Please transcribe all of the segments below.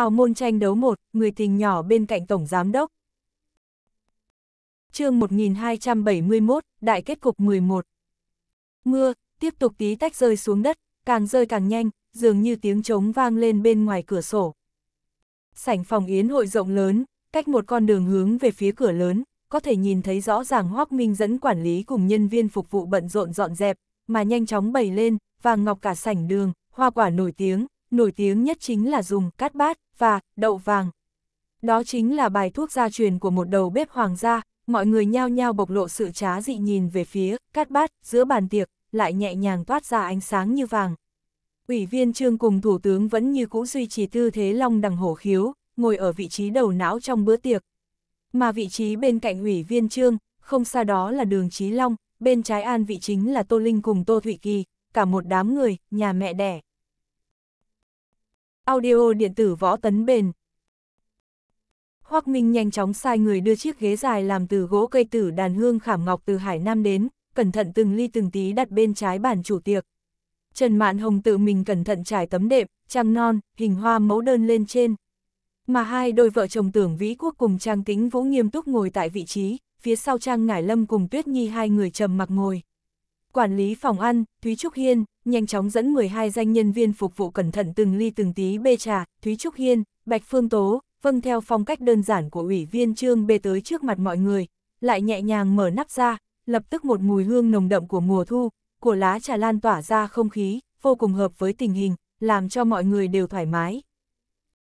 Hào môn tranh đấu một, người tình nhỏ bên cạnh Tổng Giám Đốc. chương 1271, Đại kết cục 11. Mưa, tiếp tục tí tách rơi xuống đất, càng rơi càng nhanh, dường như tiếng trống vang lên bên ngoài cửa sổ. Sảnh phòng yến hội rộng lớn, cách một con đường hướng về phía cửa lớn, có thể nhìn thấy rõ ràng hoắc Minh dẫn quản lý cùng nhân viên phục vụ bận rộn dọn dẹp, mà nhanh chóng bày lên, vàng ngọc cả sảnh đường, hoa quả nổi tiếng, nổi tiếng nhất chính là dùng cát bát, và đậu vàng. Đó chính là bài thuốc gia truyền của một đầu bếp hoàng gia, mọi người nhao nhao bộc lộ sự trá dị nhìn về phía, cát bát, giữa bàn tiệc, lại nhẹ nhàng toát ra ánh sáng như vàng. Ủy viên trương cùng thủ tướng vẫn như cũ duy trì tư thế long đằng hổ khiếu, ngồi ở vị trí đầu não trong bữa tiệc. Mà vị trí bên cạnh ủy viên trương, không xa đó là đường Trí Long, bên trái an vị chính là Tô Linh cùng Tô Thụy Kỳ, cả một đám người, nhà mẹ đẻ. Audio điện tử võ tấn bền. Hoắc Minh nhanh chóng sai người đưa chiếc ghế dài làm từ gỗ cây tử đàn hương khảm ngọc từ Hải Nam đến, cẩn thận từng ly từng tí đặt bên trái bàn chủ tiệc. Trần Mạn Hồng tự mình cẩn thận trải tấm đệm, trăng non, hình hoa mẫu đơn lên trên. Mà hai đôi vợ chồng tưởng Vĩ Quốc cùng Trang Tĩnh Vũ nghiêm túc ngồi tại vị trí, phía sau Trang Ngải Lâm cùng Tuyết Nhi hai người trầm mặc ngồi. Quản lý phòng ăn, Thúy Trúc Hiên, nhanh chóng dẫn 12 danh nhân viên phục vụ cẩn thận từng ly từng tí bê trà, Thúy Trúc Hiên, Bạch Phương Tố, vâng theo phong cách đơn giản của ủy viên trương bê tới trước mặt mọi người, lại nhẹ nhàng mở nắp ra, lập tức một mùi hương nồng đậm của mùa thu, của lá trà lan tỏa ra không khí, vô cùng hợp với tình hình, làm cho mọi người đều thoải mái.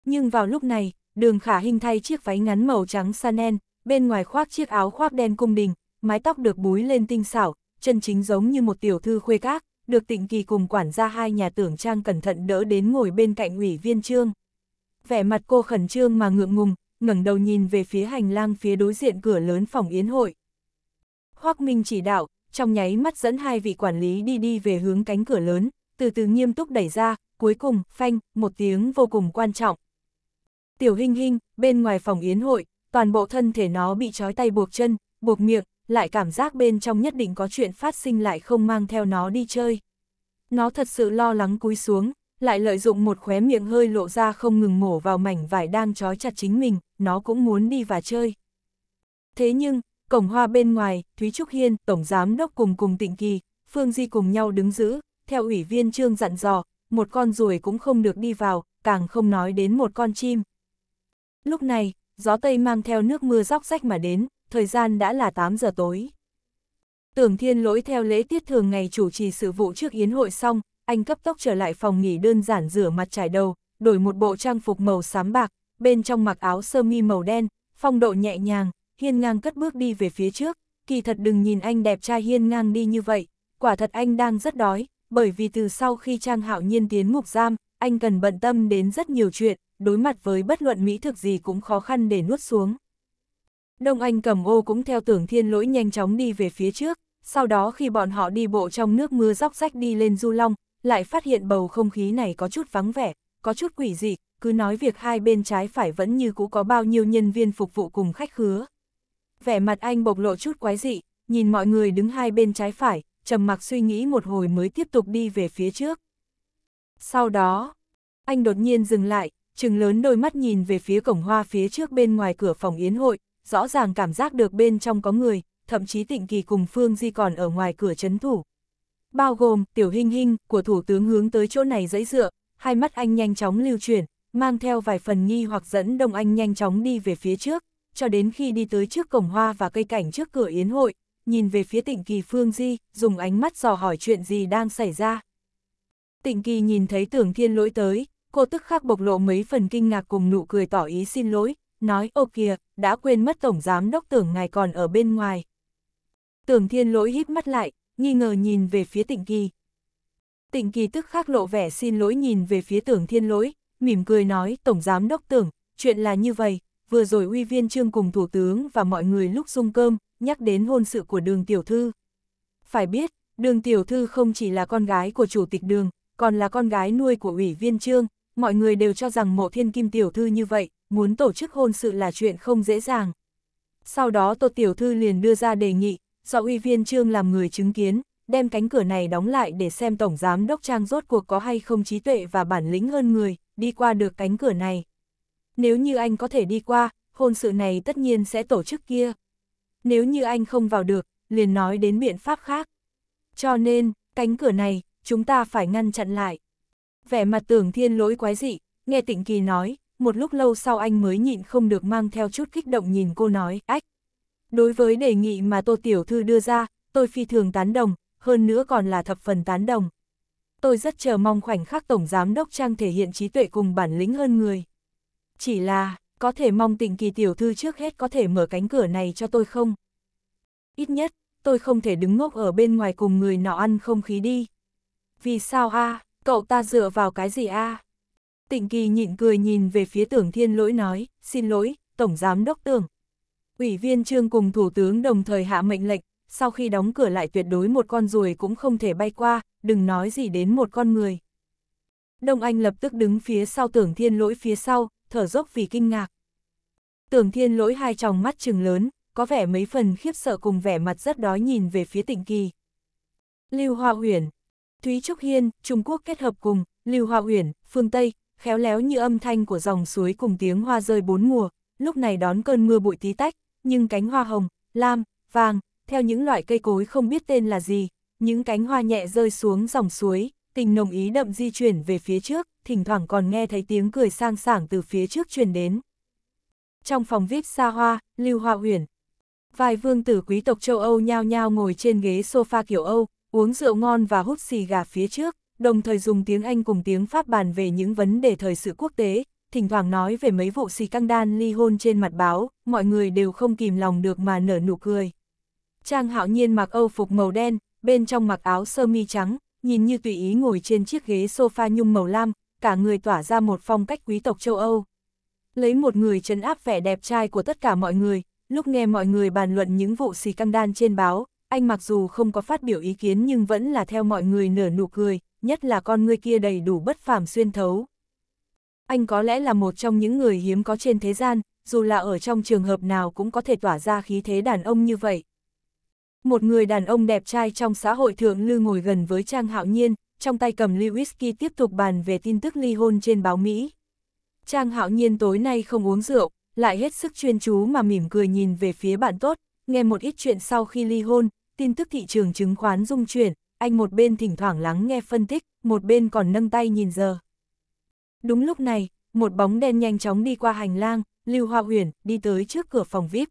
Nhưng vào lúc này, đường khả hình thay chiếc váy ngắn màu trắng sanen, bên ngoài khoác chiếc áo khoác đen cung đình, mái tóc được búi lên tinh xảo, chân chính giống như một tiểu thư khuê các, được tịnh kỳ cùng quản gia hai nhà tưởng trang cẩn thận đỡ đến ngồi bên cạnh ủy viên trương. Vẻ mặt cô khẩn trương mà ngượng ngùng, ngẩng đầu nhìn về phía hành lang phía đối diện cửa lớn phòng yến hội. Hoác Minh chỉ đạo, trong nháy mắt dẫn hai vị quản lý đi đi về hướng cánh cửa lớn, từ từ nghiêm túc đẩy ra, cuối cùng, phanh, một tiếng vô cùng quan trọng. Tiểu Hinh Hinh, bên ngoài phòng yến hội, toàn bộ thân thể nó bị trói tay buộc chân, buộc miệng, lại cảm giác bên trong nhất định có chuyện phát sinh lại không mang theo nó đi chơi. Nó thật sự lo lắng cúi xuống, lại lợi dụng một khóe miệng hơi lộ ra không ngừng mổ vào mảnh vải đang trói chặt chính mình, nó cũng muốn đi và chơi. Thế nhưng, cổng hoa bên ngoài, Thúy Trúc Hiên, Tổng Giám Đốc cùng cùng tịnh kỳ, Phương Di cùng nhau đứng giữ, theo ủy viên trương dặn dò, một con ruồi cũng không được đi vào, càng không nói đến một con chim. Lúc này, gió Tây mang theo nước mưa róc rách mà đến, thời gian đã là 8 giờ tối. Tưởng thiên lỗi theo lễ tiết thường ngày chủ trì sự vụ trước yến hội xong, anh cấp tốc trở lại phòng nghỉ đơn giản rửa mặt trải đầu, đổi một bộ trang phục màu xám bạc, bên trong mặc áo sơ mi màu đen, phong độ nhẹ nhàng, hiên ngang cất bước đi về phía trước, kỳ thật đừng nhìn anh đẹp trai hiên ngang đi như vậy, quả thật anh đang rất đói, bởi vì từ sau khi Trang Hạo Nhiên tiến ngục giam, anh cần bận tâm đến rất nhiều chuyện, đối mặt với bất luận mỹ thực gì cũng khó khăn để nuốt xuống. Đông Anh cầm ô cũng theo tưởng thiên lỗi nhanh chóng đi về phía trước, sau đó khi bọn họ đi bộ trong nước mưa róc rách đi lên du long, lại phát hiện bầu không khí này có chút vắng vẻ, có chút quỷ dị, cứ nói việc hai bên trái phải vẫn như cũ có bao nhiêu nhân viên phục vụ cùng khách khứa. Vẻ mặt anh bộc lộ chút quái dị, nhìn mọi người đứng hai bên trái phải, trầm mặc suy nghĩ một hồi mới tiếp tục đi về phía trước. Sau đó, anh đột nhiên dừng lại, trừng lớn đôi mắt nhìn về phía cổng hoa phía trước bên ngoài cửa phòng yến hội, rõ ràng cảm giác được bên trong có người, thậm chí tịnh kỳ cùng Phương Di còn ở ngoài cửa chấn thủ. Bao gồm, tiểu hình hình, của thủ tướng hướng tới chỗ này dãy dựa, hai mắt anh nhanh chóng lưu chuyển, mang theo vài phần nghi hoặc dẫn Đông Anh nhanh chóng đi về phía trước, cho đến khi đi tới trước cổng hoa và cây cảnh trước cửa yến hội, nhìn về phía tịnh kỳ Phương Di, dùng ánh mắt dò hỏi chuyện gì đang xảy ra. Tịnh kỳ nhìn thấy tưởng thiên lỗi tới, cô tức khắc bộc lộ mấy phần kinh ngạc cùng nụ cười tỏ ý xin lỗi, nói ô kìa, đã quên mất Tổng Giám Đốc tưởng ngài còn ở bên ngoài. Tưởng thiên lỗi híp mắt lại, nghi ngờ nhìn về phía tịnh kỳ. Tịnh kỳ tức khắc lộ vẻ xin lỗi nhìn về phía tưởng thiên lỗi, mỉm cười nói Tổng Giám Đốc tưởng, chuyện là như vậy, vừa rồi uy viên trương cùng Thủ tướng và mọi người lúc dung cơm, nhắc đến hôn sự của đường tiểu thư. Phải biết, đường tiểu thư không chỉ là con gái của chủ tịch đường, còn là con gái nuôi của ủy viên trương, mọi người đều cho rằng mộ thiên kim tiểu thư như vậy, muốn tổ chức hôn sự là chuyện không dễ dàng. Sau đó Tô Tiểu Thư liền đưa ra đề nghị, do uy viên trương làm người chứng kiến, đem cánh cửa này đóng lại để xem Tổng Giám Đốc Trang rốt cuộc có hay không trí tuệ và bản lĩnh hơn người, đi qua được cánh cửa này. Nếu như anh có thể đi qua, hôn sự này tất nhiên sẽ tổ chức kia. Nếu như anh không vào được, liền nói đến biện pháp khác. Cho nên, cánh cửa này, chúng ta phải ngăn chặn lại. Vẻ mặt tưởng thiên lỗi quái dị, nghe tịnh kỳ nói, một lúc lâu sau anh mới nhịn không được mang theo chút kích động nhìn cô nói, ách. Đối với đề nghị mà Tô Tiểu Thư đưa ra, tôi phi thường tán đồng, hơn nữa còn là thập phần tán đồng. Tôi rất chờ mong khoảnh khắc Tổng Giám Đốc Trang thể hiện trí tuệ cùng bản lĩnh hơn người. Chỉ là, có thể mong tình kỳ Tiểu Thư trước hết có thể mở cánh cửa này cho tôi không? Ít nhất, tôi không thể đứng ngốc ở bên ngoài cùng người nọ ăn không khí đi. Vì sao a cậu ta dựa vào cái gì a à? Tịnh Kỳ nhịn cười nhìn về phía tưởng thiên lỗi nói, xin lỗi, Tổng Giám Đốc Tưởng. Ủy viên trương cùng Thủ tướng đồng thời hạ mệnh lệnh, sau khi đóng cửa lại tuyệt đối một con ruồi cũng không thể bay qua, đừng nói gì đến một con người. Đông Anh lập tức đứng phía sau tưởng thiên lỗi phía sau, thở dốc vì kinh ngạc. Tưởng thiên lỗi hai tròng mắt trừng lớn, có vẻ mấy phần khiếp sợ cùng vẻ mặt rất đói nhìn về phía tịnh kỳ. Lưu Hoa Huyền, Thúy Trúc Hiên, Trung Quốc kết hợp cùng, Lưu Hoa Huyền, phương Tây, khéo léo như âm thanh của dòng suối cùng tiếng hoa rơi bốn mùa, lúc này đón cơn mưa bụi tí tách, nhưng cánh hoa hồng, lam, vàng, theo những loại cây cối không biết tên là gì, những cánh hoa nhẹ rơi xuống dòng suối, tình nồng ý đậm di chuyển về phía trước, thỉnh thoảng còn nghe thấy tiếng cười sang sảng từ phía trước truyền đến. Trong phòng VIP xa hoa, Lưu Hoa huyền, vài vương tử quý tộc châu Âu nhao nhao ngồi trên ghế sofa kiểu Âu, uống rượu ngon và hút xì gà phía trước đồng thời dùng tiếng Anh cùng tiếng Pháp bàn về những vấn đề thời sự quốc tế, thỉnh thoảng nói về mấy vụ xì căng đan ly hôn trên mặt báo, mọi người đều không kìm lòng được mà nở nụ cười. Trang hạo nhiên mặc âu phục màu đen, bên trong mặc áo sơ mi trắng, nhìn như tùy ý ngồi trên chiếc ghế sofa nhung màu lam, cả người tỏa ra một phong cách quý tộc châu Âu. Lấy một người chấn áp vẻ đẹp trai của tất cả mọi người, lúc nghe mọi người bàn luận những vụ xì căng đan trên báo, anh mặc dù không có phát biểu ý kiến nhưng vẫn là theo mọi người nở nụ cười, nhất là con ngươi kia đầy đủ bất phàm xuyên thấu. Anh có lẽ là một trong những người hiếm có trên thế gian, dù là ở trong trường hợp nào cũng có thể tỏa ra khí thế đàn ông như vậy. Một người đàn ông đẹp trai trong xã hội thượng lưu ngồi gần với Trang Hạo Nhiên, trong tay cầm ly whisky tiếp tục bàn về tin tức ly hôn trên báo Mỹ. Trang Hạo Nhiên tối nay không uống rượu, lại hết sức chuyên chú mà mỉm cười nhìn về phía bạn tốt, nghe một ít chuyện sau khi ly hôn, tin tức thị trường chứng khoán rung chuyển, anh một bên thỉnh thoảng lắng nghe phân tích, một bên còn nâng tay nhìn giờ. Đúng lúc này, một bóng đen nhanh chóng đi qua hành lang, Lưu Hoa Huyền đi tới trước cửa phòng VIP.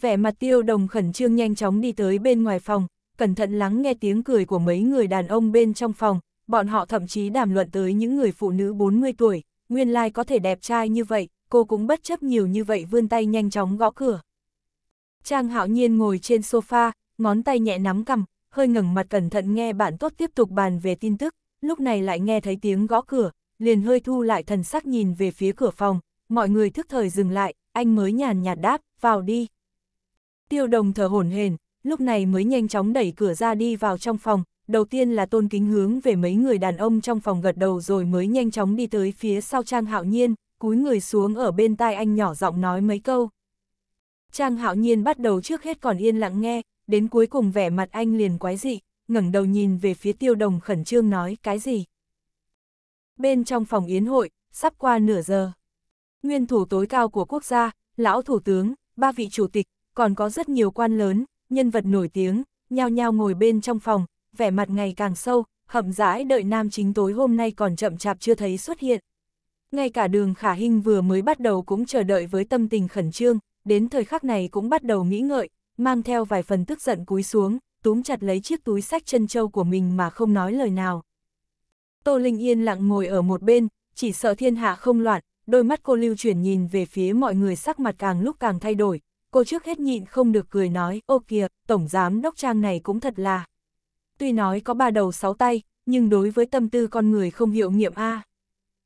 Vẻ mặt tiêu đồng khẩn trương nhanh chóng đi tới bên ngoài phòng, cẩn thận lắng nghe tiếng cười của mấy người đàn ông bên trong phòng, bọn họ thậm chí đàm luận tới những người phụ nữ 40 tuổi, nguyên lai like có thể đẹp trai như vậy, cô cũng bất chấp nhiều như vậy vươn tay nhanh chóng gõ cửa. Trang hạo nhiên ngồi trên sofa, ngón tay nhẹ nắm cầm, hơi ngẩng mặt cẩn thận nghe bạn tốt tiếp tục bàn về tin tức, lúc này lại nghe thấy tiếng gõ cửa, liền hơi thu lại thần sắc nhìn về phía cửa phòng, mọi người thức thời dừng lại, anh mới nhàn nhạt đáp, vào đi. Tiêu đồng thở hổn hển, lúc này mới nhanh chóng đẩy cửa ra đi vào trong phòng, đầu tiên là tôn kính hướng về mấy người đàn ông trong phòng gật đầu rồi mới nhanh chóng đi tới phía sau Trang Hạo Nhiên, cúi người xuống ở bên tai anh nhỏ giọng nói mấy câu. Trang Hạo Nhiên bắt đầu trước hết còn yên lặng nghe, đến cuối cùng vẻ mặt anh liền quái dị, ngẩng đầu nhìn về phía tiêu đồng khẩn trương nói cái gì. Bên trong phòng yến hội, sắp qua nửa giờ. Nguyên thủ tối cao của quốc gia, lão thủ tướng, ba vị chủ tịch, còn có rất nhiều quan lớn, nhân vật nổi tiếng, nhao nhao ngồi bên trong phòng, vẻ mặt ngày càng sâu, hậm rãi đợi nam chính tối hôm nay còn chậm chạp chưa thấy xuất hiện. Ngay cả đường khả hình vừa mới bắt đầu cũng chờ đợi với tâm tình khẩn trương, đến thời khắc này cũng bắt đầu nghĩ ngợi, mang theo vài phần tức giận cúi xuống, túm chặt lấy chiếc túi sách chân châu của mình mà không nói lời nào. Tô Linh yên lặng ngồi ở một bên, chỉ sợ thiên hạ không loạn, đôi mắt cô lưu chuyển nhìn về phía mọi người sắc mặt càng lúc càng thay đổi, cô trước hết nhịn không được cười nói, ô kìa, tổng giám đốc trang này cũng thật là. Tuy nói có ba đầu sáu tay, nhưng đối với tâm tư con người không hiệu nghiệm A.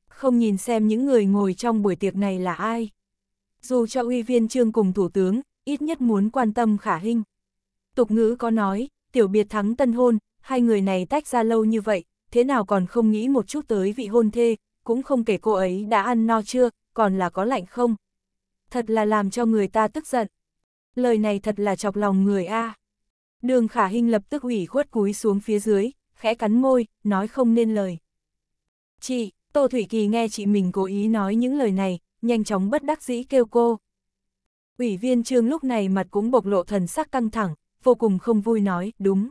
Không nhìn xem những người ngồi trong buổi tiệc này là ai. Dù cho uy viên trương cùng thủ tướng, ít nhất muốn quan tâm khả hình. Tục ngữ có nói, tiểu biệt thắng tân hôn, hai người này tách ra lâu như vậy, thế nào còn không nghĩ một chút tới vị hôn thê, cũng không kể cô ấy đã ăn no chưa, còn là có lạnh không. Thật là làm cho người ta tức giận. Lời này thật là chọc lòng người a. À. Đường khả hình lập tức ủy khuất cúi xuống phía dưới, khẽ cắn môi, nói không nên lời. Chị, Tô Thủy Kỳ nghe chị mình cố ý nói những lời này, nhanh chóng bất đắc dĩ kêu cô. Ủy viên Trương lúc này mặt cũng bộc lộ thần sắc căng thẳng, vô cùng không vui nói, đúng.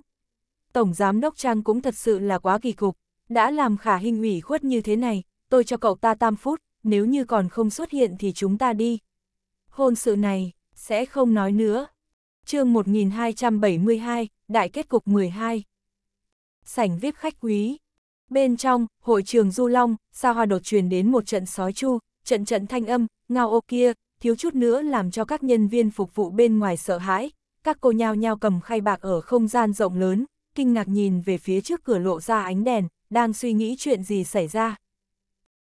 Tổng Giám Đốc Trang cũng thật sự là quá kỳ cục, đã làm khả hình ủy khuất như thế này, tôi cho cậu ta tam phút, nếu như còn không xuất hiện thì chúng ta đi. Hôn sự này, sẽ không nói nữa. chương 1272, Đại kết cục 12. Sảnh VIP khách quý. Bên trong, hội trường Du Long, sao hoa đột truyền đến một trận sói chu, trận trận thanh âm, ngao ô kia, thiếu chút nữa làm cho các nhân viên phục vụ bên ngoài sợ hãi, các cô nhao nhao cầm khay bạc ở không gian rộng lớn, kinh ngạc nhìn về phía trước cửa lộ ra ánh đèn, đang suy nghĩ chuyện gì xảy ra.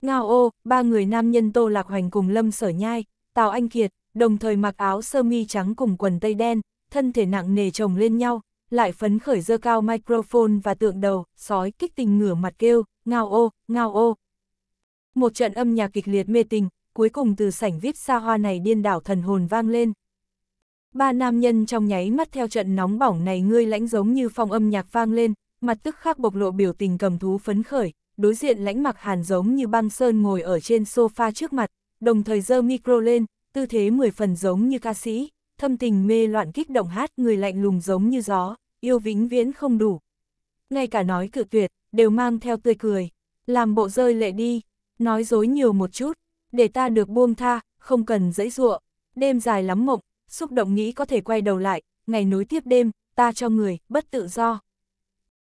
Ngao ô, ba người nam nhân Tô Lạc Hoành cùng Lâm Sở Nhai, Tào Anh Kiệt, đồng thời mặc áo sơ mi trắng cùng quần tây đen, thân thể nặng nề chồng lên nhau, lại phấn khởi dơ cao microphone và tượng đầu, sói kích tình ngửa mặt kêu, ngao ô, ngao ô. Một trận âm nhạc kịch liệt mê tình, cuối cùng từ sảnh vip xa hoa này điên đảo thần hồn vang lên. Ba nam nhân trong nháy mắt theo trận nóng bỏng này ngươi lãnh giống như phong âm nhạc vang lên, mặt tức khắc bộc lộ biểu tình cầm thú phấn khởi, đối diện lãnh mặc hàn giống như băng sơn ngồi ở trên sofa trước mặt, đồng thời giơ micro lên, tư thế mười phần giống như ca sĩ, thâm tình mê loạn kích động hát người lạnh lùng giống như gió, yêu vĩnh viễn không đủ. Ngay cả nói cự tuyệt, đều mang theo tươi cười, làm bộ rơi lệ đi, nói dối nhiều một chút, để ta được buông tha, không cần dãy dụa. Đêm dài lắm mộng, xúc động nghĩ có thể quay đầu lại, ngày nối tiếp đêm, ta cho người, bất tự do.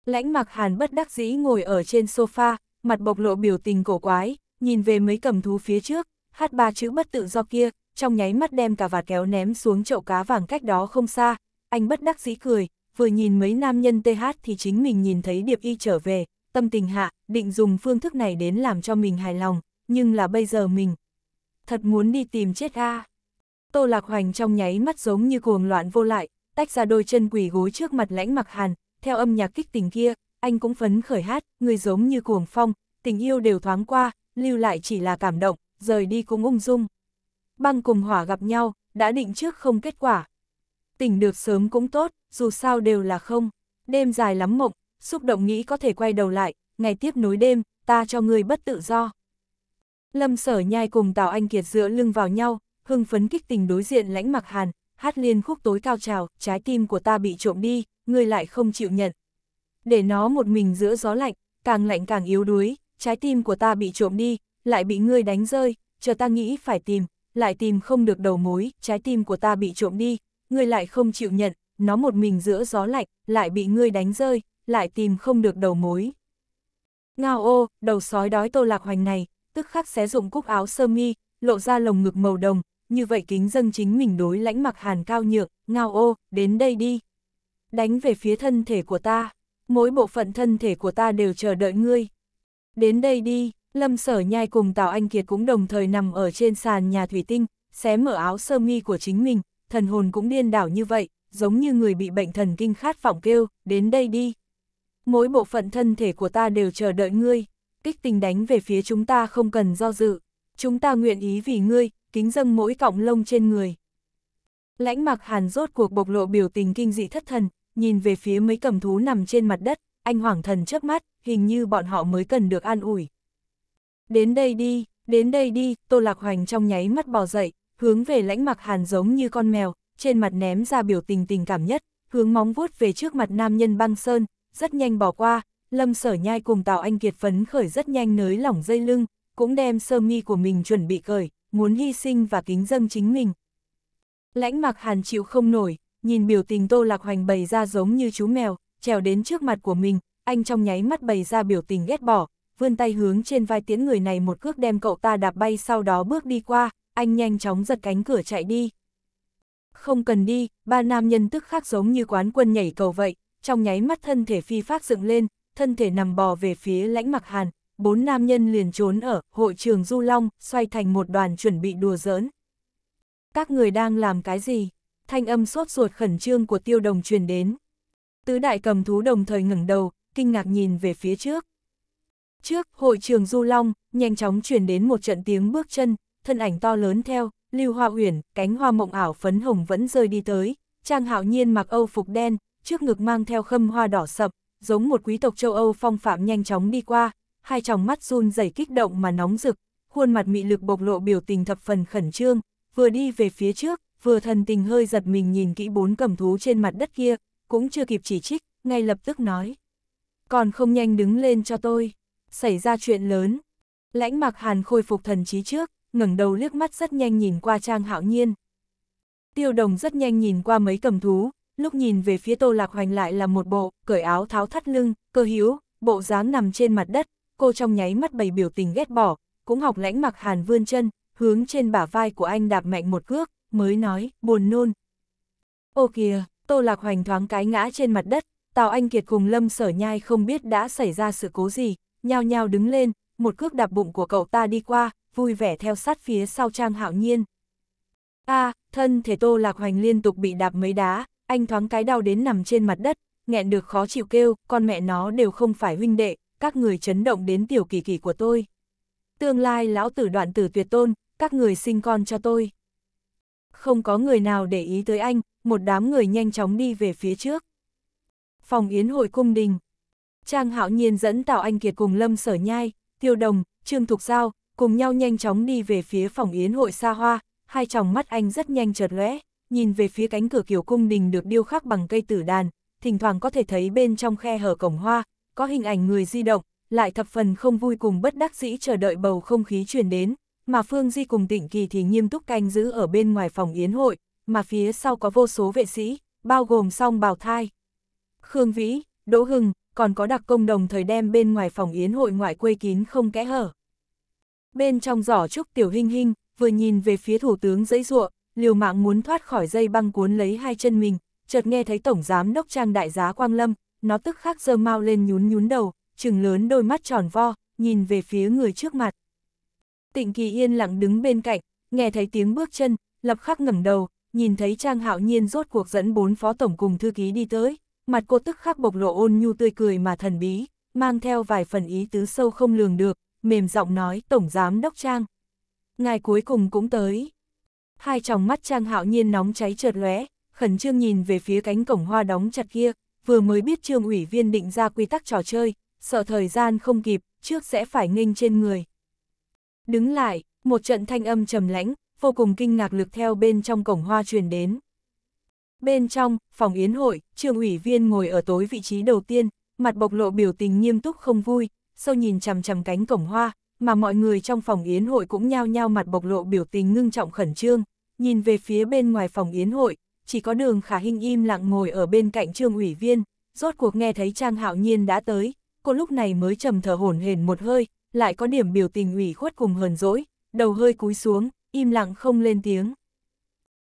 Lãnh mặc hàn bất đắc dĩ ngồi ở trên sofa, mặt bộc lộ biểu tình cổ quái, nhìn về mấy cầm thú phía trước, hát ba chữ bất tự do kia, trong nháy mắt đem cả vạt kéo ném xuống chậu cá vàng cách đó không xa, anh bất đắc dĩ cười, vừa nhìn mấy nam nhân TH thì chính mình nhìn thấy Điệp Y trở về, tâm tình hạ, định dùng phương thức này đến làm cho mình hài lòng, nhưng là bây giờ mình. Thật muốn đi tìm chết a à. Tô Lạc Hoành trong nháy mắt giống như cuồng loạn vô lại, tách ra đôi chân quỷ gối trước mặt lãnh mặc hàn, theo âm nhạc kích tình kia, anh cũng phấn khởi hát, người giống như cuồng phong, tình yêu đều thoáng qua, lưu lại chỉ là cảm động, rời đi cũng ung dung. Băng cùng hỏa gặp nhau, đã định trước không kết quả. Tỉnh được sớm cũng tốt, dù sao đều là không. Đêm dài lắm mộng, xúc động nghĩ có thể quay đầu lại, ngày tiếp nối đêm, ta cho người bất tự do. Lâm sở nhai cùng Tào Anh Kiệt dựa lưng vào nhau, hưng phấn kích tình đối diện lãnh mặc hàn, hát liên khúc tối cao trào, trái tim của ta bị trộm đi, ngươi lại không chịu nhận. Để nó một mình giữa gió lạnh, càng lạnh càng yếu đuối, trái tim của ta bị trộm đi, lại bị ngươi đánh rơi, chờ ta nghĩ phải tìm, lại tìm không được đầu mối, trái tim của ta bị trộm đi, ngươi lại không chịu nhận, nó một mình giữa gió lạnh, lại bị ngươi đánh rơi, lại tìm không được đầu mối. Ngao ô, đầu sói đói tô lạc hoành này, tức khắc xé dụng cúc áo sơ mi, lộ ra lồng ngực màu đồng, như vậy kính dâng chính mình đối lãnh mặc hàn cao nhược, ngao ô, đến đây đi. Đánh về phía thân thể của ta, mỗi bộ phận thân thể của ta đều chờ đợi ngươi. Đến đây đi, lâm sở nhai cùng Tào Anh Kiệt cũng đồng thời nằm ở trên sàn nhà thủy tinh, xé mở áo sơ mi của chính mình, thần hồn cũng điên đảo như vậy, giống như người bị bệnh thần kinh khát vọng kêu, đến đây đi. Mỗi bộ phận thân thể của ta đều chờ đợi ngươi kích tình đánh về phía chúng ta không cần do dự. Chúng ta nguyện ý vì ngươi, kính dâng mỗi cọng lông trên người. Lãnh mặc hàn rốt cuộc bộc lộ biểu tình kinh dị thất thần, nhìn về phía mấy cầm thú nằm trên mặt đất, anh hoàng thần chớp mắt, hình như bọn họ mới cần được an ủi. Đến đây đi, đến đây đi, Tô Lạc Hoành trong nháy mắt bò dậy, hướng về lãnh mặc hàn giống như con mèo, trên mặt ném ra biểu tình tình cảm nhất, hướng móng vuốt về trước mặt nam nhân băng sơn, rất nhanh bỏ qua, Lâm Sở Nhai cùng Tào Anh Kiệt phấn khởi rất nhanh nới lỏng dây lưng, cũng đem sơ mi của mình chuẩn bị cởi, muốn hy sinh và kính dâng chính mình. Lãnh mặc hàn chịu không nổi, nhìn biểu tình Tô Lạc Hoành bày ra giống như chú mèo, trèo đến trước mặt của mình, anh trong nháy mắt bày ra biểu tình ghét bỏ, vươn tay hướng trên vai tiễn người này một cước đem cậu ta đạp bay sau đó bước đi qua, anh nhanh chóng giật cánh cửa chạy đi. Không cần đi, ba nam nhân tức khác giống như quán quân nhảy cầu vậy, trong nháy mắt thân thể phi phát dựng lên, thân thể nằm bò về phía lãnh mặc hàn, bốn nam nhân liền trốn ở hội trường Du Long, xoay thành một đoàn chuẩn bị đùa giỡn. Các người đang làm cái gì? Thanh âm sốt ruột khẩn trương của tiêu đồng truyền đến. Tứ đại cầm thú đồng thời ngẩng đầu, kinh ngạc nhìn về phía trước. Trước, hội trường Du Long, nhanh chóng truyền đến một trận tiếng bước chân, thân ảnh to lớn theo, lưu hoa uyển, cánh hoa mộng ảo phấn hồng vẫn rơi đi tới, Trang Hạo Nhiên mặc Âu phục đen, trước ngực mang theo khâm hoa đỏ sậm, giống một quý tộc châu Âu phong phạm nhanh chóng đi qua, hai tròng mắt run rẩy kích động mà nóng rực, khuôn mặt mị lực bộc lộ biểu tình thập phần khẩn trương, vừa đi về phía trước, vừa thần tình hơi giật mình nhìn kỹ bốn cầm thú trên mặt đất kia, cũng chưa kịp chỉ trích, ngay lập tức nói. Còn không nhanh đứng lên cho tôi, xảy ra chuyện lớn. Lãnh mặc hàn khôi phục thần trí trước, ngẩng đầu liếc mắt rất nhanh nhìn qua trang hạo nhiên. Tiêu đồng rất nhanh nhìn qua mấy cầm thú, lúc nhìn về phía Tô Lạc Hoành lại là một bộ, cởi áo tháo thắt lưng, cơ hiếu, bộ dáng nằm trên mặt đất, cô trong nháy mắt bày biểu tình ghét bỏ, cũng học lãnh mặc hàn vươn chân, hướng trên bả vai của anh đạp mạnh một cước, mới nói, buồn nôn. Ô kìa, Tô Lạc Hoành thoáng cái ngã trên mặt đất, Tào Anh Kiệt cùng Lâm Sở Nhai không biết đã xảy ra sự cố gì, nhao nhao đứng lên, một cước đạp bụng của cậu ta đi qua, vui vẻ theo sát phía sau Trang Hạo Nhiên. A, thân thể Tô Lạc Hoành liên tục bị đạp mấy đá, anh thoáng cái đau đến nằm trên mặt đất, nghẹn được khó chịu kêu, con mẹ nó đều không phải huynh đệ, các người chấn động đến tiểu kỳ kỳ của tôi. Tương lai lão tử đoạn tử tuyệt tôn, các người sinh con cho tôi. Không có người nào để ý tới anh, một đám người nhanh chóng đi về phía trước. Phòng yến hội cung đình. Trang hạo nhiên dẫn Tào Anh Kiệt cùng Lâm Sở Nhai, Tiêu Đồng, Trương Thục Giao, cùng nhau nhanh chóng đi về phía phòng yến hội xa hoa, hai tròng mắt anh rất nhanh chợt lóe nhìn về phía cánh cửa kiểu cung đình được điêu khắc bằng cây tử đàn, thỉnh thoảng có thể thấy bên trong khe hở cổng hoa, có hình ảnh người di động, lại thập phần không vui cùng bất đắc dĩ chờ đợi bầu không khí truyền đến, mà Phương Di cùng Tịnh Kỳ thì nghiêm túc canh giữ ở bên ngoài phòng yến hội, mà phía sau có vô số vệ sĩ, bao gồm song bào thai. Khương Vĩ, Đỗ Hưng, còn có đặc công đồng thời đem bên ngoài phòng yến hội ngoại quây kín không kẽ hở. Bên trong giỏ trúc tiểu hình hình, vừa nhìn về phía thủ tướng dãy ruộng, liều mạng muốn thoát khỏi dây băng cuốn lấy hai chân mình, chợt nghe thấy Tổng Giám Đốc Trang Đại Giá Quang Lâm, nó tức khắc dơ mau lên nhún nhún đầu, trừng lớn đôi mắt tròn vo, nhìn về phía người trước mặt. Tịnh Kỳ yên lặng đứng bên cạnh, nghe thấy tiếng bước chân, lập khắc ngẩng đầu, nhìn thấy Trang Hạo Nhiên rốt cuộc dẫn bốn phó tổng cùng thư ký đi tới, mặt cô tức khắc bộc lộ ôn nhu tươi cười mà thần bí, mang theo vài phần ý tứ sâu không lường được, mềm giọng nói Tổng Giám Đốc Trang. Ngài cuối cùng cũng tới. Hai tròng mắt Trang Hạo Nhiên nóng cháy chợt lóe, khẩn trương nhìn về phía cánh cổng hoa đóng chặt kia, vừa mới biết Trương ủy viên định ra quy tắc trò chơi, sợ thời gian không kịp, trước sẽ phải nghênh trên người. Đứng lại, một trận thanh âm trầm lãnh, vô cùng kinh ngạc lực theo bên trong cổng hoa truyền đến. Bên trong, phòng yến hội, Trương ủy viên ngồi ở tối vị trí đầu tiên, mặt bộc lộ biểu tình nghiêm túc không vui, sâu nhìn chằm chằm cánh cổng hoa, mà mọi người trong phòng yến hội cũng nhao nhao mặt bộc lộ biểu tình ngưng trọng khẩn trương, nhìn về phía bên ngoài phòng yến hội, chỉ có đường khả hình im lặng ngồi ở bên cạnh trương ủy viên, rốt cuộc nghe thấy Trang Hạo Nhiên đã tới, cô lúc này mới trầm thở hổn hển một hơi, lại có điểm biểu tình ủy khuất cùng hờn dỗi, đầu hơi cúi xuống, im lặng không lên tiếng.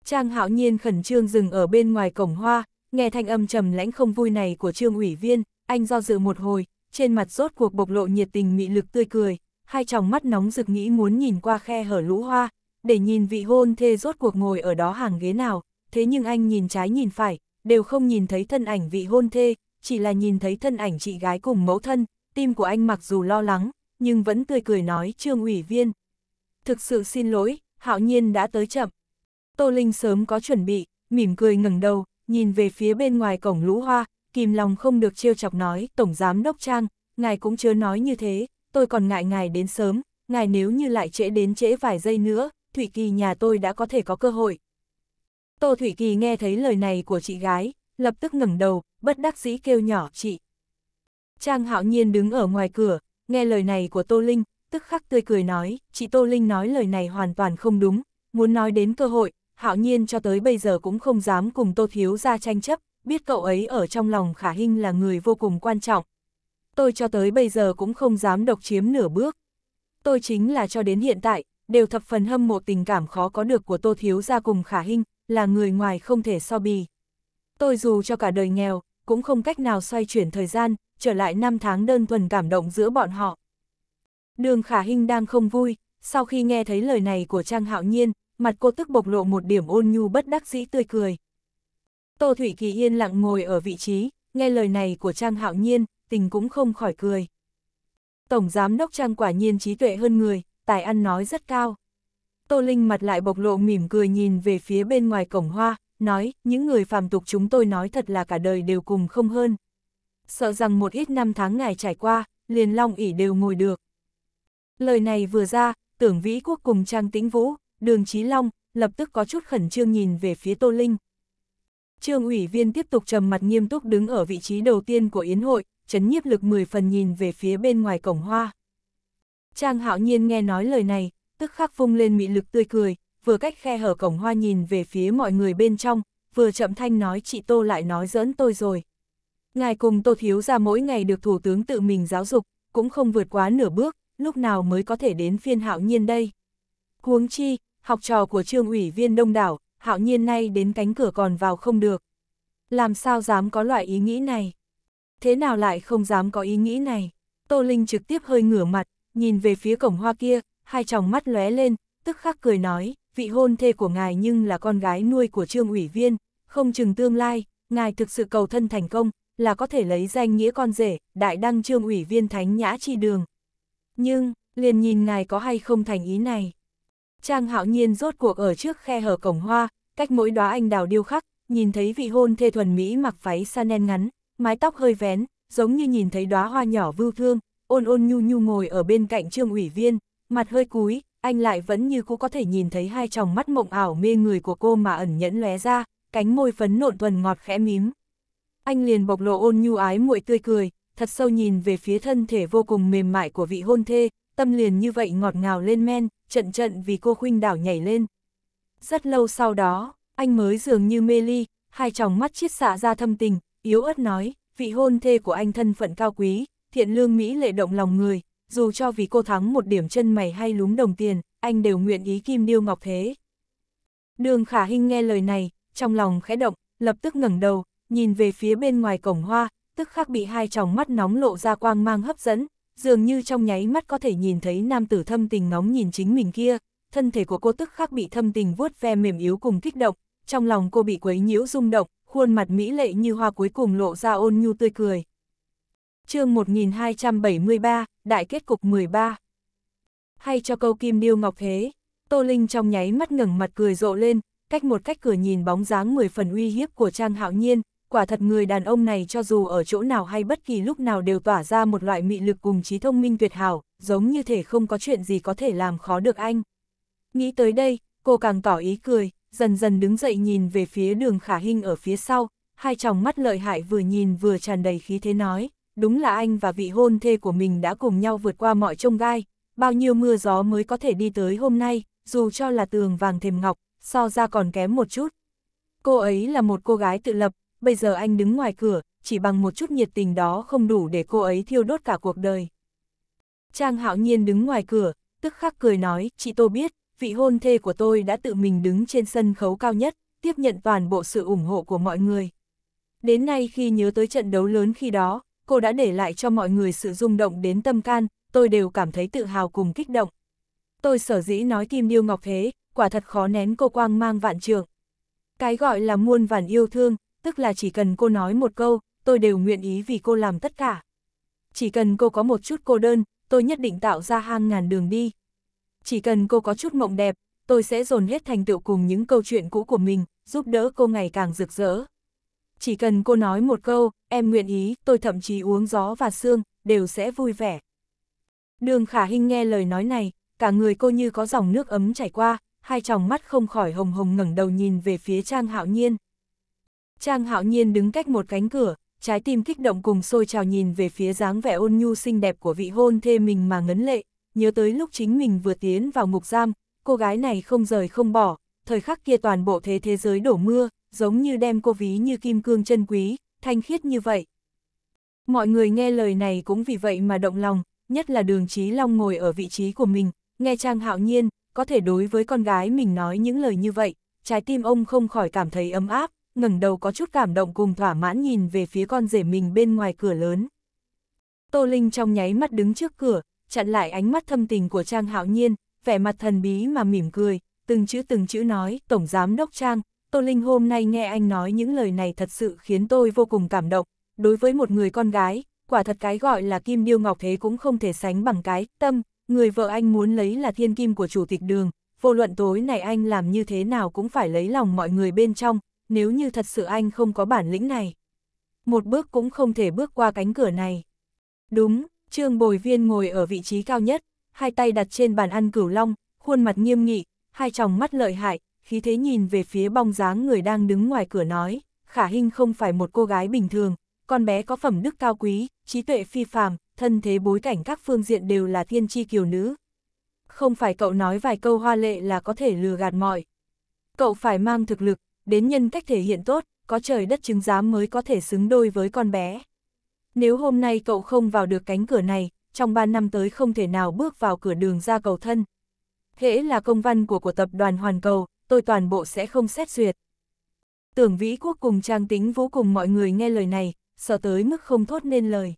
Trang Hạo Nhiên khẩn trương dừng ở bên ngoài cổng hoa, nghe thanh âm trầm lãnh không vui này của trương ủy viên, anh do dự một hồi, trên mặt rốt cuộc bộc lộ nhiệt tình mị lực tươi cười, hai tròng mắt nóng rực nghĩ muốn nhìn qua khe hở lũ hoa, để nhìn vị hôn thê rốt cuộc ngồi ở đó hàng ghế nào, thế nhưng anh nhìn trái nhìn phải, đều không nhìn thấy thân ảnh vị hôn thê, chỉ là nhìn thấy thân ảnh chị gái cùng mẫu thân, tim của anh mặc dù lo lắng, nhưng vẫn tươi cười nói trương ủy viên. Thực sự xin lỗi, hạo nhiên đã tới chậm. Tô Linh sớm có chuẩn bị, mỉm cười ngẩng đầu, nhìn về phía bên ngoài cổng lũ hoa, kìm lòng không được trêu chọc nói, Tổng Giám Đốc Trang, ngài cũng chưa nói như thế, tôi còn ngại ngài đến sớm, ngài nếu như lại trễ đến trễ vài giây nữa, Thủy Kỳ nhà tôi đã có thể có cơ hội. Tô Thủy Kỳ nghe thấy lời này của chị gái, lập tức ngẩng đầu, bất đắc dĩ kêu nhỏ chị. Trang hạo nhiên đứng ở ngoài cửa, nghe lời này của Tô Linh, tức khắc tươi cười nói, chị Tô Linh nói lời này hoàn toàn không đúng, muốn nói đến cơ hội, hạo nhiên cho tới bây giờ cũng không dám cùng Tô Thiếu ra tranh chấp, biết cậu ấy ở trong lòng khả hinh là người vô cùng quan trọng, tôi cho tới bây giờ cũng không dám độc chiếm nửa bước. Tôi chính là cho đến hiện tại, đều thập phần hâm mộ tình cảm khó có được của Tô Thiếu gia cùng Khả Hinh, là người ngoài không thể so bì. Tôi dù cho cả đời nghèo, cũng không cách nào xoay chuyển thời gian, trở lại năm tháng đơn thuần cảm động giữa bọn họ. Đường Khả Hinh đang không vui, sau khi nghe thấy lời này của Trang Hạo Nhiên, mặt cô tức bộc lộ một điểm ôn nhu bất đắc dĩ tươi cười. Tô Thủy Kỳ yên lặng ngồi ở vị trí, nghe lời này của Trang Hạo Nhiên, tình cũng không khỏi cười. Tổng giám đốc Trang quả nhiên trí tuệ hơn người, tài ăn nói rất cao. Tô Linh mặt lại bộc lộ mỉm cười nhìn về phía bên ngoài cổng hoa, nói, những người phàm tục chúng tôi nói thật là cả đời đều cùng không hơn. Sợ rằng một ít năm tháng ngày trải qua, liền long ỉ đều ngồi được. Lời này vừa ra, tưởng vĩ quốc cùng Trang Tĩnh Vũ, đường trí Long, lập tức có chút khẩn trương nhìn về phía Tô Linh. Trương ủy viên tiếp tục trầm mặt nghiêm túc đứng ở vị trí đầu tiên của Yến hội, chấn nhiếp lực mười phần nhìn về phía bên ngoài cổng hoa. Trang hạo nhiên nghe nói lời này, tức khắc phung lên mị lực tươi cười, vừa cách khe hở cổng hoa nhìn về phía mọi người bên trong, vừa chậm thanh nói chị Tô lại nói giỡn tôi rồi. Ngài cùng Tô Thiếu ra mỗi ngày được Thủ tướng tự mình giáo dục, cũng không vượt quá nửa bước, lúc nào mới có thể đến phiên hạo nhiên đây. Huống chi, học trò của trương ủy viên đông đảo, hạo nhiên nay đến cánh cửa còn vào không được. Làm sao dám có loại ý nghĩ này? thế nào lại không dám có ý nghĩ này. Tô Linh trực tiếp hơi ngửa mặt, nhìn về phía cổng hoa kia, hai tròng mắt lóe lên, tức khắc cười nói, vị hôn thê của ngài nhưng là con gái nuôi của trương ủy viên, không chừng tương lai, ngài thực sự cầu thân thành công, là có thể lấy danh nghĩa con rể, đại đăng trương ủy viên thánh nhã chi đường. Nhưng, liền nhìn ngài có hay không thành ý này. Trang hạo nhiên rốt cuộc ở trước khe hở cổng hoa, cách mỗi đóa anh đào điêu khắc, nhìn thấy vị hôn thê thuần Mỹ mặc váy Chanel ngắn, mái tóc hơi vén, giống như nhìn thấy đóa hoa nhỏ vưu thương, ôn ôn nhu nhu ngồi ở bên cạnh trương ủy viên, mặt hơi cúi, anh lại vẫn như cô có thể nhìn thấy hai tròng mắt mộng ảo mê người của cô mà ẩn nhẫn lóe ra, cánh môi phấn nộn tuần ngọt khẽ mím. Anh liền bộc lộ ôn nhu ái muội tươi cười, thật sâu nhìn về phía thân thể vô cùng mềm mại của vị hôn thê, tâm liền như vậy ngọt ngào lên men, trận trận vì cô khuynh đảo nhảy lên. Rất lâu sau đó, anh mới dường như mê ly, hai tròng mắt chiết xạ ra thâm tình, yếu ớt nói, vị hôn thê của anh thân phận cao quý, thiện lương Mỹ lệ động lòng người, dù cho vì cô thắng một điểm chân mày hay lúm đồng tiền, anh đều nguyện ý kim điêu ngọc thế. Đường khả Hinh nghe lời này, trong lòng khẽ động, lập tức ngẩng đầu, nhìn về phía bên ngoài cổng hoa, tức khắc bị hai tròng mắt nóng lộ ra quang mang hấp dẫn, dường như trong nháy mắt có thể nhìn thấy nam tử thâm tình ngóng nhìn chính mình kia, thân thể của cô tức khắc bị thâm tình vuốt ve mềm yếu cùng kích động, trong lòng cô bị quấy nhiễu rung động, khuôn mặt mỹ lệ như hoa cuối cùng lộ ra ôn nhu tươi cười. chương 1273, Đại kết cục 13 Hay cho câu kim điêu ngọc thế, Tô Linh trong nháy mắt ngẩng mặt cười rộ lên, cách một cách cửa nhìn bóng dáng 10 phần uy hiếp của Trang Hạo Nhiên, quả thật người đàn ông này cho dù ở chỗ nào hay bất kỳ lúc nào đều tỏa ra một loại mị lực cùng trí thông minh tuyệt hảo, giống như thể không có chuyện gì có thể làm khó được anh. Nghĩ tới đây, cô càng tỏ ý cười, dần dần đứng dậy nhìn về phía đường khả hình ở phía sau, hai tròng mắt lợi hại vừa nhìn vừa tràn đầy khí thế nói, đúng là anh và vị hôn thê của mình đã cùng nhau vượt qua mọi trông gai, bao nhiêu mưa gió mới có thể đi tới hôm nay, dù cho là tường vàng thềm ngọc, so ra còn kém một chút. Cô ấy là một cô gái tự lập, bây giờ anh đứng ngoài cửa, chỉ bằng một chút nhiệt tình đó không đủ để cô ấy thiêu đốt cả cuộc đời. Trang hạo nhiên đứng ngoài cửa, tức khắc cười nói, chị tôi biết, vị hôn thê của tôi đã tự mình đứng trên sân khấu cao nhất, tiếp nhận toàn bộ sự ủng hộ của mọi người. Đến nay khi nhớ tới trận đấu lớn khi đó, cô đã để lại cho mọi người sự rung động đến tâm can, tôi đều cảm thấy tự hào cùng kích động. Tôi sở dĩ nói Kim Điêu Ngọc thế, quả thật khó nén cô quang mang vạn trường. Cái gọi là muôn vạn yêu thương, tức là chỉ cần cô nói một câu, tôi đều nguyện ý vì cô làm tất cả. Chỉ cần cô có một chút cô đơn, tôi nhất định tạo ra hàng ngàn đường đi chỉ cần cô có chút mộng đẹp, tôi sẽ dồn hết thành tựu cùng những câu chuyện cũ của mình, giúp đỡ cô ngày càng rực rỡ. Chỉ cần cô nói một câu, em nguyện ý, tôi thậm chí uống gió và xương đều sẽ vui vẻ. Đường khả Hinh nghe lời nói này, cả người cô như có dòng nước ấm chảy qua, hai tròng mắt không khỏi hồng hồng ngẩng đầu nhìn về phía Trang Hạo Nhiên. Trang Hạo Nhiên đứng cách một cánh cửa, trái tim kích động cùng sôi trào nhìn về phía dáng vẻ ôn nhu xinh đẹp của vị hôn thê mình mà ngấn lệ nhớ tới lúc chính mình vừa tiến vào ngục giam, cô gái này không rời không bỏ, thời khắc kia toàn bộ thế thế giới đổ mưa, giống như đem cô ví như kim cương chân quý, thanh khiết như vậy. Mọi người nghe lời này cũng vì vậy mà động lòng, nhất là đường trí Long ngồi ở vị trí của mình, nghe Trang Hạo Nhiên, có thể đối với con gái mình nói những lời như vậy, trái tim ông không khỏi cảm thấy ấm áp, ngẩng đầu có chút cảm động cùng thỏa mãn nhìn về phía con rể mình bên ngoài cửa lớn. Tô Linh trong nháy mắt đứng trước cửa, chặn lại ánh mắt thâm tình của Trang Hạo Nhiên, vẻ mặt thần bí mà mỉm cười, từng chữ từng chữ nói, Tổng Giám Đốc Trang, Tô Linh hôm nay nghe anh nói những lời này thật sự khiến tôi vô cùng cảm động, đối với một người con gái, quả thật cái gọi là kim điêu ngọc thế cũng không thể sánh bằng cái tâm, người vợ anh muốn lấy là thiên kim của chủ tịch đường, vô luận tối này anh làm như thế nào cũng phải lấy lòng mọi người bên trong, nếu như thật sự anh không có bản lĩnh này. Một bước cũng không thể bước qua cánh cửa này. Đúng, Trương Bồi Viên ngồi ở vị trí cao nhất, hai tay đặt trên bàn ăn cửu long, khuôn mặt nghiêm nghị, hai tròng mắt lợi hại, khí thế nhìn về phía bóng dáng người đang đứng ngoài cửa nói, Khả Hinh không phải một cô gái bình thường, con bé có phẩm đức cao quý, trí tuệ phi phàm, thân thế bối cảnh các phương diện đều là thiên chi kiều nữ. Không phải cậu nói vài câu hoa lệ là có thể lừa gạt mọi. Cậu phải mang thực lực, đến nhân cách thể hiện tốt, có trời đất chứng giám mới có thể xứng đôi với con bé. Nếu hôm nay cậu không vào được cánh cửa này, trong 3 năm tới không thể nào bước vào cửa đường ra cầu thân. Hễ là công văn của của tập đoàn Hoàn Cầu, tôi toàn bộ sẽ không xét duyệt. Tưởng Vĩ Quốc cùng Trang Tính Vũ cùng mọi người nghe lời này, sợ tới mức không thốt nên lời.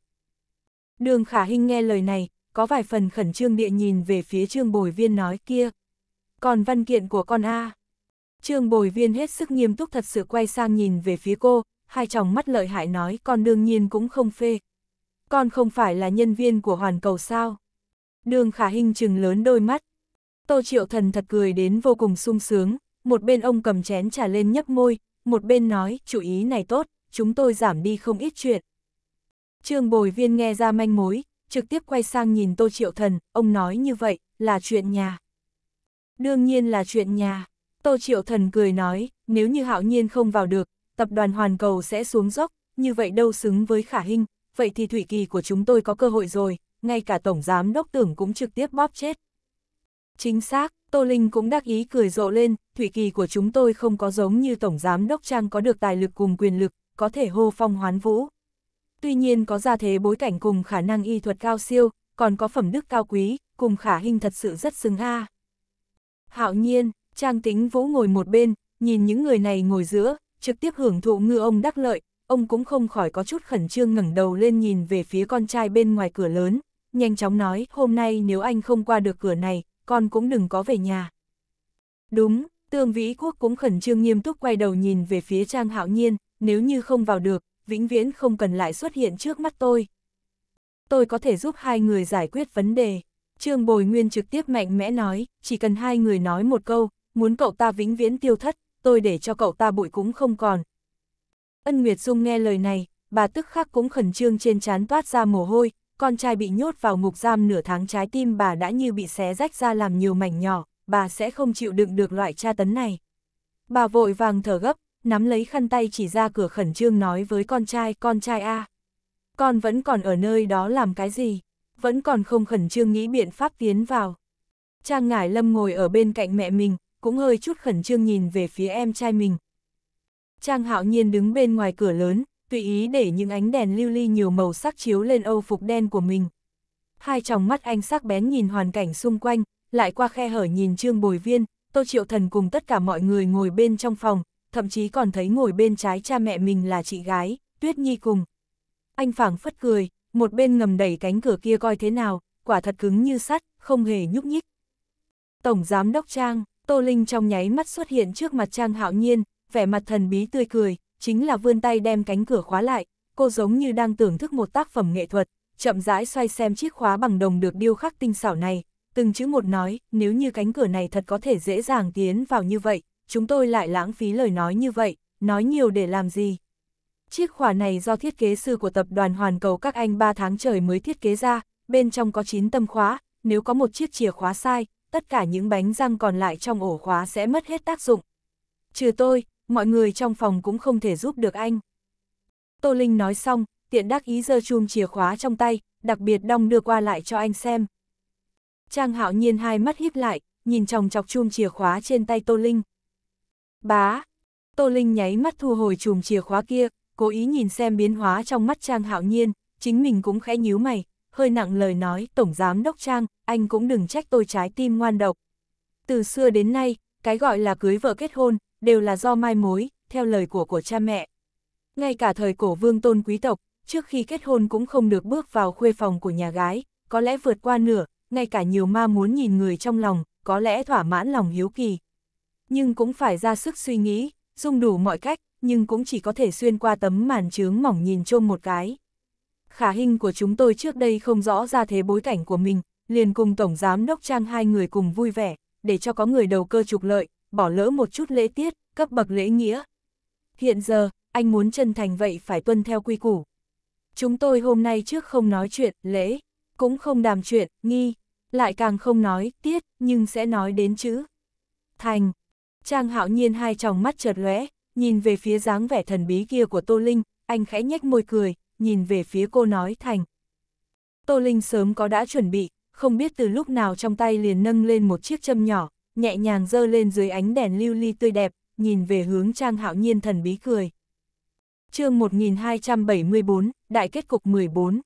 Đường Khả Hinh nghe lời này, có vài phần khẩn trương địa nhìn về phía Trương Bồi Viên nói kia. Còn văn kiện của con A. Trương Bồi Viên hết sức nghiêm túc thật sự quay sang nhìn về phía cô, hai tròng mắt lợi hại nói con đương nhiên cũng không phê. Con không phải là nhân viên của hoàn cầu sao. Đường khả hình trừng lớn đôi mắt. Tô triệu thần thật cười đến vô cùng sung sướng, một bên ông cầm chén trà lên nhấp môi, một bên nói, chủ ý này tốt, chúng tôi giảm đi không ít chuyện. Trương bồi viên nghe ra manh mối, trực tiếp quay sang nhìn tô triệu thần, ông nói như vậy, là chuyện nhà. Đương nhiên là chuyện nhà, tô triệu thần cười nói, nếu như hạo nhiên không vào được, tập đoàn Hoàn Cầu sẽ xuống dốc, như vậy đâu xứng với khả hình, vậy thì Thủy Kỳ của chúng tôi có cơ hội rồi, ngay cả Tổng Giám Đốc Tưởng cũng trực tiếp bóp chết. Chính xác, Tô Linh cũng đắc ý cười rộ lên, Thủy Kỳ của chúng tôi không có giống như Tổng Giám Đốc Trang có được tài lực cùng quyền lực, có thể hô phong hoán vũ. Tuy nhiên có gia thế bối cảnh cùng khả năng y thuật cao siêu, còn có phẩm đức cao quý, cùng khả hình thật sự rất xứng a. Hạo nhiên, Trang Tính Vũ ngồi một bên, nhìn những người này ngồi giữa, trực tiếp hưởng thụ ngư ông đắc lợi, ông cũng không khỏi có chút khẩn trương ngẩng đầu lên nhìn về phía con trai bên ngoài cửa lớn, nhanh chóng nói, hôm nay nếu anh không qua được cửa này, con cũng đừng có về nhà. Đúng, Tương Vĩ Quốc cũng khẩn trương nghiêm túc quay đầu nhìn về phía Trang Hạo Nhiên, nếu như không vào được, vĩnh viễn không cần lại xuất hiện trước mắt tôi. Tôi có thể giúp hai người giải quyết vấn đề. Trương Bồi Nguyên trực tiếp mạnh mẽ nói, chỉ cần hai người nói một câu, muốn cậu ta vĩnh viễn tiêu thất, tôi để cho cậu ta bụi cũng không còn. Ân Nguyệt Dung nghe lời này, bà tức khắc cũng khẩn trương trên trán toát ra mồ hôi, con trai bị nhốt vào ngục giam nửa tháng trái tim bà đã như bị xé rách ra làm nhiều mảnh nhỏ, bà sẽ không chịu đựng được loại tra tấn này. Bà vội vàng thở gấp, nắm lấy khăn tay chỉ ra cửa khẩn trương nói với con trai, con trai a, Con vẫn còn ở nơi đó làm cái gì, vẫn còn không khẩn trương nghĩ biện pháp tiến vào. Trang Ngải Lâm ngồi ở bên cạnh mẹ mình, cũng hơi chút khẩn trương nhìn về phía em trai mình. Trang hạo nhiên đứng bên ngoài cửa lớn, tùy ý để những ánh đèn lưu ly nhiều màu sắc chiếu lên âu phục đen của mình. Hai tròng mắt anh sắc bén nhìn hoàn cảnh xung quanh, lại qua khe hở nhìn Trương Bồi Viên, Tô Triệu Thần cùng tất cả mọi người ngồi bên trong phòng, thậm chí còn thấy ngồi bên trái cha mẹ mình là chị gái, Tuyết Nhi cùng. Anh phảng phất cười, một bên ngầm đẩy cánh cửa kia coi thế nào, quả thật cứng như sắt, không hề nhúc nhích. Tổng Giám Đốc Trang Tô Linh trong nháy mắt xuất hiện trước mặt Trang Hạo Nhiên, vẻ mặt thần bí tươi cười, chính là vươn tay đem cánh cửa khóa lại, cô giống như đang thưởng thức một tác phẩm nghệ thuật, chậm rãi xoay xem chiếc khóa bằng đồng được điêu khắc tinh xảo này, từng chữ một nói, nếu như cánh cửa này thật có thể dễ dàng tiến vào như vậy, chúng tôi lại lãng phí lời nói như vậy, nói nhiều để làm gì. Chiếc khóa này do thiết kế sư của tập đoàn Hoàn Cầu các anh 3 tháng trời mới thiết kế ra, bên trong có 9 tâm khóa, nếu có một chiếc chìa khóa sai, tất cả những bánh răng còn lại trong ổ khóa sẽ mất hết tác dụng. Trừ tôi, mọi người trong phòng cũng không thể giúp được anh. Tô Linh nói xong, tiện đắc ý giơ chùm chìa khóa trong tay, đặc biệt đong đưa qua lại cho anh xem. Trang hạo nhiên hai mắt híp lại, nhìn chòng chọc chùm chìa khóa trên tay Tô Linh. Bá! Tô Linh nháy mắt thu hồi chùm chìa khóa kia, cố ý nhìn xem biến hóa trong mắt Trang hạo nhiên, chính mình cũng khẽ nhíu mày, hơi nặng lời nói, Tổng Giám Đốc Trang, anh cũng đừng trách tôi trái tim ngoan độc. Từ xưa đến nay, cái gọi là cưới vợ kết hôn, đều là do mai mối, theo lời của của cha mẹ. Ngay cả thời cổ vương tôn quý tộc, trước khi kết hôn cũng không được bước vào khuê phòng của nhà gái, có lẽ vượt qua nửa, ngay cả nhiều ma muốn nhìn người trong lòng, có lẽ thỏa mãn lòng hiếu kỳ. Nhưng cũng phải ra sức suy nghĩ, dùng đủ mọi cách, nhưng cũng chỉ có thể xuyên qua tấm màn trướng mỏng nhìn trôm một cái khả hình của chúng tôi trước đây không rõ ra thế bối cảnh của mình, liền cùng Tổng Giám Đốc Trang hai người cùng vui vẻ, để cho có người đầu cơ trục lợi, bỏ lỡ một chút lễ tiết, cấp bậc lễ nghĩa. Hiện giờ, anh muốn chân thành vậy phải tuân theo quy củ. Chúng tôi hôm nay trước không nói chuyện, lễ, cũng không đàm chuyện, nghi, lại càng không nói, tiết, nhưng sẽ nói đến chữ. Thành, Trang hạo nhiên hai tròng mắt chợt lóe, nhìn về phía dáng vẻ thần bí kia của Tô Linh, anh khẽ nhếch môi cười, nhìn về phía cô nói thành. Tô Linh sớm có đã chuẩn bị, không biết từ lúc nào trong tay liền nâng lên một chiếc châm nhỏ, nhẹ nhàng dơ lên dưới ánh đèn lưu ly tươi đẹp, nhìn về hướng Trang Hạo Nhiên thần bí cười. chương 1274, Đại kết cục 14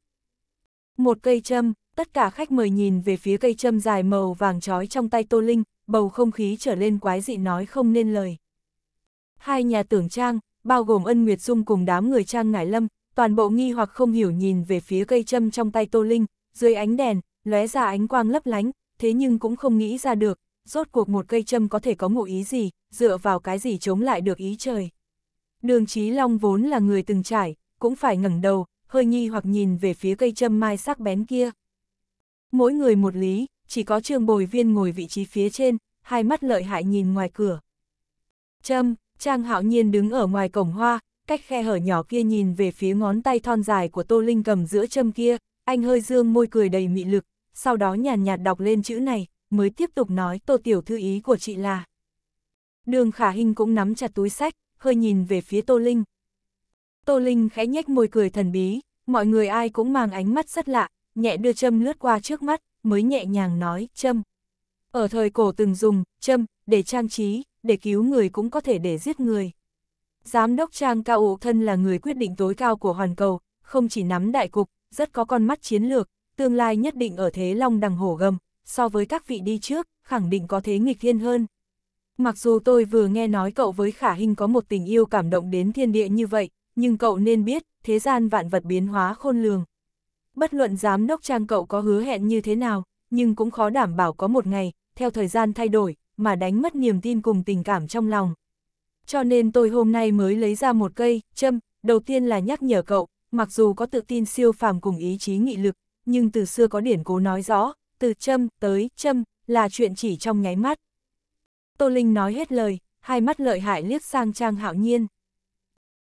Một cây châm, tất cả khách mời nhìn về phía cây châm dài màu vàng trói trong tay Tô Linh, bầu không khí trở lên quái dị nói không nên lời. Hai nhà tưởng Trang, bao gồm ân Nguyệt Dung cùng đám người Trang Ngải Lâm, toàn bộ nghi hoặc không hiểu nhìn về phía cây châm trong tay Tô Linh, dưới ánh đèn, lóe ra ánh quang lấp lánh, thế nhưng cũng không nghĩ ra được, rốt cuộc một cây châm có thể có ngụ ý gì, dựa vào cái gì chống lại được ý trời. Đường Chí Long vốn là người từng trải, cũng phải ngẩng đầu, hơi nghi hoặc nhìn về phía cây châm mai sắc bén kia. Mỗi người một lý, chỉ có trương bồi viên ngồi vị trí phía trên, hai mắt lợi hại nhìn ngoài cửa. Châm, Trang Hạo Nhiên đứng ở ngoài cổng hoa, cách khe hở nhỏ kia nhìn về phía ngón tay thon dài của Tô Linh cầm giữa châm kia, anh hơi dương môi cười đầy mị lực, sau đó nhàn nhạt, nhạt đọc lên chữ này, mới tiếp tục nói Tô Tiểu Thư ý của chị là. Đường Khả Hinh cũng nắm chặt túi sách, hơi nhìn về phía Tô Linh. Tô Linh khẽ nhếch môi cười thần bí, mọi người ai cũng mang ánh mắt rất lạ, nhẹ đưa châm lướt qua trước mắt, mới nhẹ nhàng nói, châm. Ở thời cổ từng dùng, châm, để trang trí, để cứu người cũng có thể để giết người. Giám đốc Trang Cao Ủ thân là người quyết định tối cao của hoàn cầu, không chỉ nắm đại cục, rất có con mắt chiến lược, tương lai nhất định ở thế long đằng hổ gầm, so với các vị đi trước, khẳng định có thế nghịch thiên hơn. Mặc dù tôi vừa nghe nói cậu với Khả Hinh có một tình yêu cảm động đến thiên địa như vậy, nhưng cậu nên biết, thế gian vạn vật biến hóa khôn lường. Bất luận giám đốc Trang cậu có hứa hẹn như thế nào, nhưng cũng khó đảm bảo có một ngày, theo thời gian thay đổi, mà đánh mất niềm tin cùng tình cảm trong lòng cho nên tôi hôm nay mới lấy ra một cây, châm, đầu tiên là nhắc nhở cậu, mặc dù có tự tin siêu phàm cùng ý chí nghị lực, nhưng từ xưa có điển cố nói rõ, từ châm tới châm là chuyện chỉ trong nháy mắt. Tô Linh nói hết lời, hai mắt lợi hại liếc sang Trang Hạo Nhiên.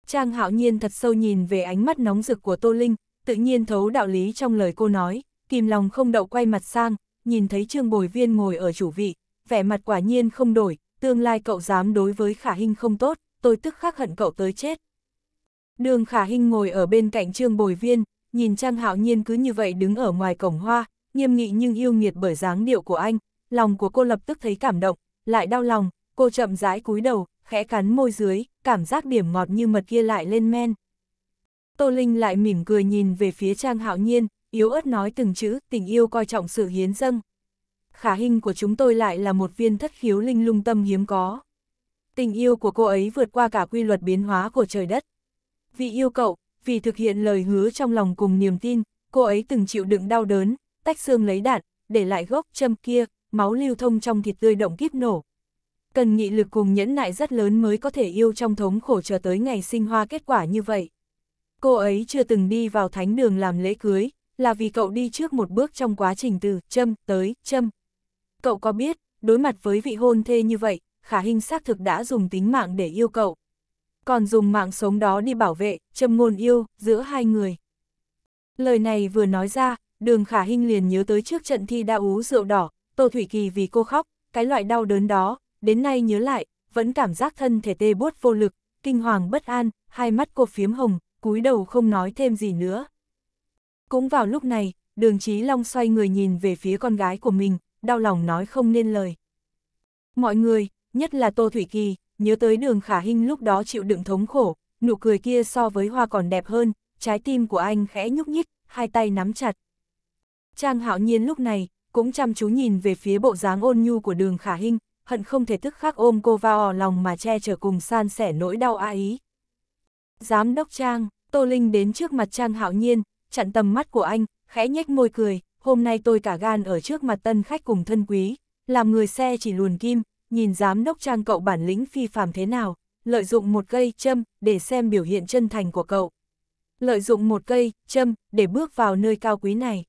Trang Hạo Nhiên thật sâu nhìn về ánh mắt nóng rực của Tô Linh, tự nhiên thấu đạo lý trong lời cô nói, kìm lòng không đậu quay mặt sang, nhìn thấy Trương Bồi Viên ngồi ở chủ vị, vẻ mặt quả nhiên không đổi, tương lai cậu dám đối với khả hình không tốt, tôi tức khắc hận cậu tới chết. Đường khả hình ngồi ở bên cạnh trương bồi viên, nhìn Trang Hạo Nhiên cứ như vậy đứng ở ngoài cổng hoa, nghiêm nghị nhưng yêu nghiệt bởi dáng điệu của anh, lòng của cô lập tức thấy cảm động, lại đau lòng, cô chậm rãi cúi đầu, khẽ cắn môi dưới, cảm giác điểm ngọt như mật kia lại lên men. Tô Linh lại mỉm cười nhìn về phía Trang Hạo Nhiên, yếu ớt nói từng chữ, tình yêu coi trọng sự hiến dâng khả hình của chúng tôi lại là một viên thất khiếu linh lung tâm hiếm có. Tình yêu của cô ấy vượt qua cả quy luật biến hóa của trời đất. Vì yêu cậu, vì thực hiện lời hứa trong lòng cùng niềm tin, cô ấy từng chịu đựng đau đớn, tách xương lấy đạn, để lại gốc châm kia, máu lưu thông trong thịt tươi động kíp nổ. Cần nghị lực cùng nhẫn nại rất lớn mới có thể yêu trong thống khổ chờ tới ngày sinh hoa kết quả như vậy. Cô ấy chưa từng đi vào thánh đường làm lễ cưới, là vì cậu đi trước một bước trong quá trình từ châm tới châm cậu có biết, đối mặt với vị hôn thê như vậy, khả hình xác thực đã dùng tính mạng để yêu cậu. Còn dùng mạng sống đó đi bảo vệ, châm ngôn yêu, giữa hai người. Lời này vừa nói ra, đường khả hình liền nhớ tới trước trận thi đã ú rượu đỏ, Tô Thủy Kỳ vì cô khóc, cái loại đau đớn đó, đến nay nhớ lại, vẫn cảm giác thân thể tê buốt vô lực, kinh hoàng bất an, hai mắt cô phiếm hồng, cúi đầu không nói thêm gì nữa. Cũng vào lúc này, đường Chí Long xoay người nhìn về phía con gái của mình, đau lòng nói không nên lời. Mọi người, nhất là Tô Thủy Kỳ, nhớ tới đường khả hình lúc đó chịu đựng thống khổ, nụ cười kia so với hoa còn đẹp hơn, trái tim của anh khẽ nhúc nhích, hai tay nắm chặt. Trang hạo nhiên lúc này, cũng chăm chú nhìn về phía bộ dáng ôn nhu của đường khả hình, hận không thể tức khắc ôm cô vào lòng mà che chở cùng san sẻ nỗi đau a ý. Giám đốc Trang, Tô Linh đến trước mặt Trang hạo nhiên, chặn tầm mắt của anh, khẽ nhếch môi cười, hôm nay tôi cả gan ở trước mặt tân khách cùng thân quý, làm người xe chỉ luồn kim, nhìn giám đốc trang cậu bản lĩnh phi phàm thế nào, lợi dụng một cây châm để xem biểu hiện chân thành của cậu. Lợi dụng một cây châm để bước vào nơi cao quý này.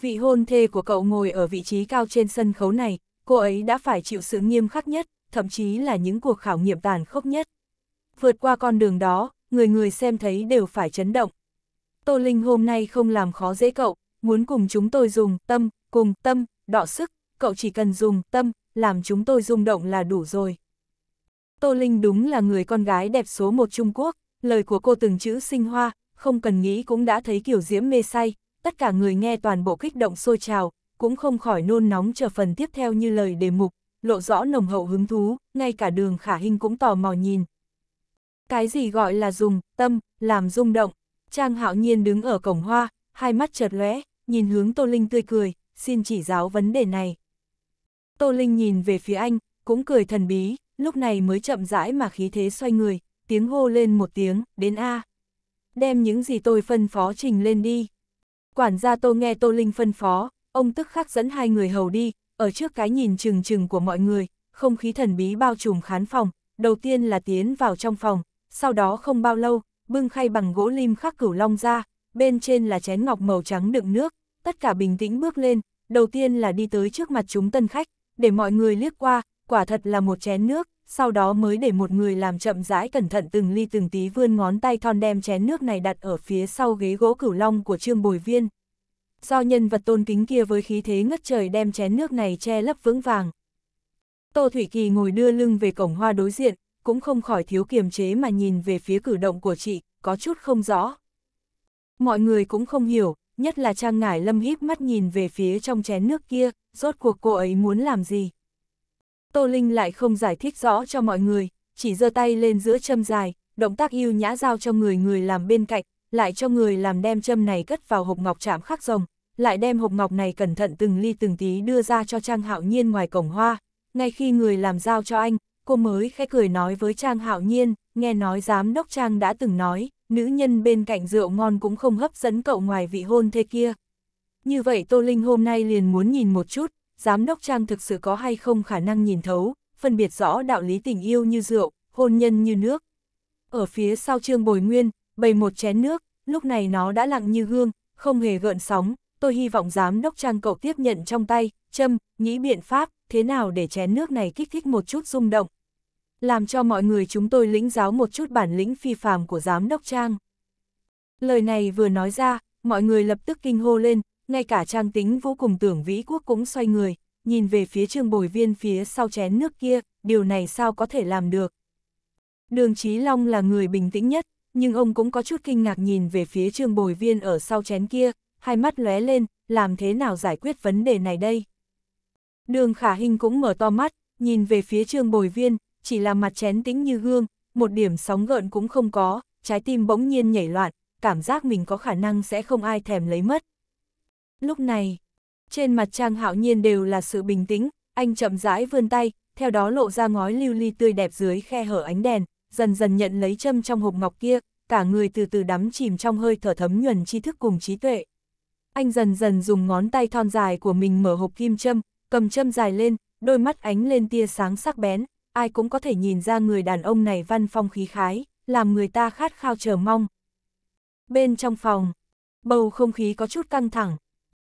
Vị hôn thê của cậu ngồi ở vị trí cao trên sân khấu này, cô ấy đã phải chịu sự nghiêm khắc nhất, thậm chí là những cuộc khảo nghiệm tàn khốc nhất. Vượt qua con đường đó, người người xem thấy đều phải chấn động. Tô Linh hôm nay không làm khó dễ cậu, muốn cùng chúng tôi dùng tâm, cùng tâm, đọ sức, cậu chỉ cần dùng tâm, làm chúng tôi rung động là đủ rồi. Tô Linh đúng là người con gái đẹp số một Trung Quốc, lời của cô từng chữ sinh hoa, không cần nghĩ cũng đã thấy kiểu diễm mê say, tất cả người nghe toàn bộ kích động sôi trào, cũng không khỏi nôn nóng chờ phần tiếp theo như lời đề mục, lộ rõ nồng hậu hứng thú, ngay cả đường khả hình cũng tò mò nhìn. Cái gì gọi là dùng, tâm, làm rung động, Trang hạo nhiên đứng ở cổng hoa, hai mắt chợt lóe, nhìn hướng Tô Linh tươi cười, xin chỉ giáo vấn đề này. Tô Linh nhìn về phía anh, cũng cười thần bí, lúc này mới chậm rãi mà khí thế xoay người, tiếng hô lên một tiếng, đến A. Đem những gì tôi phân phó trình lên đi. Quản gia Tô nghe Tô Linh phân phó, ông tức khắc dẫn hai người hầu đi, ở trước cái nhìn chừng chừng của mọi người, không khí thần bí bao trùm khán phòng, đầu tiên là tiến vào trong phòng, sau đó không bao lâu, bưng khay bằng gỗ lim khắc cửu long ra, bên trên là chén ngọc màu trắng đựng nước, tất cả bình tĩnh bước lên, đầu tiên là đi tới trước mặt chúng tân khách, để mọi người liếc qua, quả thật là một chén nước, sau đó mới để một người làm chậm rãi cẩn thận từng ly từng tí vươn ngón tay thon đem chén nước này đặt ở phía sau ghế gỗ cửu long của Trương Bồi Viên. Do nhân vật tôn kính kia với khí thế ngất trời đem chén nước này che lấp vững vàng. Tô Thủy Kỳ ngồi đưa lưng về cổng hoa đối diện, cũng không khỏi thiếu kiềm chế mà nhìn về phía cử động của chị, có chút không rõ. Mọi người cũng không hiểu, nhất là Trang Ngải Lâm híp mắt nhìn về phía trong chén nước kia, rốt cuộc cô ấy muốn làm gì. Tô Linh lại không giải thích rõ cho mọi người, chỉ giơ tay lên giữa châm dài, động tác yêu nhã giao cho người người làm bên cạnh, lại cho người làm đem châm này cất vào hộp ngọc chạm khắc rồng, lại đem hộp ngọc này cẩn thận từng ly từng tí đưa ra cho Trang Hạo Nhiên ngoài cổng hoa. Ngay khi người làm giao cho anh, cô mới khẽ cười nói với Trang Hạo Nhiên, nghe nói giám đốc Trang đã từng nói, nữ nhân bên cạnh rượu ngon cũng không hấp dẫn cậu ngoài vị hôn thê kia. Như vậy Tô Linh hôm nay liền muốn nhìn một chút, giám đốc Trang thực sự có hay không khả năng nhìn thấu, phân biệt rõ đạo lý tình yêu như rượu, hôn nhân như nước. Ở phía sau Trương Bồi Nguyên, bày một chén nước, lúc này nó đã lặng như gương, không hề gợn sóng, tôi hy vọng giám đốc Trang cậu tiếp nhận trong tay, châm, nghĩ biện pháp, thế nào để chén nước này kích thích một chút rung động, làm cho mọi người chúng tôi lĩnh giáo một chút bản lĩnh phi phàm của giám đốc Trang. Lời này vừa nói ra, mọi người lập tức kinh hô lên, ngay cả Trang tính vô cùng tưởng vĩ quốc cũng xoay người, nhìn về phía trường bồi viên phía sau chén nước kia, điều này sao có thể làm được. Đường Chí Long là người bình tĩnh nhất, nhưng ông cũng có chút kinh ngạc nhìn về phía trường bồi viên ở sau chén kia, hai mắt lóe lên, làm thế nào giải quyết vấn đề này đây. Đường Khả Hinh cũng mở to mắt, nhìn về phía trường bồi viên, chỉ là mặt chén tĩnh như gương, một điểm sóng gợn cũng không có, trái tim bỗng nhiên nhảy loạn, cảm giác mình có khả năng sẽ không ai thèm lấy mất. Lúc này, trên mặt Trang Hạo Nhiên đều là sự bình tĩnh, anh chậm rãi vươn tay, theo đó lộ ra ngói lưu ly tươi đẹp dưới khe hở ánh đèn, dần dần nhận lấy châm trong hộp ngọc kia, cả người từ từ đắm chìm trong hơi thở thấm nhuần tri thức cùng trí tuệ. Anh dần dần dùng ngón tay thon dài của mình mở hộp kim châm, cầm châm dài lên, đôi mắt ánh lên tia sáng sắc bén, ai cũng có thể nhìn ra người đàn ông này văn phong khí khái, làm người ta khát khao chờ mong. Bên trong phòng, bầu không khí có chút căng thẳng.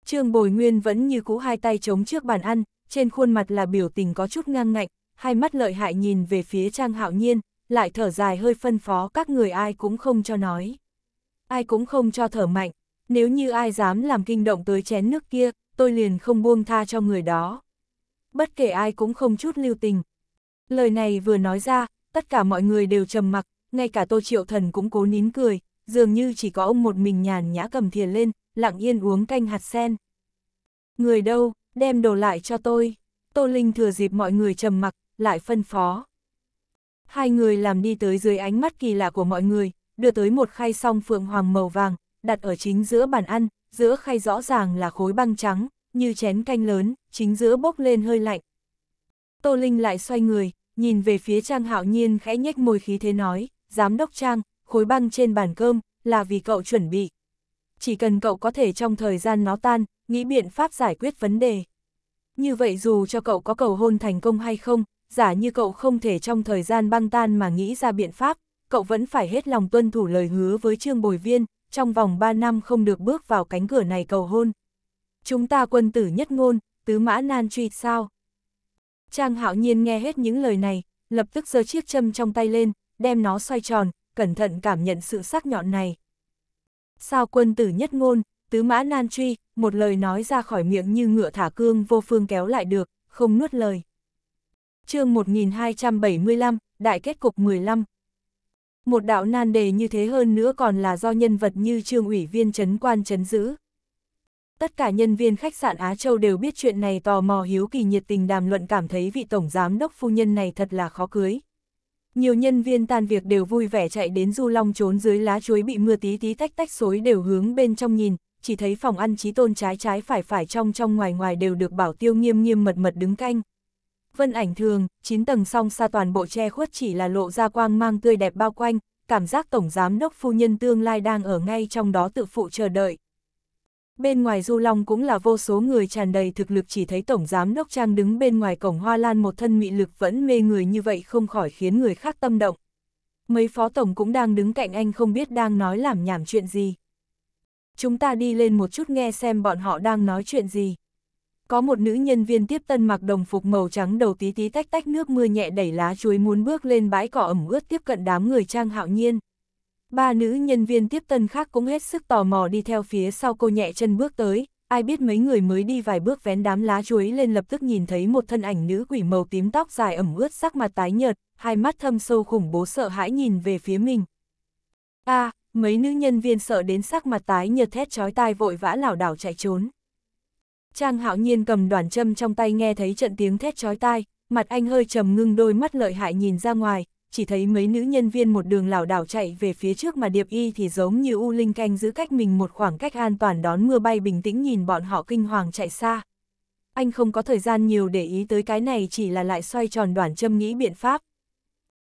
Trương Bồi Nguyên vẫn như cũ hai tay chống trước bàn ăn, trên khuôn mặt là biểu tình có chút ngang ngạnh, hai mắt lợi hại nhìn về phía Trang Hạo Nhiên, lại thở dài hơi phân phó các người ai cũng không cho nói. Ai cũng không cho thở mạnh, nếu như ai dám làm kinh động tới chén nước kia, tôi liền không buông tha cho người đó. Bất kể ai cũng không chút lưu tình, Lời này vừa nói ra, tất cả mọi người đều trầm mặc, ngay cả Tô Triệu Thần cũng cố nín cười, dường như chỉ có ông một mình nhàn nhã cầm thìa lên, lặng yên uống canh hạt sen. Người đâu, đem đồ lại cho tôi. Tô Linh thừa dịp mọi người trầm mặc, lại phân phó. Hai người làm đi tới dưới ánh mắt kỳ lạ của mọi người, đưa tới một khay song phượng hoàng màu vàng, đặt ở chính giữa bàn ăn, giữa khay rõ ràng là khối băng trắng, như chén canh lớn, chính giữa bốc lên hơi lạnh. Tô Linh lại xoay người, Nhìn về phía Trang Hạo Nhiên khẽ nhếch môi khí thế nói, giám đốc Trang, khối băng trên bàn cơm, là vì cậu chuẩn bị. Chỉ cần cậu có thể trong thời gian nó tan, nghĩ biện pháp giải quyết vấn đề. Như vậy dù cho cậu có cầu hôn thành công hay không, giả như cậu không thể trong thời gian băng tan mà nghĩ ra biện pháp, cậu vẫn phải hết lòng tuân thủ lời hứa với Trương Bồi Viên, trong vòng 3 năm không được bước vào cánh cửa này cầu hôn. Chúng ta quân tử nhất ngôn, tứ mã nan truy sao? Trang hạo nhiên nghe hết những lời này, lập tức giơ chiếc châm trong tay lên, đem nó xoay tròn, cẩn thận cảm nhận sự sắc nhọn này. Sao quân tử nhất ngôn, tứ mã nan truy, một lời nói ra khỏi miệng như ngựa thả cương vô phương kéo lại được, không nuốt lời. chương 1275, Đại kết cục 15 Một đạo nan đề như thế hơn nữa còn là do nhân vật như trương ủy viên trấn quan trấn giữ. Tất cả nhân viên khách sạn Á Châu đều biết chuyện này tò mò hiếu kỳ nhiệt tình đàm luận cảm thấy vị tổng giám đốc phu nhân này thật là khó cưới. Nhiều nhân viên tan việc đều vui vẻ chạy đến du long trốn dưới lá chuối bị mưa tí tí tách tách xối đều hướng bên trong nhìn, chỉ thấy phòng ăn trí tôn trái trái phải phải trong trong ngoài ngoài đều được bảo tiêu nghiêm nghiêm mật mật đứng canh. Vân ảnh thường, 9 tầng song xa toàn bộ che khuất chỉ là lộ ra quang mang tươi đẹp bao quanh, cảm giác tổng giám đốc phu nhân tương lai đang ở ngay trong đó tự phụ chờ đợi. Bên ngoài du long cũng là vô số người tràn đầy thực lực chỉ thấy Tổng Giám Đốc Trang đứng bên ngoài cổng hoa lan một thân mị lực vẫn mê người như vậy không khỏi khiến người khác tâm động. Mấy phó tổng cũng đang đứng cạnh anh không biết đang nói làm nhảm chuyện gì. Chúng ta đi lên một chút nghe xem bọn họ đang nói chuyện gì. Có một nữ nhân viên tiếp tân mặc đồng phục màu trắng đầu tí tí tách tách nước mưa nhẹ đẩy lá chuối muốn bước lên bãi cỏ ẩm ướt tiếp cận đám người Trang Hạo Nhiên. Ba nữ nhân viên tiếp tân khác cũng hết sức tò mò đi theo phía sau cô nhẹ chân bước tới, ai biết mấy người mới đi vài bước vén đám lá chuối lên lập tức nhìn thấy một thân ảnh nữ quỷ màu tím tóc dài ẩm ướt sắc mặt tái nhợt, hai mắt thâm sâu khủng bố sợ hãi nhìn về phía mình. A, à, mấy nữ nhân viên sợ đến sắc mặt tái nhợt thét chói tai vội vã lảo đảo chạy trốn. Trang Hạo Nhiên cầm đoàn châm trong tay nghe thấy trận tiếng thét chói tai, mặt anh hơi trầm ngưng đôi mắt lợi hại nhìn ra ngoài, chỉ thấy mấy nữ nhân viên một đường lảo đảo chạy về phía trước mà Điệp Y thì giống như U Linh canh giữ cách mình một khoảng cách an toàn đón mưa bay bình tĩnh nhìn bọn họ kinh hoàng chạy xa. Anh không có thời gian nhiều để ý tới cái này chỉ là lại xoay tròn đoàn châm nghĩ biện pháp.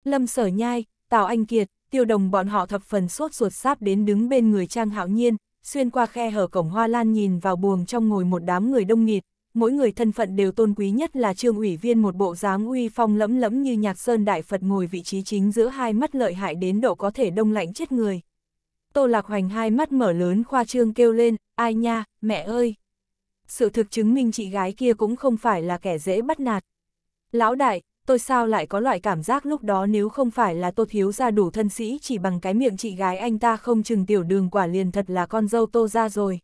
Lâm Sở Nhai, Tào Anh Kiệt, Tiêu Đồng bọn họ thập phần sốt ruột sáp đến đứng bên người Trang Hạo Nhiên, xuyên qua khe hở cổng hoa lan nhìn vào buồng trong ngồi một đám người đông nghịt, mỗi người thân phận đều tôn quý nhất là trương ủy viên một bộ dáng uy phong lẫm lẫm như nhạc sơn đại Phật ngồi vị trí chính giữa hai mắt lợi hại đến độ có thể đông lạnh chết người. Tô Lạc Hoành hai mắt mở lớn khoa trương kêu lên, ai nha, mẹ ơi. Sự thực chứng minh chị gái kia cũng không phải là kẻ dễ bắt nạt. Lão đại, tôi sao lại có loại cảm giác lúc đó nếu không phải là tô thiếu ra đủ thân sĩ chỉ bằng cái miệng chị gái anh ta không chừng tiểu đường quả liền thật là con dâu tô ra rồi.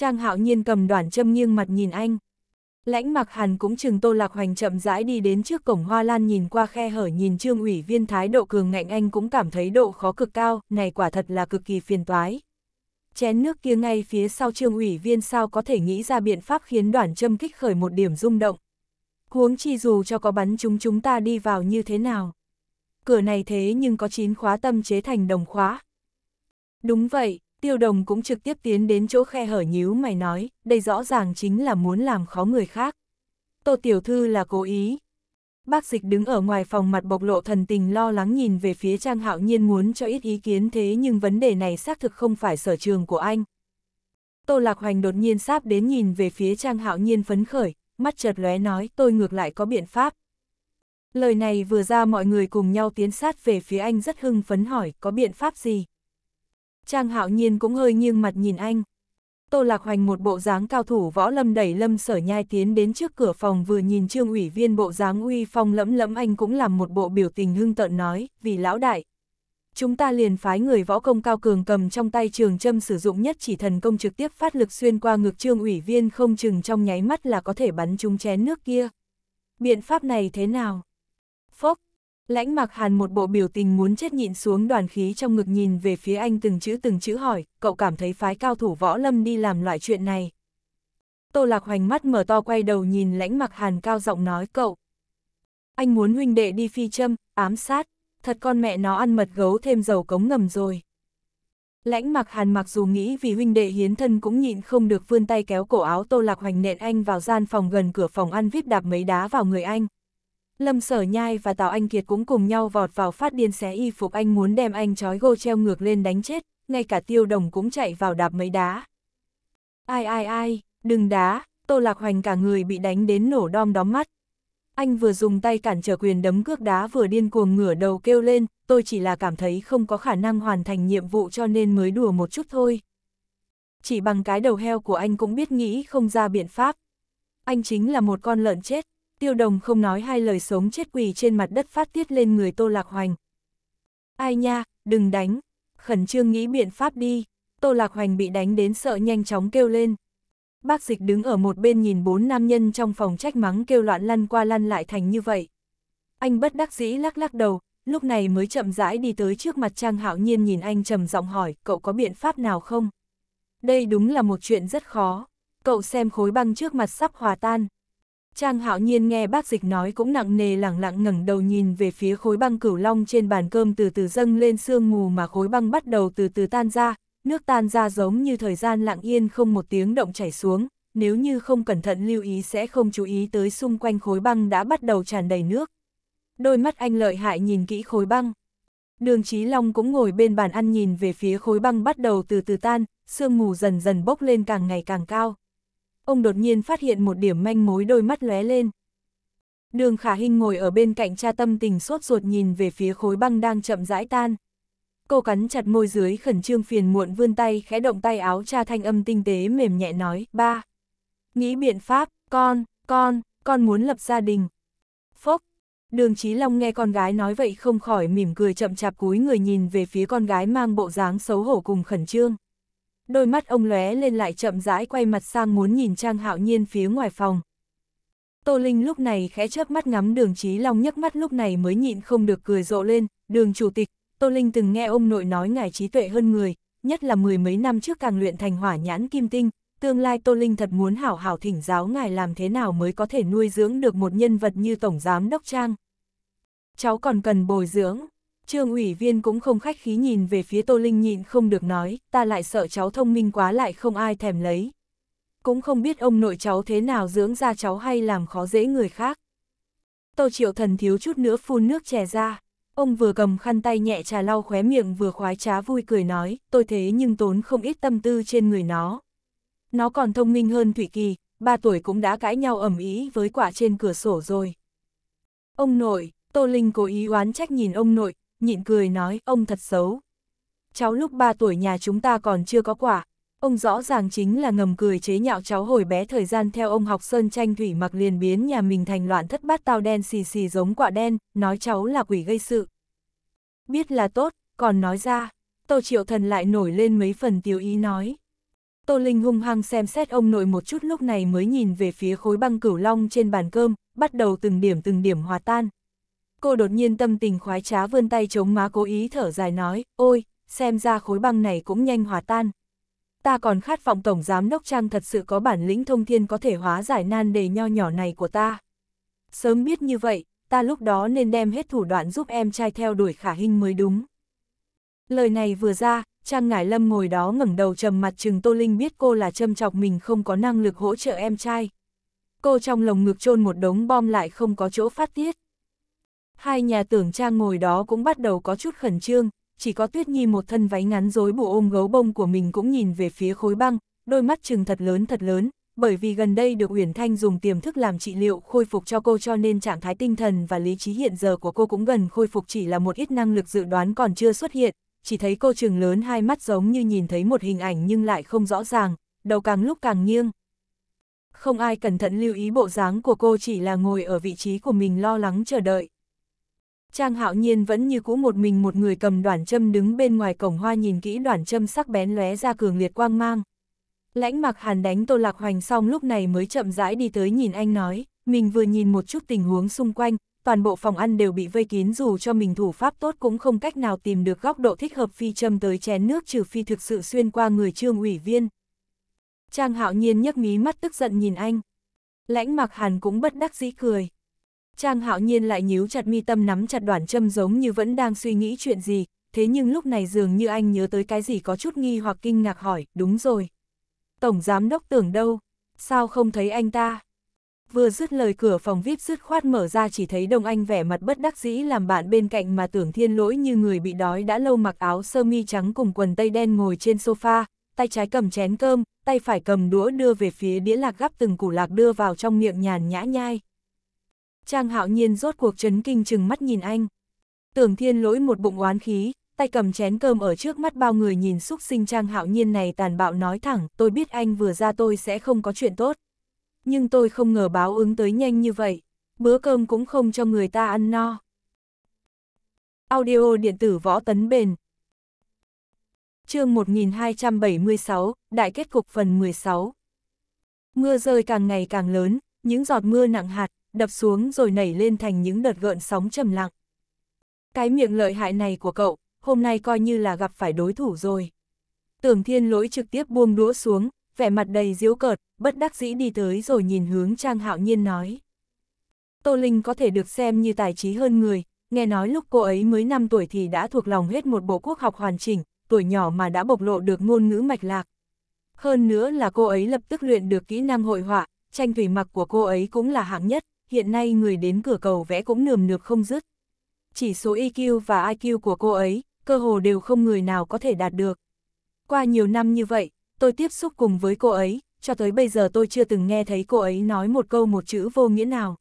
Trang hạo nhiên cầm đoạn châm nghiêng mặt nhìn anh. Lãnh mặc hàn cũng chừng tô lạc hoành chậm rãi đi đến trước cổng hoa lan nhìn qua khe hở nhìn trương ủy viên thái độ cường ngạnh anh cũng cảm thấy độ khó cực cao, này quả thật là cực kỳ phiền toái. Chén nước kia ngay phía sau trương ủy viên sao có thể nghĩ ra biện pháp khiến đoạn châm kích khởi một điểm rung động. Huống chi dù cho có bắn chúng chúng ta đi vào như thế nào. Cửa này thế nhưng có chín khóa tâm chế thành đồng khóa. Đúng vậy, tiêu đồng cũng trực tiếp tiến đến chỗ khe hở nhíu mày nói, đây rõ ràng chính là muốn làm khó người khác. Tô tiểu thư là cố ý. Bác dịch đứng ở ngoài phòng mặt bộc lộ thần tình lo lắng nhìn về phía Trang Hạo Nhiên muốn cho ít ý kiến thế nhưng vấn đề này xác thực không phải sở trường của anh. Tô Lạc Hoành đột nhiên sáp đến nhìn về phía Trang Hạo Nhiên phấn khởi, mắt chợt lóe nói tôi ngược lại có biện pháp. Lời này vừa ra mọi người cùng nhau tiến sát về phía anh rất hưng phấn hỏi có biện pháp gì. Trang hạo nhiên cũng hơi nghiêng mặt nhìn anh. Tô Lạc Hoành một bộ dáng cao thủ võ lâm đẩy lâm sở nhai tiến đến trước cửa phòng vừa nhìn trương ủy viên bộ dáng uy phong lẫm lẫm anh cũng làm một bộ biểu tình hưng tợn nói, vì lão đại. Chúng ta liền phái người võ công cao cường cầm trong tay trường châm sử dụng nhất chỉ thần công trực tiếp phát lực xuyên qua ngực trương ủy viên không chừng trong nháy mắt là có thể bắn chúng chén nước kia. Biện pháp này thế nào? Phốc, Lãnh mặc hàn một bộ biểu tình muốn chết nhịn xuống đoàn khí trong ngực nhìn về phía anh từng chữ từng chữ hỏi, cậu cảm thấy phái cao thủ võ lâm đi làm loại chuyện này. Tô Lạc Hoành mắt mở to quay đầu nhìn lãnh mặc hàn cao giọng nói cậu. Anh muốn huynh đệ đi phi châm, ám sát, thật con mẹ nó ăn mật gấu thêm dầu cống ngầm rồi. Lãnh mặc hàn mặc dù nghĩ vì huynh đệ hiến thân cũng nhịn không được vươn tay kéo cổ áo Tô Lạc Hoành nện anh vào gian phòng gần cửa phòng ăn vip đạp mấy đá vào người anh, Lâm Sở Nhai và Tào Anh Kiệt cũng cùng nhau vọt vào phát điên xé y phục anh muốn đem anh trói gô treo ngược lên đánh chết, ngay cả tiêu đồng cũng chạy vào đạp mấy đá. Ai ai ai, đừng đá, Tô Lạc Hoành cả người bị đánh đến nổ đom đóm mắt. Anh vừa dùng tay cản trở quyền đấm cước đá vừa điên cuồng ngửa đầu kêu lên, tôi chỉ là cảm thấy không có khả năng hoàn thành nhiệm vụ cho nên mới đùa một chút thôi. Chỉ bằng cái đầu heo của anh cũng biết nghĩ không ra biện pháp. Anh chính là một con lợn chết, tiêu đồng không nói hai lời sống chết quỳ trên mặt đất phát tiết lên người Tô Lạc Hoành. Ai nha, đừng đánh, khẩn trương nghĩ biện pháp đi, Tô Lạc Hoành bị đánh đến sợ nhanh chóng kêu lên. Bác dịch đứng ở một bên nhìn bốn nam nhân trong phòng trách mắng kêu loạn lăn qua lăn lại thành như vậy. Anh bất đắc dĩ lắc lắc đầu, lúc này mới chậm rãi đi tới trước mặt Trang Hạo Nhiên nhìn anh trầm giọng hỏi, cậu có biện pháp nào không? Đây đúng là một chuyện rất khó. Cậu xem khối băng trước mặt sắp hòa tan, Trang hạo nhiên nghe bác dịch nói cũng nặng nề lẳng lặng ngẩng đầu nhìn về phía khối băng cửu long trên bàn cơm từ từ dâng lên sương mù mà khối băng bắt đầu từ từ tan ra, nước tan ra giống như thời gian lặng yên không một tiếng động chảy xuống, nếu như không cẩn thận lưu ý sẽ không chú ý tới xung quanh khối băng đã bắt đầu tràn đầy nước. Đôi mắt anh lợi hại nhìn kỹ khối băng. Đường Chí Long cũng ngồi bên bàn ăn nhìn về phía khối băng bắt đầu từ từ tan, sương mù dần dần bốc lên càng ngày càng cao ông đột nhiên phát hiện một điểm manh mối đôi mắt lóe lên. Đường Khả Hinh ngồi ở bên cạnh cha tâm tình sốt ruột nhìn về phía khối băng đang chậm rãi tan. Cô cắn chặt môi dưới khẩn trương phiền muộn vươn tay khẽ động tay áo cha thanh âm tinh tế mềm nhẹ nói, ba. Nghĩ biện pháp, con, con, con muốn lập gia đình. Phốc, đường Chí Long nghe con gái nói vậy không khỏi mỉm cười chậm chạp cúi người nhìn về phía con gái mang bộ dáng xấu hổ cùng khẩn trương đôi mắt ông lóe lên lại chậm rãi quay mặt sang muốn nhìn Trang Hạo Nhiên phía ngoài phòng. Tô Linh lúc này khẽ chớp mắt ngắm đường trí Long nhấc mắt lúc này mới nhịn không được cười rộ lên, đường chủ tịch, Tô Linh từng nghe ông nội nói ngài trí tuệ hơn người, nhất là mười mấy năm trước càng luyện thành hỏa nhãn kim tinh, tương lai Tô Linh thật muốn hảo hảo thỉnh giáo ngài làm thế nào mới có thể nuôi dưỡng được một nhân vật như Tổng Giám Đốc Trang. Cháu còn cần bồi dưỡng. Trương ủy viên cũng không khách khí nhìn về phía Tô Linh nhịn không được nói, ta lại sợ cháu thông minh quá lại không ai thèm lấy. Cũng không biết ông nội cháu thế nào dưỡng ra cháu hay làm khó dễ người khác. Tô Triệu Thần thiếu chút nữa phun nước chè ra, ông vừa cầm khăn tay nhẹ trà lau khóe miệng vừa khoái trá vui cười nói, tôi thế nhưng tốn không ít tâm tư trên người nó. Nó còn thông minh hơn thủy Kỳ, ba tuổi cũng đã cãi nhau ẩm ý với quả trên cửa sổ rồi. Ông nội, Tô Linh cố ý oán trách nhìn ông nội, nhịn cười nói, ông thật xấu. Cháu lúc 3 tuổi nhà chúng ta còn chưa có quả, ông rõ ràng chính là ngầm cười chế nhạo cháu hồi bé thời gian theo ông học sơn tranh thủy mặc liền biến nhà mình thành loạn thất bát tao đen xì xì giống quả đen, nói cháu là quỷ gây sự. Biết là tốt, còn nói ra, Tô Triệu Thần lại nổi lên mấy phần tiêu ý nói. Tô Linh hung hăng xem xét ông nội một chút lúc này mới nhìn về phía khối băng cửu long trên bàn cơm, bắt đầu từng điểm từng điểm hòa tan, cô đột nhiên tâm tình khoái trá vươn tay chống má cố ý thở dài nói, ôi, xem ra khối băng này cũng nhanh hòa tan. Ta còn khát vọng Tổng Giám Đốc Trang thật sự có bản lĩnh thông thiên có thể hóa giải nan đề nho nhỏ này của ta. Sớm biết như vậy, ta lúc đó nên đem hết thủ đoạn giúp em trai theo đuổi khả hình mới đúng. Lời này vừa ra, Trang Ngải Lâm ngồi đó ngẩng đầu trầm mặt chừng Tô Linh biết cô là châm chọc mình không có năng lực hỗ trợ em trai. Cô trong lồng ngực chôn một đống bom lại không có chỗ phát tiết hai nhà tưởng trang ngồi đó cũng bắt đầu có chút khẩn trương, chỉ có Tuyết Nhi một thân váy ngắn rối bù ôm gấu bông của mình cũng nhìn về phía khối băng, đôi mắt trừng thật lớn thật lớn, bởi vì gần đây được Uyển Thanh dùng tiềm thức làm trị liệu khôi phục cho cô cho nên trạng thái tinh thần và lý trí hiện giờ của cô cũng gần khôi phục chỉ là một ít năng lực dự đoán còn chưa xuất hiện, chỉ thấy cô trừng lớn hai mắt giống như nhìn thấy một hình ảnh nhưng lại không rõ ràng, đầu càng lúc càng nghiêng. Không ai cẩn thận lưu ý bộ dáng của cô chỉ là ngồi ở vị trí của mình lo lắng chờ đợi. Trang hạo nhiên vẫn như cũ một mình một người cầm đoàn châm đứng bên ngoài cổng hoa nhìn kỹ đoàn châm sắc bén lóe ra cường liệt quang mang. Lãnh mặc hàn đánh tô lạc hoành xong lúc này mới chậm rãi đi tới nhìn anh nói, mình vừa nhìn một chút tình huống xung quanh, toàn bộ phòng ăn đều bị vây kín dù cho mình thủ pháp tốt cũng không cách nào tìm được góc độ thích hợp phi châm tới chén nước trừ phi thực sự xuyên qua người trương ủy viên. Trang hạo nhiên nhấc mí mắt tức giận nhìn anh. Lãnh mặc hàn cũng bất đắc dĩ cười. Trang hạo nhiên lại nhíu chặt mi tâm nắm chặt đoàn châm giống như vẫn đang suy nghĩ chuyện gì, thế nhưng lúc này dường như anh nhớ tới cái gì có chút nghi hoặc kinh ngạc hỏi, đúng rồi. Tổng giám đốc tưởng đâu, sao không thấy anh ta? Vừa dứt lời cửa phòng VIP dứt khoát mở ra chỉ thấy đồng Anh vẻ mặt bất đắc dĩ làm bạn bên cạnh mà tưởng thiên lỗi như người bị đói đã lâu mặc áo sơ mi trắng cùng quần tây đen ngồi trên sofa, tay trái cầm chén cơm, tay phải cầm đũa đưa về phía đĩa lạc gắp từng củ lạc đưa vào trong miệng nhàn nhã nhai. Trang hạo nhiên rốt cuộc chấn kinh chừng mắt nhìn anh. Tưởng thiên lỗi một bụng oán khí, tay cầm chén cơm ở trước mắt bao người nhìn xúc sinh Trang hạo nhiên này tàn bạo nói thẳng, tôi biết anh vừa ra tôi sẽ không có chuyện tốt. Nhưng tôi không ngờ báo ứng tới nhanh như vậy, bữa cơm cũng không cho người ta ăn no. Audio điện tử võ tấn bền chương 1276, đại kết cục phần 16 Mưa rơi càng ngày càng lớn, những giọt mưa nặng hạt, đập xuống rồi nảy lên thành những đợt gợn sóng trầm lặng. Cái miệng lợi hại này của cậu, hôm nay coi như là gặp phải đối thủ rồi. Tưởng thiên lỗi trực tiếp buông đũa xuống, vẻ mặt đầy diễu cợt, bất đắc dĩ đi tới rồi nhìn hướng Trang Hạo Nhiên nói. Tô Linh có thể được xem như tài trí hơn người, nghe nói lúc cô ấy mới 5 tuổi thì đã thuộc lòng hết một bộ quốc học hoàn chỉnh, tuổi nhỏ mà đã bộc lộ được ngôn ngữ mạch lạc. Hơn nữa là cô ấy lập tức luyện được kỹ năng hội họa, tranh thủy mặc của cô ấy cũng là hạng nhất, hiện nay người đến cửa cầu vẽ cũng nườm nượp không dứt. Chỉ số EQ và IQ của cô ấy, cơ hồ đều không người nào có thể đạt được. Qua nhiều năm như vậy, tôi tiếp xúc cùng với cô ấy, cho tới bây giờ tôi chưa từng nghe thấy cô ấy nói một câu một chữ vô nghĩa nào.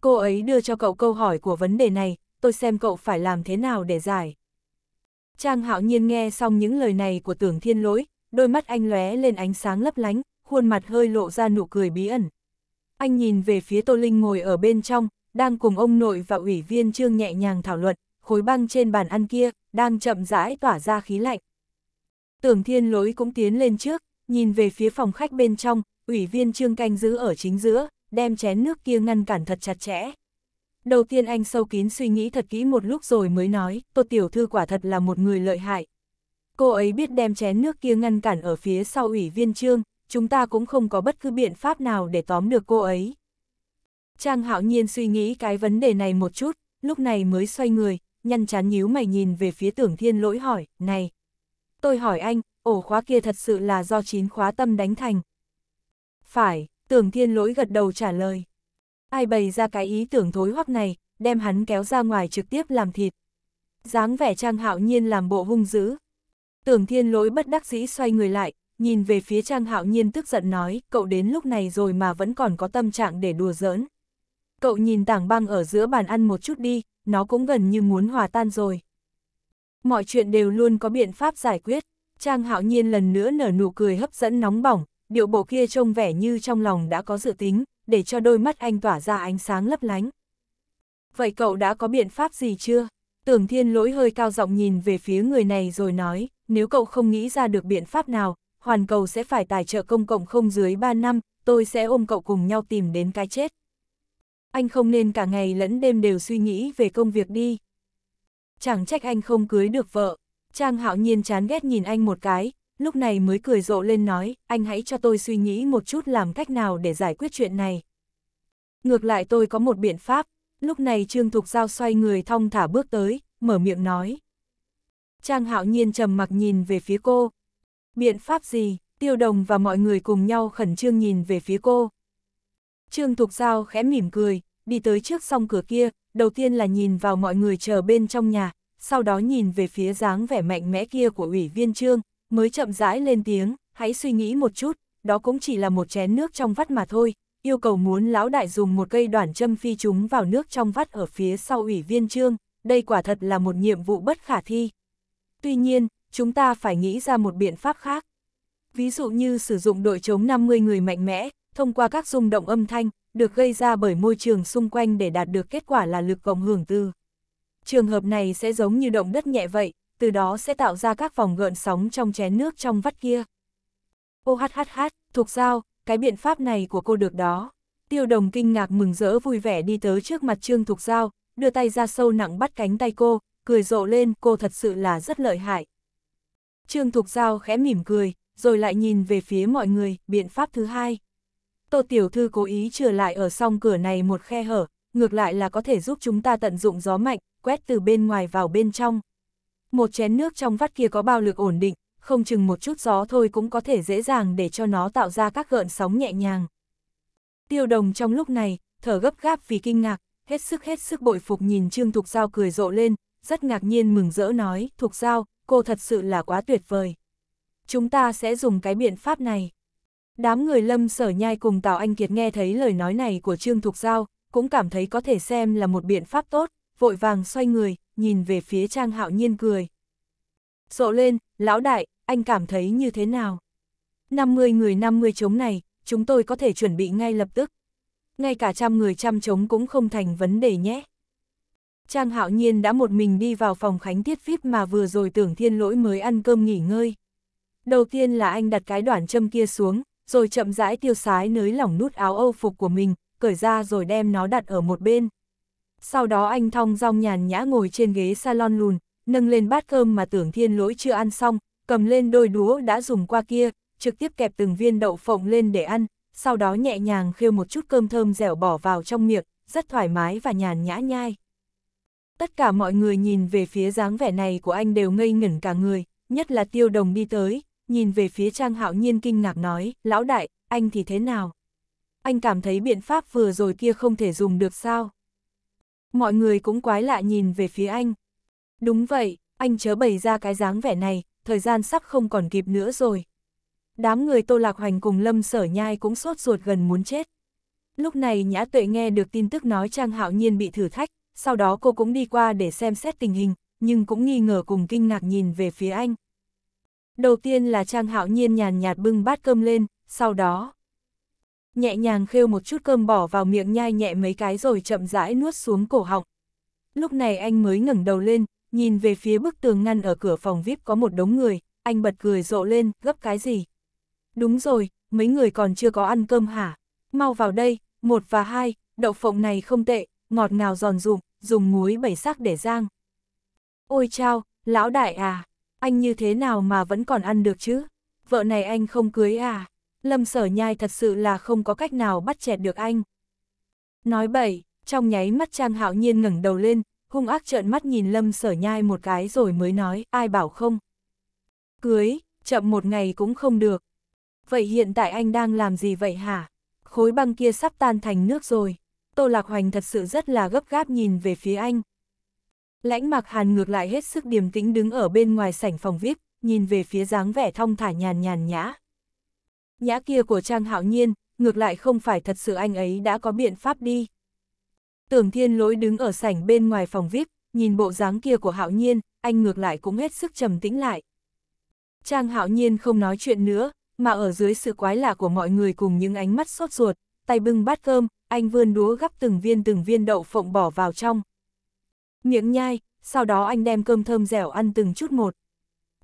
Cô ấy đưa cho cậu câu hỏi của vấn đề này, tôi xem cậu phải làm thế nào để giải. Trang hạo nhiên nghe xong những lời này của tưởng thiên lỗi, đôi mắt anh lóe lên ánh sáng lấp lánh, khuôn mặt hơi lộ ra nụ cười bí ẩn, anh nhìn về phía Tô Linh ngồi ở bên trong, đang cùng ông nội và ủy viên Trương nhẹ nhàng thảo luận, khối băng trên bàn ăn kia, đang chậm rãi tỏa ra khí lạnh. Tưởng thiên lối cũng tiến lên trước, nhìn về phía phòng khách bên trong, ủy viên Trương canh giữ ở chính giữa, đem chén nước kia ngăn cản thật chặt chẽ. Đầu tiên anh sâu kín suy nghĩ thật kỹ một lúc rồi mới nói, Tô Tiểu Thư quả thật là một người lợi hại. Cô ấy biết đem chén nước kia ngăn cản ở phía sau ủy viên Trương, chúng ta cũng không có bất cứ biện pháp nào để tóm được cô ấy. Trang hạo nhiên suy nghĩ cái vấn đề này một chút, lúc này mới xoay người, nhăn chán nhíu mày nhìn về phía tưởng thiên lỗi hỏi, này. Tôi hỏi anh, ổ khóa kia thật sự là do chín khóa tâm đánh thành. Phải, tưởng thiên lỗi gật đầu trả lời. Ai bày ra cái ý tưởng thối hoắc này, đem hắn kéo ra ngoài trực tiếp làm thịt. dáng vẻ trang hạo nhiên làm bộ hung dữ. Tưởng thiên lỗi bất đắc dĩ xoay người lại, nhìn về phía Trang Hạo Nhiên tức giận nói, cậu đến lúc này rồi mà vẫn còn có tâm trạng để đùa giỡn. Cậu nhìn tảng băng ở giữa bàn ăn một chút đi, nó cũng gần như muốn hòa tan rồi. Mọi chuyện đều luôn có biện pháp giải quyết, Trang Hạo Nhiên lần nữa nở nụ cười hấp dẫn nóng bỏng, điệu bộ kia trông vẻ như trong lòng đã có dự tính, để cho đôi mắt anh tỏa ra ánh sáng lấp lánh. Vậy cậu đã có biện pháp gì chưa? Tưởng thiên lỗi hơi cao giọng nhìn về phía người này rồi nói, nếu cậu không nghĩ ra được biện pháp nào, Hoàn Cầu sẽ phải tài trợ công cộng không dưới 3 năm, tôi sẽ ôm cậu cùng nhau tìm đến cái chết. Anh không nên cả ngày lẫn đêm đều suy nghĩ về công việc đi. Chẳng trách anh không cưới được vợ. Trang hạo nhiên chán ghét nhìn anh một cái, lúc này mới cười rộ lên nói, anh hãy cho tôi suy nghĩ một chút làm cách nào để giải quyết chuyện này. Ngược lại tôi có một biện pháp, lúc này Trương Thục Giao xoay người thong thả bước tới, mở miệng nói. Trang hạo nhiên trầm mặc nhìn về phía cô, Biện pháp gì? Tiêu đồng và mọi người cùng nhau khẩn trương nhìn về phía cô. Trương Thục Giao khẽ mỉm cười, đi tới trước song cửa kia, đầu tiên là nhìn vào mọi người chờ bên trong nhà, sau đó nhìn về phía dáng vẻ mạnh mẽ kia của ủy viên Trương, mới chậm rãi lên tiếng, hãy suy nghĩ một chút, đó cũng chỉ là một chén nước trong vắt mà thôi, yêu cầu muốn lão đại dùng một cây đoạn châm phi chúng vào nước trong vắt ở phía sau ủy viên Trương, đây quả thật là một nhiệm vụ bất khả thi. Tuy nhiên, chúng ta phải nghĩ ra một biện pháp khác. Ví dụ như sử dụng đội chống 50 người mạnh mẽ, thông qua các rung động âm thanh, được gây ra bởi môi trường xung quanh để đạt được kết quả là lực cộng hưởng từ. Trường hợp này sẽ giống như động đất nhẹ vậy, từ đó sẽ tạo ra các vòng gợn sóng trong chén nước trong vắt kia. OHHH, thuộc giao, cái biện pháp này của cô được đó. Tiêu đồng kinh ngạc mừng rỡ vui vẻ đi tới trước mặt Trương Thục Giao, đưa tay ra sâu nặng bắt cánh tay cô, cười rộ lên cô thật sự là rất lợi hại. Trương Thục Giao khẽ mỉm cười, rồi lại nhìn về phía mọi người, biện pháp thứ hai. Tô Tiểu Thư cố ý trở lại ở song cửa này một khe hở, ngược lại là có thể giúp chúng ta tận dụng gió mạnh, quét từ bên ngoài vào bên trong. Một chén nước trong vắt kia có bao lực ổn định, không chừng một chút gió thôi cũng có thể dễ dàng để cho nó tạo ra các gợn sóng nhẹ nhàng. Tiêu đồng trong lúc này, thở gấp gáp vì kinh ngạc, hết sức hết sức bội phục nhìn Trương Thục Giao cười rộ lên, rất ngạc nhiên mừng rỡ nói, Thục Giao, cô thật sự là quá tuyệt vời. Chúng ta sẽ dùng cái biện pháp này. Đám người lâm sở nhai cùng Tào Anh Kiệt nghe thấy lời nói này của Trương Thục Giao, cũng cảm thấy có thể xem là một biện pháp tốt, vội vàng xoay người, nhìn về phía Trang Hạo Nhiên cười. Rộ lên, lão đại, anh cảm thấy như thế nào? 50 người 50 chống này, chúng tôi có thể chuẩn bị ngay lập tức. Ngay cả trăm người trăm chống cũng không thành vấn đề nhé. Trang hạo nhiên đã một mình đi vào phòng khánh tiết VIP mà vừa rồi tưởng thiên lỗi mới ăn cơm nghỉ ngơi. Đầu tiên là anh đặt cái đoạn châm kia xuống, rồi chậm rãi tiêu sái nới lỏng nút áo âu phục của mình, cởi ra rồi đem nó đặt ở một bên. Sau đó anh thong dong nhàn nhã ngồi trên ghế salon lùn, nâng lên bát cơm mà tưởng thiên lỗi chưa ăn xong, cầm lên đôi đũa đã dùng qua kia, trực tiếp kẹp từng viên đậu phộng lên để ăn, sau đó nhẹ nhàng khêu một chút cơm thơm dẻo bỏ vào trong miệng, rất thoải mái và nhàn nhã nhai. Tất cả mọi người nhìn về phía dáng vẻ này của anh đều ngây ngẩn cả người, nhất là tiêu đồng đi tới, nhìn về phía Trang Hạo Nhiên kinh ngạc nói, lão đại, anh thì thế nào? Anh cảm thấy biện pháp vừa rồi kia không thể dùng được sao? Mọi người cũng quái lạ nhìn về phía anh. Đúng vậy, anh chớ bày ra cái dáng vẻ này, thời gian sắp không còn kịp nữa rồi. Đám người Tô Lạc Hoành cùng Lâm Sở Nhai cũng sốt ruột gần muốn chết. Lúc này Nhã Tuệ nghe được tin tức nói Trang Hạo Nhiên bị thử thách, sau đó cô cũng đi qua để xem xét tình hình, nhưng cũng nghi ngờ cùng kinh ngạc nhìn về phía anh. Đầu tiên là Trang Hạo Nhiên nhàn nhạt bưng bát cơm lên, sau đó nhẹ nhàng khêu một chút cơm bỏ vào miệng nhai nhẹ mấy cái rồi chậm rãi nuốt xuống cổ họng. Lúc này anh mới ngẩng đầu lên, nhìn về phía bức tường ngăn ở cửa phòng VIP có một đống người, anh bật cười rộ lên, gấp cái gì? Đúng rồi, mấy người còn chưa có ăn cơm hả? Mau vào đây, một và hai, đậu phộng này không tệ, ngọt ngào giòn rụm, dùng muối bảy sắc để rang. Ôi chao, lão đại à, anh như thế nào mà vẫn còn ăn được chứ? Vợ này anh không cưới à? Lâm sở nhai thật sự là không có cách nào bắt chẹt được anh. Nói bậy, trong nháy mắt Trang Hạo Nhiên ngẩng đầu lên, hung ác trợn mắt nhìn Lâm Sở Nhai một cái rồi mới nói, ai bảo không. Cưới, chậm một ngày cũng không được. Vậy hiện tại anh đang làm gì vậy hả? Khối băng kia sắp tan thành nước rồi. Tô Lạc Hoành thật sự rất là gấp gáp nhìn về phía anh. Lãnh mặc Hàn ngược lại hết sức điềm tĩnh đứng ở bên ngoài sảnh phòng VIP, nhìn về phía dáng vẻ thong thả nhàn nhàn nhã. Nhã kia của Trang Hạo Nhiên, ngược lại không phải thật sự anh ấy đã có biện pháp đi. Tưởng Thiên Lỗi đứng ở sảnh bên ngoài phòng VIP, nhìn bộ dáng kia của Hạo Nhiên, anh ngược lại cũng hết sức trầm tĩnh lại. Trang Hạo Nhiên không nói chuyện nữa, mà ở dưới sự quái lạ của mọi người cùng những ánh mắt sốt ruột, tay bưng bát cơm, anh vươn đũa gắp từng viên từng viên đậu phộng bỏ vào trong. Miệng nhai, sau đó anh đem cơm thơm dẻo ăn từng chút một.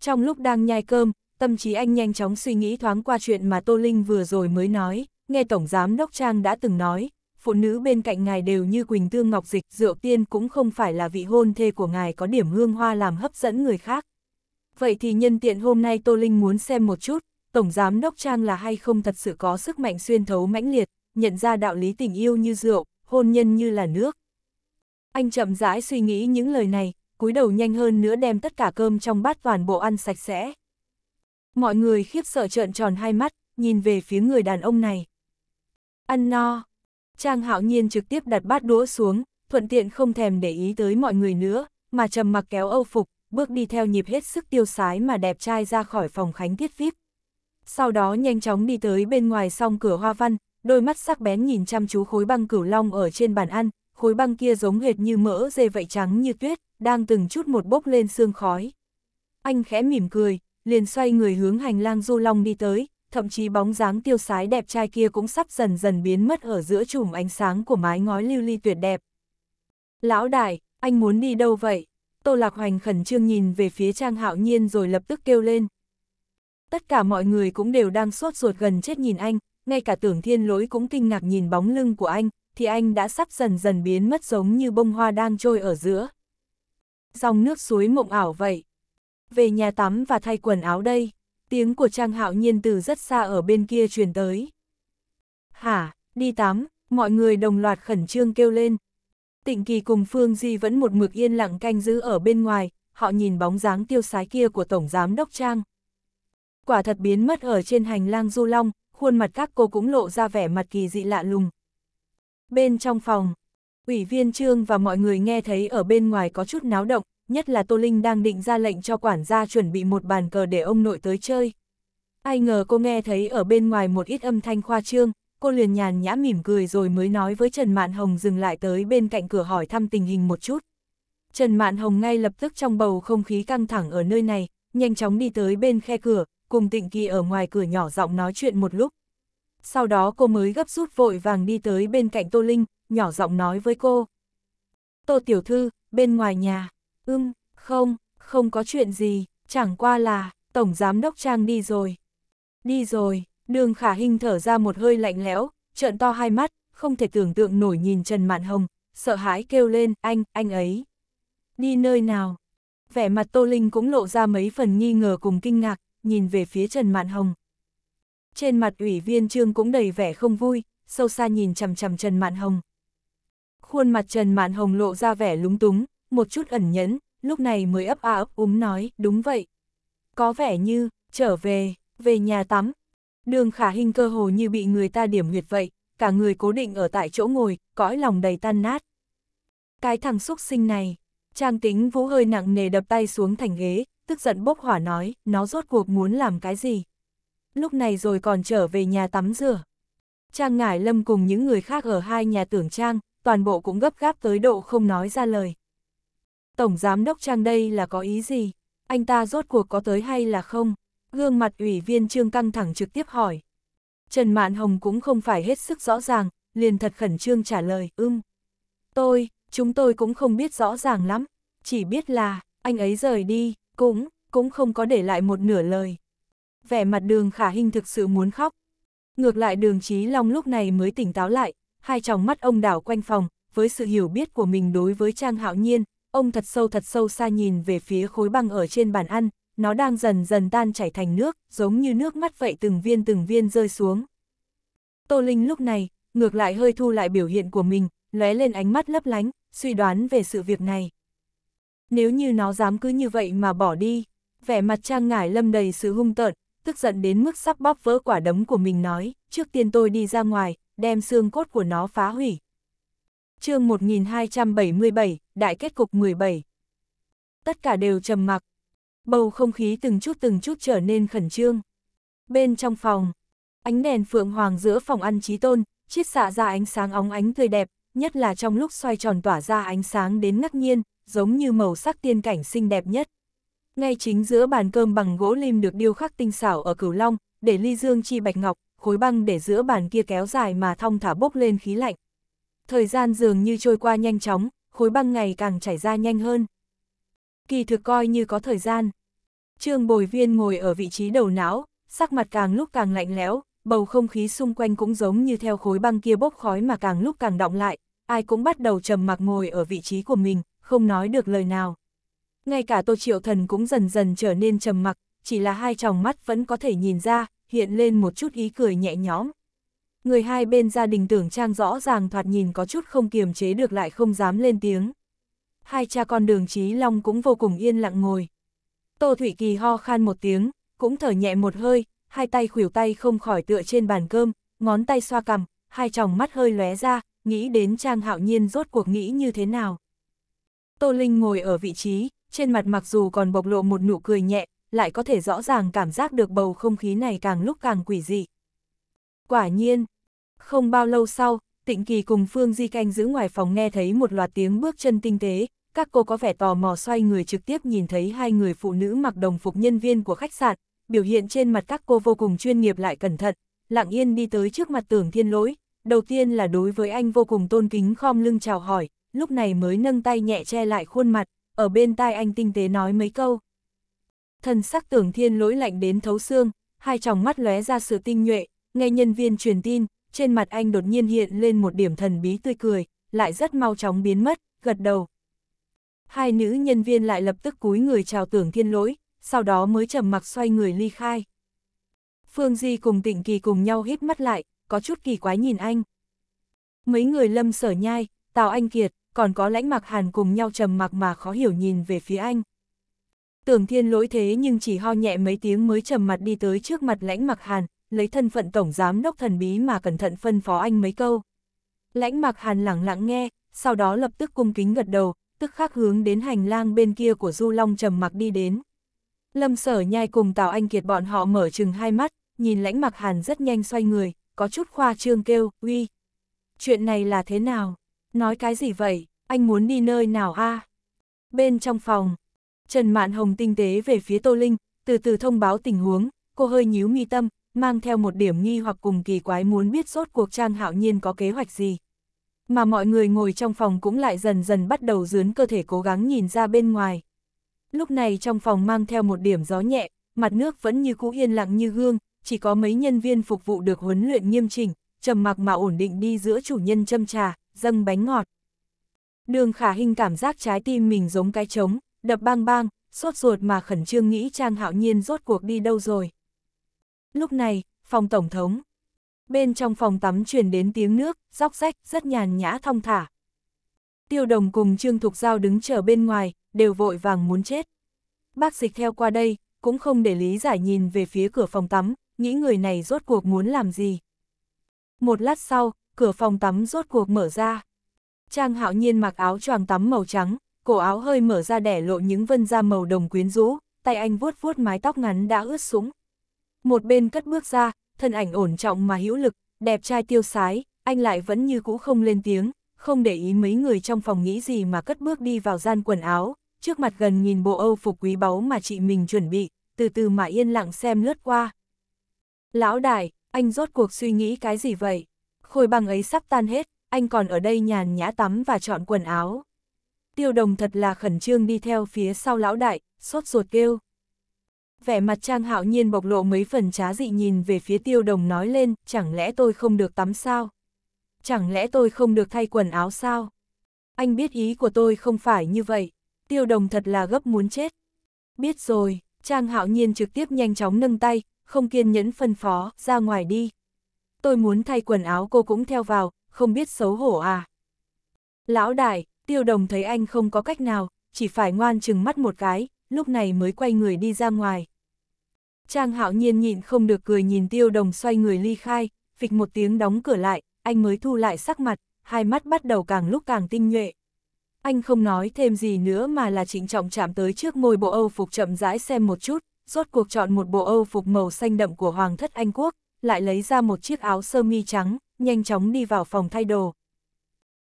Trong lúc đang nhai cơm, tâm trí anh nhanh chóng suy nghĩ thoáng qua chuyện mà Tô Linh vừa rồi mới nói, nghe Tổng Giám Đốc Trang đã từng nói, phụ nữ bên cạnh ngài đều như Quỳnh Tương Ngọc Dịch, rượu Tiên cũng không phải là vị hôn thê của ngài có điểm hương hoa làm hấp dẫn người khác. Vậy thì nhân tiện hôm nay Tô Linh muốn xem một chút, Tổng Giám Đốc Trang là hay không thật sự có sức mạnh xuyên thấu mãnh liệt, nhận ra đạo lý tình yêu như rượu, hôn nhân như là nước. Anh chậm rãi suy nghĩ những lời này, cúi đầu nhanh hơn nữa đem tất cả cơm trong bát toàn bộ ăn sạch sẽ. Mọi người khiếp sợ trợn tròn hai mắt, nhìn về phía người đàn ông này. Ăn no. Trang hạo nhiên trực tiếp đặt bát đũa xuống, thuận tiện không thèm để ý tới mọi người nữa, mà trầm mặc kéo âu phục, bước đi theo nhịp hết sức tiêu sái mà đẹp trai ra khỏi phòng khánh tiết VIP. Sau đó nhanh chóng đi tới bên ngoài song cửa hoa văn, đôi mắt sắc bén nhìn chăm chú khối băng cửu long ở trên bàn ăn, khối băng kia giống hệt như mỡ dê vậy trắng như tuyết, đang từng chút một bốc lên sương khói. Anh khẽ mỉm cười, liền xoay người hướng hành lang du long đi tới, thậm chí bóng dáng tiêu sái đẹp trai kia cũng sắp dần dần biến mất ở giữa chùm ánh sáng của mái ngói lưu ly tuyệt đẹp. Lão đại, anh muốn đi đâu vậy? Tô Lạc Hoành khẩn trương nhìn về phía Trang Hạo Nhiên rồi lập tức kêu lên. Tất cả mọi người cũng đều đang sốt ruột gần chết nhìn anh, ngay cả tưởng thiên lỗi cũng kinh ngạc nhìn bóng lưng của anh, thì anh đã sắp dần dần biến mất giống như bông hoa đang trôi ở giữa. Dòng nước suối mộng ảo vậy. Về nhà tắm và thay quần áo đây, tiếng của Trang Hạo Nhiên từ rất xa ở bên kia truyền tới. Hả, đi tắm, mọi người đồng loạt khẩn trương kêu lên. Tịnh Kỳ cùng Phương Di vẫn một mực yên lặng canh giữ ở bên ngoài, họ nhìn bóng dáng tiêu sái kia của Tổng Giám Đốc Trang. Quả thật biến mất ở trên hành lang Du Long, khuôn mặt các cô cũng lộ ra vẻ mặt kỳ dị lạ lùng. Bên trong phòng, ủy viên trương và mọi người nghe thấy ở bên ngoài có chút náo động, nhất là Tô Linh đang định ra lệnh cho quản gia chuẩn bị một bàn cờ để ông nội tới chơi. Ai ngờ cô nghe thấy ở bên ngoài một ít âm thanh khoa trương, cô liền nhàn nhã mỉm cười rồi mới nói với Trần Mạn Hồng dừng lại tới bên cạnh cửa hỏi thăm tình hình một chút. Trần Mạn Hồng ngay lập tức trong bầu không khí căng thẳng ở nơi này, nhanh chóng đi tới bên khe cửa, cùng tịnh kỳ ở ngoài cửa nhỏ giọng nói chuyện một lúc. Sau đó cô mới gấp rút vội vàng đi tới bên cạnh Tô Linh, nhỏ giọng nói với cô. Tô Tiểu Thư, bên ngoài nhà, ưm, không, không có chuyện gì, chẳng qua là, Tổng Giám Đốc Trang đi rồi. Đi rồi, đường khả hình thở ra một hơi lạnh lẽo, trợn to hai mắt, không thể tưởng tượng nổi nhìn Trần Mạn Hồng, sợ hãi kêu lên, anh, anh ấy. Đi nơi nào? Vẻ mặt Tô Linh cũng lộ ra mấy phần nghi ngờ cùng kinh ngạc, nhìn về phía Trần Mạn Hồng. Trên mặt ủy viên trương cũng đầy vẻ không vui, sâu xa nhìn chằm chằm Trần Mạn Hồng. Khuôn mặt Trần Mạn Hồng lộ ra vẻ lúng túng, một chút ẩn nhẫn, lúc này mới ấp a ấp úng nói, đúng vậy. Có vẻ như, trở về, về nhà tắm. Đường khả hình cơ hồ như bị người ta điểm huyệt vậy, cả người cố định ở tại chỗ ngồi, cõi lòng đầy tan nát. Cái thằng xúc sinh này, Trang tính vũ hơi nặng nề đập tay xuống thành ghế, tức giận bốc hỏa nói, nó rốt cuộc muốn làm cái gì. Lúc này rồi còn trở về nhà tắm rửa. Trang Ngải Lâm cùng những người khác ở hai nhà tưởng Trang, toàn bộ cũng gấp gáp tới độ không nói ra lời. Tổng Giám Đốc Trang đây là có ý gì? Anh ta rốt cuộc có tới hay là không? Gương mặt ủy viên Trương căng thẳng trực tiếp hỏi. Trần Mạn Hồng cũng không phải hết sức rõ ràng, liền thật khẩn trương trả lời, ưm. Tôi, chúng tôi cũng không biết rõ ràng lắm, chỉ biết là, anh ấy rời đi, cũng, cũng không có để lại một nửa lời. Vẻ mặt đường khả hình thực sự muốn khóc. Ngược lại đường trí long lúc này mới tỉnh táo lại, hai tròng mắt ông đảo quanh phòng, với sự hiểu biết của mình đối với Trang Hạo Nhiên, ông thật sâu thật sâu xa nhìn về phía khối băng ở trên bàn ăn, nó đang dần dần tan chảy thành nước, giống như nước mắt vậy từng viên từng viên rơi xuống. Tô Linh lúc này, ngược lại hơi thu lại biểu hiện của mình, lóe lên ánh mắt lấp lánh, suy đoán về sự việc này nếu như nó dám cứ như vậy mà bỏ đi. Vẻ mặt Trang Ngải Lâm đầy sự hung tợn, tức giận đến mức sắp bóp vỡ quả đấm của mình nói, trước tiên tôi đi ra ngoài, đem xương cốt của nó phá hủy. chương 1277, Đại kết cục 17 Tất cả đều trầm mặc, bầu không khí từng chút từng chút trở nên khẩn trương. Bên trong phòng, ánh đèn phượng hoàng giữa phòng ăn trí tôn, chiết xạ ra ánh sáng óng ánh tươi đẹp, nhất là trong lúc xoay tròn tỏa ra ánh sáng đến ngắc nhiên, giống như màu sắc tiên cảnh xinh đẹp nhất. Ngay chính giữa bàn cơm bằng gỗ lim được điêu khắc tinh xảo ở Cửu Long, để ly dương chi bạch ngọc, khối băng để giữa bàn kia kéo dài mà thong thả bốc lên khí lạnh. Thời gian dường như trôi qua nhanh chóng, khối băng ngày càng chảy ra nhanh hơn. Kỳ thực coi như có thời gian. Trương Bồi Viên ngồi ở vị trí đầu não, sắc mặt càng lúc càng lạnh lẽo, bầu không khí xung quanh cũng giống như theo khối băng kia bốc khói mà càng lúc càng động lại, ai cũng bắt đầu trầm mặc ngồi ở vị trí của mình, không nói được lời nào. Ngay cả Tô Triệu Thần cũng dần dần trở nên trầm mặc, chỉ là hai tròng mắt vẫn có thể nhìn ra, hiện lên một chút ý cười nhẹ nhõm. Người hai bên gia đình tưởng trang rõ ràng thoạt nhìn có chút không kiềm chế được lại không dám lên tiếng. Hai cha con đường Trí Long cũng vô cùng yên lặng ngồi. Tô Thủy Kỳ ho khan một tiếng, cũng thở nhẹ một hơi, hai tay khuỷu tay không khỏi tựa trên bàn cơm, ngón tay xoa cằm, hai tròng mắt hơi lóe ra, nghĩ đến Trang Hạo Nhiên rốt cuộc nghĩ như thế nào. Tô Linh ngồi ở vị trí, trên mặt mặc dù còn bộc lộ một nụ cười nhẹ, lại có thể rõ ràng cảm giác được bầu không khí này càng lúc càng quỷ dị. Quả nhiên, không bao lâu sau, Tịnh Kỳ cùng Phương Di canh giữ ngoài phòng nghe thấy một loạt tiếng bước chân tinh tế, các cô có vẻ tò mò xoay người trực tiếp nhìn thấy hai người phụ nữ mặc đồng phục nhân viên của khách sạn, biểu hiện trên mặt các cô vô cùng chuyên nghiệp lại cẩn thận, lặng yên đi tới trước mặt tưởng thiên lỗi, đầu tiên là đối với anh vô cùng tôn kính khom lưng chào hỏi, lúc này mới nâng tay nhẹ che lại khuôn mặt, ở bên tai anh tinh tế nói mấy câu. Thần sắc tưởng thiên lỗi lạnh đến thấu xương, hai tròng mắt lóe ra sự tinh nhuệ, nghe nhân viên truyền tin, trên mặt anh đột nhiên hiện lên một điểm thần bí tươi cười, lại rất mau chóng biến mất, gật đầu. Hai nữ nhân viên lại lập tức cúi người chào tưởng thiên lỗi, sau đó mới trầm mặc xoay người ly khai. Phương Di cùng Tịnh Kỳ cùng nhau hít mắt lại, có chút kỳ quái nhìn anh. Mấy người lâm sở nhai, Tào Anh Kiệt, còn có lãnh mặc hàn cùng nhau trầm mặc mà khó hiểu nhìn về phía anh. Tưởng thiên lỗi thế nhưng chỉ ho nhẹ mấy tiếng mới trầm mặt đi tới trước mặt lãnh mặc hàn, lấy thân phận tổng giám đốc thần bí mà cẩn thận phân phó anh mấy câu. Lãnh mặc hàn lẳng lặng nghe, sau đó lập tức cung kính gật đầu, tức khắc hướng đến hành lang bên kia của Du Long trầm mặc đi đến. Lâm sở nhai cùng Tào Anh Kiệt bọn họ mở chừng hai mắt, nhìn lãnh mặc hàn rất nhanh xoay người, có chút khoa trương kêu, uy. Chuyện này là thế nào? Nói cái gì vậy? Anh muốn đi nơi nào a Bên trong phòng, Trần Mạn Hồng tinh tế về phía Tô Linh, từ từ thông báo tình huống, cô hơi nhíu mi tâm, mang theo một điểm nghi hoặc cùng kỳ quái muốn biết rốt cuộc Trang Hạo Nhiên có kế hoạch gì. Mà mọi người ngồi trong phòng cũng lại dần dần bắt đầu dướn cơ thể cố gắng nhìn ra bên ngoài. Lúc này trong phòng mang theo một điểm gió nhẹ, mặt nước vẫn như cũ yên lặng như gương, chỉ có mấy nhân viên phục vụ được huấn luyện nghiêm chỉnh, trầm mặc mà ổn định đi giữa chủ nhân châm trà, dâng bánh ngọt. Đường khả hình cảm giác trái tim mình giống cái trống, đập bang bang, sốt ruột mà khẩn trương nghĩ Trang Hạo Nhiên rốt cuộc đi đâu rồi. Lúc này, phòng tổng thống. Bên trong phòng tắm truyền đến tiếng nước, róc rách, rất nhàn nhã thong thả. Tiêu đồng cùng Trương Thục Giao đứng chờ bên ngoài, đều vội vàng muốn chết. Bác dịch theo qua đây, cũng không để lý giải nhìn về phía cửa phòng tắm, nghĩ người này rốt cuộc muốn làm gì. Một lát sau, cửa phòng tắm rốt cuộc mở ra. Trang hạo nhiên mặc áo choàng tắm màu trắng, cổ áo hơi mở ra đẻ lộ những vân da màu đồng quyến rũ, tay anh vuốt vuốt mái tóc ngắn đã ướt sũng. Một bên cất bước ra, thân ảnh ổn trọng mà hữu lực, đẹp trai tiêu sái, anh lại vẫn như cũ không lên tiếng, không để ý mấy người trong phòng nghĩ gì mà cất bước đi vào gian quần áo, trước mặt gần nghìn bộ âu phục quý báu mà chị mình chuẩn bị, từ từ mà yên lặng xem lướt qua. Lão đại, anh rốt cuộc suy nghĩ cái gì vậy? Khôi băng ấy sắp tan hết, anh còn ở đây nhàn nhã tắm và chọn quần áo. Tiêu đồng thật là khẩn trương đi theo phía sau lão đại, sốt ruột kêu. Vẻ mặt Trang Hạo Nhiên bộc lộ mấy phần trá dị nhìn về phía tiêu đồng nói lên, chẳng lẽ tôi không được tắm sao? Chẳng lẽ tôi không được thay quần áo sao? Anh biết ý của tôi không phải như vậy tiêu đồng thật là gấp muốn chết. Biết rồi, Trang Hạo Nhiên trực tiếp nhanh chóng nâng tay, không kiên nhẫn phân phó, ra ngoài đi. Tôi muốn thay quần áo cô cũng theo vào, không biết xấu hổ à. Lão đại, tiêu đồng thấy anh không có cách nào, chỉ phải ngoan chừng mắt một cái, lúc này mới quay người đi ra ngoài. Trang hạo nhiên nhịn không được cười nhìn tiêu đồng xoay người ly khai, phịch một tiếng đóng cửa lại, anh mới thu lại sắc mặt, hai mắt bắt đầu càng lúc càng tinh nhuệ. Anh không nói thêm gì nữa mà là trịnh trọng chạm tới trước môi bộ Âu phục chậm rãi xem một chút, rốt cuộc chọn một bộ Âu phục màu xanh đậm của Hoàng thất Anh Quốc, lại lấy ra một chiếc áo sơ mi trắng, nhanh chóng đi vào phòng thay đồ.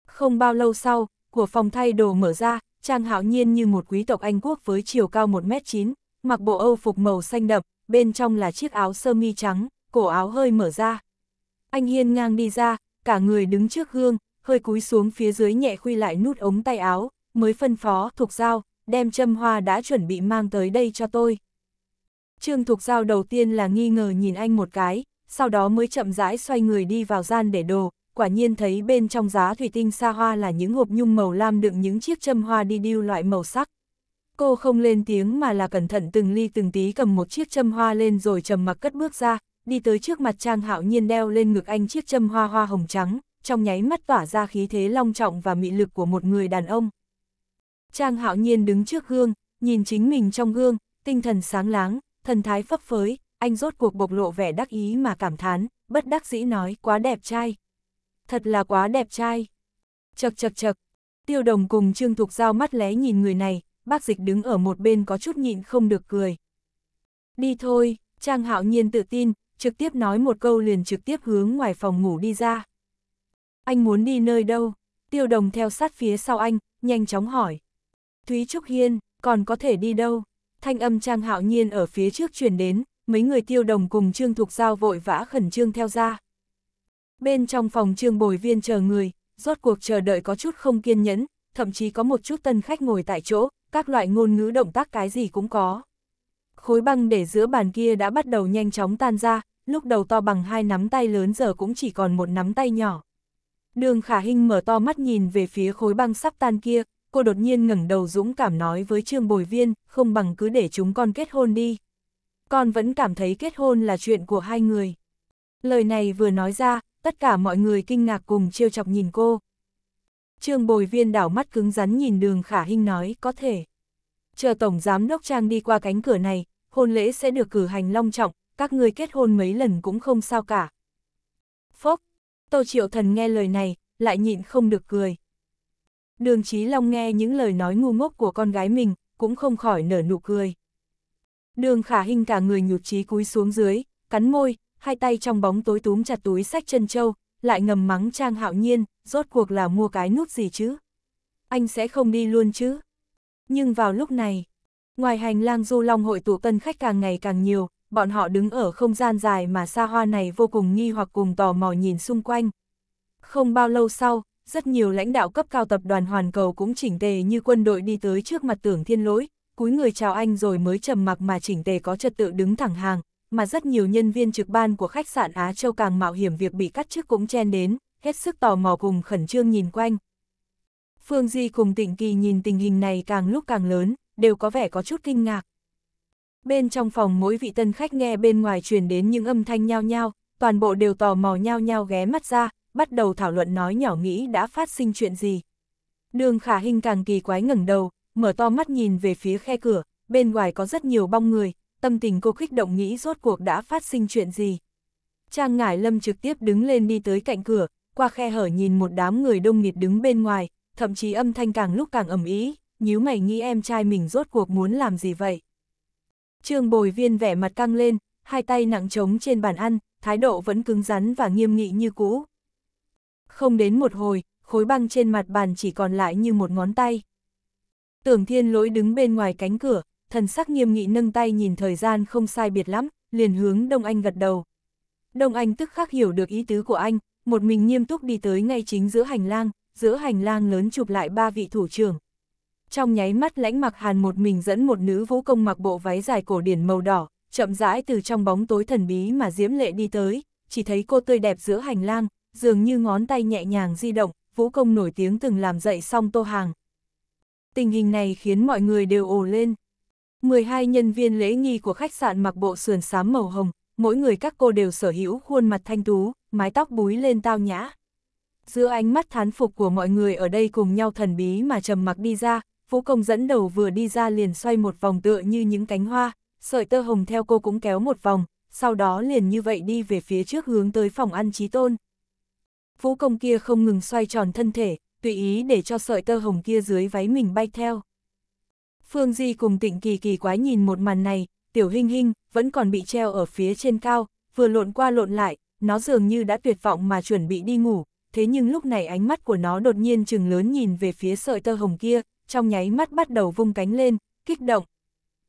Không bao lâu sau, của phòng thay đồ mở ra, Trang Hạo Nhiên như một quý tộc Anh Quốc với chiều cao 1m9, mặc bộ Âu phục màu xanh đậm, bên trong là chiếc áo sơ mi trắng, cổ áo hơi mở ra. Anh hiên ngang đi ra, cả người đứng trước gương, hơi cúi xuống phía dưới nhẹ khuy lại nút ống tay áo, mới phân phó Thục Giao, đem châm hoa đã chuẩn bị mang tới đây cho tôi. Trương Thục Giao đầu tiên là nghi ngờ nhìn anh một cái, sau đó mới chậm rãi xoay người đi vào gian để đồ, quả nhiên thấy bên trong giá thủy tinh xa hoa là những hộp nhung màu lam đựng những chiếc châm hoa đi điêu loại màu sắc. Cô không lên tiếng mà là cẩn thận từng ly từng tí cầm một chiếc châm hoa lên rồi trầm mặc cất bước ra, đi tới trước mặt Trang Hạo Nhiên đeo lên ngực anh chiếc châm hoa hoa hồng trắng, trong nháy mắt tỏa ra khí thế long trọng và mị lực của một người đàn ông. Trang hạo nhiên đứng trước gương, nhìn chính mình trong gương, tinh thần sáng láng, thần thái phấp phới, anh rốt cuộc bộc lộ vẻ đắc ý mà cảm thán, bất đắc dĩ nói quá đẹp trai. Thật là quá đẹp trai. Chật chật chật, tiêu đồng cùng Trương Thục Giao mắt lé nhìn người này, bác dịch đứng ở một bên có chút nhịn không được cười. Đi thôi, Trang hạo nhiên tự tin, trực tiếp nói một câu liền trực tiếp hướng ngoài phòng ngủ đi ra. Anh muốn đi nơi đâu? Tiêu đồng theo sát phía sau anh, nhanh chóng hỏi. Thúy Trúc Hiên, còn có thể đi đâu? Thanh âm trang hạo nhiên ở phía trước truyền đến, mấy người tiêu đồng cùng Trương Thục Giao vội vã khẩn trương theo ra. Bên trong phòng Trương Bồi Viên chờ người, rốt cuộc chờ đợi có chút không kiên nhẫn, thậm chí có một chút tân khách ngồi tại chỗ, các loại ngôn ngữ động tác cái gì cũng có. Khối băng để giữa bàn kia đã bắt đầu nhanh chóng tan ra, lúc đầu to bằng hai nắm tay lớn giờ cũng chỉ còn một nắm tay nhỏ. Đường khả hình mở to mắt nhìn về phía khối băng sắp tan kia, cô đột nhiên ngẩng đầu dũng cảm nói với Trương Bồi Viên, không bằng cứ để chúng con kết hôn đi. Con vẫn cảm thấy kết hôn là chuyện của hai người. Lời này vừa nói ra, tất cả mọi người kinh ngạc cùng trêu chọc nhìn cô. Trương Bồi Viên đảo mắt cứng rắn nhìn đường khả hình nói có thể. Chờ Tổng Giám Đốc Trang đi qua cánh cửa này, hôn lễ sẽ được cử hành long trọng, các người kết hôn mấy lần cũng không sao cả. Phốc, Tô Triệu Thần nghe lời này, lại nhịn không được cười. Đường Chí Long nghe những lời nói ngu ngốc của con gái mình, cũng không khỏi nở nụ cười. Đường Khả Hinh cả người nhụt chí cúi xuống dưới, cắn môi, hai tay trong bóng tối túm chặt túi sách chân châu, lại ngầm mắng Trang Hạo Nhiên, rốt cuộc là mua cái nút gì chứ? Anh sẽ không đi luôn chứ? Nhưng vào lúc này, ngoài hành lang du long hội tụ tân khách càng ngày càng nhiều, bọn họ đứng ở không gian dài mà xa hoa này vô cùng nghi hoặc cùng tò mò nhìn xung quanh. Không bao lâu sau, rất nhiều lãnh đạo cấp cao tập đoàn hoàn cầu cũng chỉnh tề như quân đội đi tới trước mặt tưởng thiên lỗi, cúi người chào anh rồi mới trầm mặc mà chỉnh tề có trật tự đứng thẳng hàng, mà rất nhiều nhân viên trực ban của khách sạn Á Châu càng mạo hiểm việc bị cắt chức cũng chen đến, hết sức tò mò cùng khẩn trương nhìn quanh. Phương Di cùng Tịnh Kỳ nhìn tình hình này càng lúc càng lớn, đều có vẻ có chút kinh ngạc. Bên trong phòng mỗi vị tân khách nghe bên ngoài truyền đến những âm thanh nhao nhao, toàn bộ đều tò mò nhao nhao ghé mắt ra, bắt đầu thảo luận nói nhỏ nghĩ đã phát sinh chuyện gì. Đường khả hình càng kỳ quái ngẩng đầu, mở to mắt nhìn về phía khe cửa, bên ngoài có rất nhiều bong người, tâm tình cô kích động nghĩ rốt cuộc đã phát sinh chuyện gì. Trang Ngải Lâm trực tiếp đứng lên đi tới cạnh cửa, qua khe hở nhìn một đám người đông nghịt đứng bên ngoài, thậm chí âm thanh càng lúc càng ầm ý, nhíu mày nghĩ em trai mình rốt cuộc muốn làm gì vậy. Trương Bồi Viên vẻ mặt căng lên, hai tay nặng trống trên bàn ăn, thái độ vẫn cứng rắn và nghiêm nghị như cũ. Không đến một hồi, khối băng trên mặt bàn chỉ còn lại như một ngón tay. Tưởng thiên lỗi đứng bên ngoài cánh cửa, thần sắc nghiêm nghị nâng tay nhìn thời gian không sai biệt lắm, liền hướng Đông Anh gật đầu. Đông Anh tức khắc hiểu được ý tứ của anh, một mình nghiêm túc đi tới ngay chính giữa hành lang, giữa hành lang lớn chụp lại ba vị thủ trưởng, trong nháy mắt lãnh mặc hàn một mình dẫn một nữ vũ công mặc bộ váy dài cổ điển màu đỏ, chậm rãi từ trong bóng tối thần bí mà diễm lệ đi tới, chỉ thấy cô tươi đẹp giữa hành lang, dường như ngón tay nhẹ nhàng di động, vũ công nổi tiếng từng làm dậy xong tô hàng. Tình hình này khiến mọi người đều ồ lên. 12 nhân viên lễ nghi của khách sạn mặc bộ sườn xám màu hồng, mỗi người các cô đều sở hữu khuôn mặt thanh tú, mái tóc búi lên tao nhã. Giữa ánh mắt thán phục của mọi người ở đây cùng nhau thần bí mà trầm mặc đi ra, Vũ Công dẫn đầu vừa đi ra liền xoay một vòng tựa như những cánh hoa, sợi tơ hồng theo cô cũng kéo một vòng, sau đó liền như vậy đi về phía trước hướng tới phòng ăn chí tôn. Vũ Công kia không ngừng xoay tròn thân thể, tùy ý để cho sợi tơ hồng kia dưới váy mình bay theo. Phương Di cùng tịnh kỳ kỳ quái nhìn một màn này, tiểu Hinh Hinh vẫn còn bị treo ở phía trên cao, vừa lộn qua lộn lại, nó dường như đã tuyệt vọng mà chuẩn bị đi ngủ, thế nhưng lúc này ánh mắt của nó đột nhiên trừng lớn nhìn về phía sợi tơ hồng kia, trong nháy mắt bắt đầu vung cánh lên, kích động.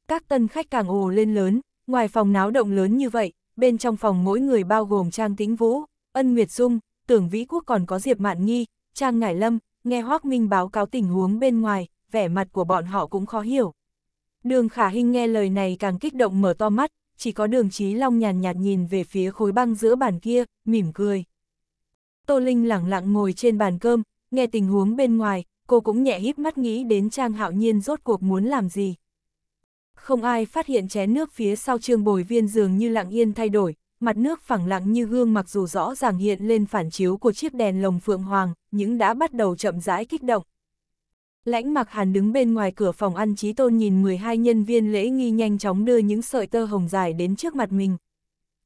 Các tân khách càng ồ lên lớn, ngoài phòng náo động lớn như vậy, bên trong phòng mỗi người bao gồm Trang Tĩnh Vũ, Ân Nguyệt Dung, Tưởng Vĩ Quốc còn có Diệp Mạn Nghi, Trang Ngải Lâm, nghe Hoác Minh báo cáo tình huống bên ngoài, vẻ mặt của bọn họ cũng khó hiểu. Đường Khả Hinh nghe lời này càng kích động mở to mắt, chỉ có đường Chí Long nhàn nhạt, nhạt nhìn về phía khối băng giữa bàn kia, mỉm cười. Tô Linh lẳng lặng ngồi trên bàn cơm, nghe tình huống bên ngoài, cô cũng nhẹ híp mắt nghĩ đến Trang Hạo Nhiên rốt cuộc muốn làm gì. Không ai phát hiện chén nước phía sau trương bồi viên dường như lặng yên thay đổi, mặt nước phẳng lặng như gương mặc dù rõ ràng hiện lên phản chiếu của chiếc đèn lồng phượng hoàng, những đã bắt đầu chậm rãi kích động. Lãnh mặc hàn đứng bên ngoài cửa phòng ăn trí tôn nhìn 12 nhân viên lễ nghi nhanh chóng đưa những sợi tơ hồng dài đến trước mặt mình.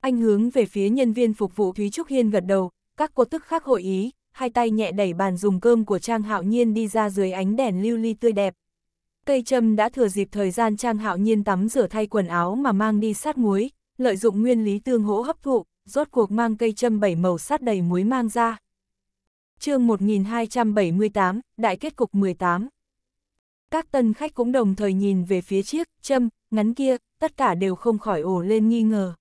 Anh hướng về phía nhân viên phục vụ Thúy Trúc Hiên gật đầu, các cô tức khác hội ý, hai tay nhẹ đẩy bàn dùng cơm của Trang Hạo Nhiên đi ra dưới ánh đèn lưu ly tươi đẹp. Cây châm đã thừa dịp thời gian Trang Hạo Nhiên tắm rửa thay quần áo mà mang đi sát muối, lợi dụng nguyên lý tương hỗ hấp thụ, rốt cuộc mang cây châm bảy màu sát đầy muối mang ra. chương 1278, Đại kết cục 18 Các tân khách cũng đồng thời nhìn về phía chiếc châm, ngắn kia, tất cả đều không khỏi ồ lên nghi ngờ.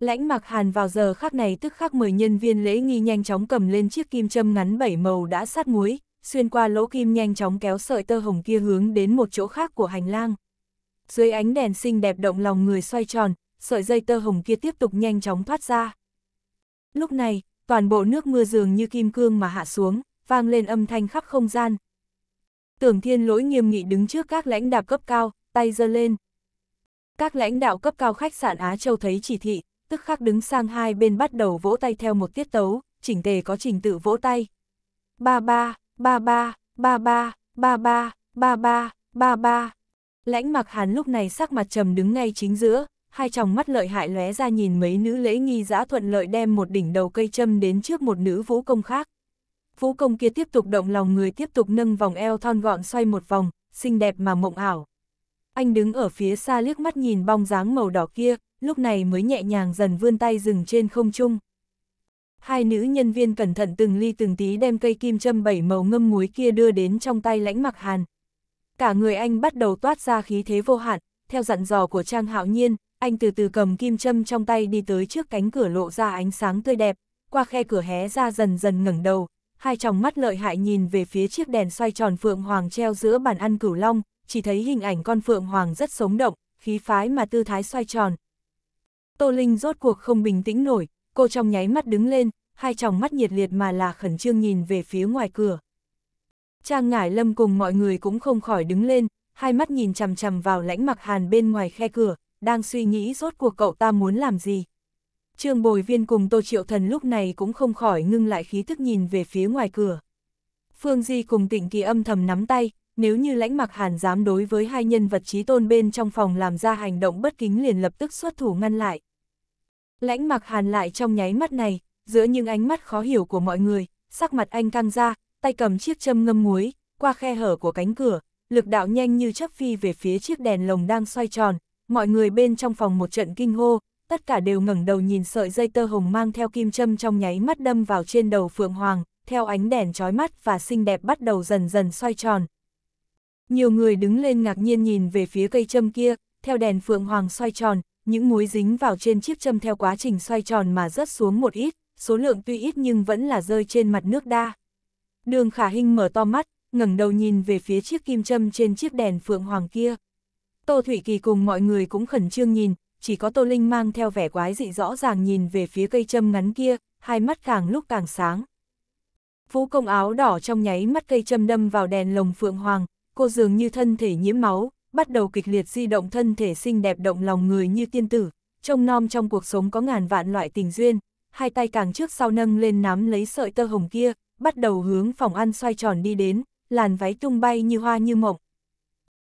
Lãnh mặc hàn vào giờ khác này tức khắc mời nhân viên lễ nghi nhanh chóng cầm lên chiếc kim châm ngắn bảy màu đã sát muối, xuyên qua lỗ kim nhanh chóng kéo sợi tơ hồng kia hướng đến một chỗ khác của hành lang. Dưới ánh đèn xinh đẹp động lòng người xoay tròn, sợi dây tơ hồng kia tiếp tục nhanh chóng thoát ra. Lúc này, toàn bộ nước mưa dường như kim cương mà hạ xuống, vang lên âm thanh khắp không gian. Tưởng thiên lỗi nghiêm nghị đứng trước các lãnh đạo cấp cao, tay giơ lên. Các lãnh đạo cấp cao khách sạn Á Châu thấy chỉ thị, tức khắc đứng sang hai bên bắt đầu vỗ tay theo một tiết tấu, chỉnh tề có trình tự vỗ tay. Ba ba, ba ba, ba ba, ba ba, ba ba, ba ba. Lãnh mặc hàn lúc này sắc mặt trầm đứng ngay chính giữa, hai tròng mắt lợi hại lóe ra nhìn mấy nữ lễ nghi giã thuận lợi đem một đỉnh đầu cây châm đến trước một nữ vũ công khác. Vũ công kia tiếp tục động lòng người tiếp tục nâng vòng eo thon gọn xoay một vòng, xinh đẹp mà mộng ảo. Anh đứng ở phía xa liếc mắt nhìn bong dáng màu đỏ kia, lúc này mới nhẹ nhàng dần vươn tay dừng trên không trung. Hai nữ nhân viên cẩn thận từng ly từng tí đem cây kim châm bảy màu ngâm muối kia đưa đến trong tay lãnh mặc hàn. Cả người anh bắt đầu toát ra khí thế vô hạn, theo dặn dò của Trang Hạo Nhiên, anh từ từ cầm kim châm trong tay đi tới trước cánh cửa lộ ra ánh sáng tươi đẹp, qua khe cửa hé ra dần dần ngẩng đầu, hai tròng mắt lợi hại nhìn về phía chiếc đèn xoay tròn phượng hoàng treo giữa bàn ăn cửu long, chỉ thấy hình ảnh con phượng hoàng rất sống động, khí phái mà tư thái xoay tròn, Tô Linh rốt cuộc không bình tĩnh nổi, cô trong nháy mắt đứng lên, hai tròng mắt nhiệt liệt mà là khẩn trương nhìn về phía ngoài cửa. Trang Ngải Lâm cùng mọi người cũng không khỏi đứng lên, hai mắt nhìn chằm chằm vào lãnh mặc hàn bên ngoài khe cửa, đang suy nghĩ rốt cuộc cậu ta muốn làm gì. Trương Bồi Viên cùng Tô Triệu Thần lúc này cũng không khỏi ngưng lại khí thức nhìn về phía ngoài cửa. Phương Di cùng tịnh kỳ âm thầm nắm tay, nếu như lãnh mặc hàn dám đối với hai nhân vật trí tôn bên trong phòng làm ra hành động bất kính liền lập tức xuất thủ ngăn lại. Lãnh mặc hàn lại trong nháy mắt này, giữa những ánh mắt khó hiểu của mọi người, sắc mặt anh căng ra, tay cầm chiếc châm ngâm muối, qua khe hở của cánh cửa, lực đạo nhanh như chấp phi về phía chiếc đèn lồng đang xoay tròn, mọi người bên trong phòng một trận kinh hô, tất cả đều ngẩng đầu nhìn sợi dây tơ hồng mang theo kim châm trong nháy mắt đâm vào trên đầu Phượng Hoàng, theo ánh đèn trói mắt và xinh đẹp bắt đầu dần dần xoay tròn. Nhiều người đứng lên ngạc nhiên nhìn về phía cây châm kia, theo đèn Phượng Hoàng xoay tròn, những muối dính vào trên chiếc châm theo quá trình xoay tròn mà rớt xuống một ít, số lượng tuy ít nhưng vẫn là rơi trên mặt nước đa. Đường khả hình mở to mắt, ngẩng đầu nhìn về phía chiếc kim châm trên chiếc đèn phượng hoàng kia. Tô Thủy Kỳ cùng mọi người cũng khẩn trương nhìn, chỉ có Tô Linh mang theo vẻ quái dị rõ ràng nhìn về phía cây châm ngắn kia, hai mắt càng lúc càng sáng. Vũ công áo đỏ trong nháy mắt cây châm đâm vào đèn lồng phượng hoàng, cô dường như thân thể nhiễm máu, bắt đầu kịch liệt di động thân thể xinh đẹp động lòng người như tiên tử, trông nom trong cuộc sống có ngàn vạn loại tình duyên, hai tay càng trước sau nâng lên nắm lấy sợi tơ hồng kia, bắt đầu hướng phòng ăn xoay tròn đi đến, làn váy tung bay như hoa như mộng.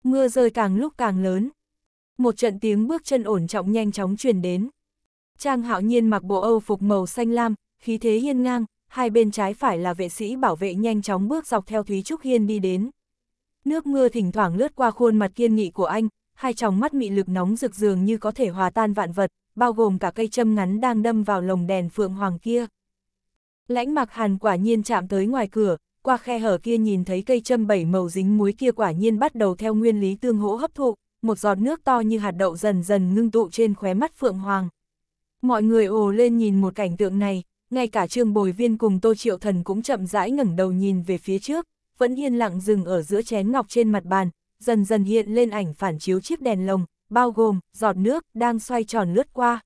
Mưa rơi càng lúc càng lớn. Một trận tiếng bước chân ổn trọng nhanh chóng truyền đến. Trang hạo nhiên mặc bộ Âu phục màu xanh lam, khí thế hiên ngang, hai bên trái phải là vệ sĩ bảo vệ nhanh chóng bước dọc theo Thúy Trúc Hiên đi đến. Nước mưa thỉnh thoảng lướt qua khuôn mặt kiên nghị của anh, hai tròng mắt mị lực nóng rực dường như có thể hòa tan vạn vật, bao gồm cả cây châm ngắn đang đâm vào lồng đèn phượng hoàng kia. Lãnh mặc hàn quả nhiên chạm tới ngoài cửa, qua khe hở kia nhìn thấy cây châm bảy màu dính muối kia quả nhiên bắt đầu theo nguyên lý tương hỗ hấp thụ, một giọt nước to như hạt đậu dần dần ngưng tụ trên khóe mắt Phượng Hoàng. Mọi người ồ lên nhìn một cảnh tượng này, ngay cả trương bồi viên cùng Tô Triệu Thần cũng chậm rãi ngẩng đầu nhìn về phía trước, vẫn yên lặng dừng ở giữa chén ngọc trên mặt bàn, dần dần hiện lên ảnh phản chiếu chiếc đèn lồng, bao gồm giọt nước đang xoay tròn lướt qua.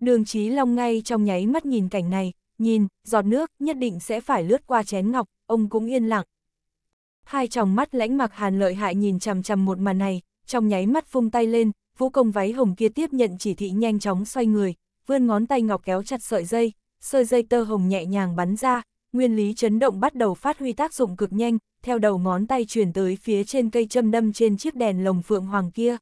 Đường Chí Long ngay trong nháy mắt nhìn cảnh này, nhìn, giọt nước nhất định sẽ phải lướt qua chén ngọc, ông cũng yên lặng. Hai tròng mắt lãnh mặc hàn lợi hại nhìn chằm chằm một màn này, trong nháy mắt phung tay lên, vũ công váy hồng kia tiếp nhận chỉ thị nhanh chóng xoay người, vươn ngón tay ngọc kéo chặt sợi dây, sợi dây tơ hồng nhẹ nhàng bắn ra, nguyên lý chấn động bắt đầu phát huy tác dụng cực nhanh, theo đầu ngón tay chuyển tới phía trên cây châm đâm trên chiếc đèn lồng phượng hoàng kia.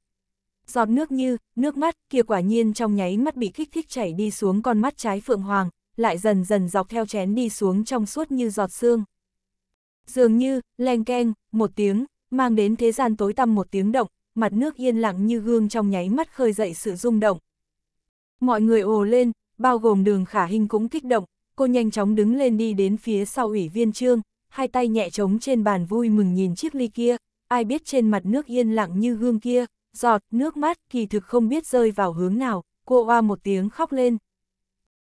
Giọt nước như, nước mắt kia quả nhiên trong nháy mắt bị kích thích chảy đi xuống con mắt trái phượng hoàng, lại dần dần dọc theo chén đi xuống trong suốt như giọt xương. Dường như, len keng, một tiếng, mang đến thế gian tối tăm một tiếng động, mặt nước yên lặng như gương trong nháy mắt khơi dậy sự rung động. Mọi người ồ lên, bao gồm đường khả hình cũng kích động, cô nhanh chóng đứng lên đi đến phía sau ủy viên trương, hai tay nhẹ trống trên bàn vui mừng nhìn chiếc ly kia, ai biết trên mặt nước yên lặng như gương kia, giọt, nước mắt kỳ thực không biết rơi vào hướng nào, cô oa một tiếng khóc lên.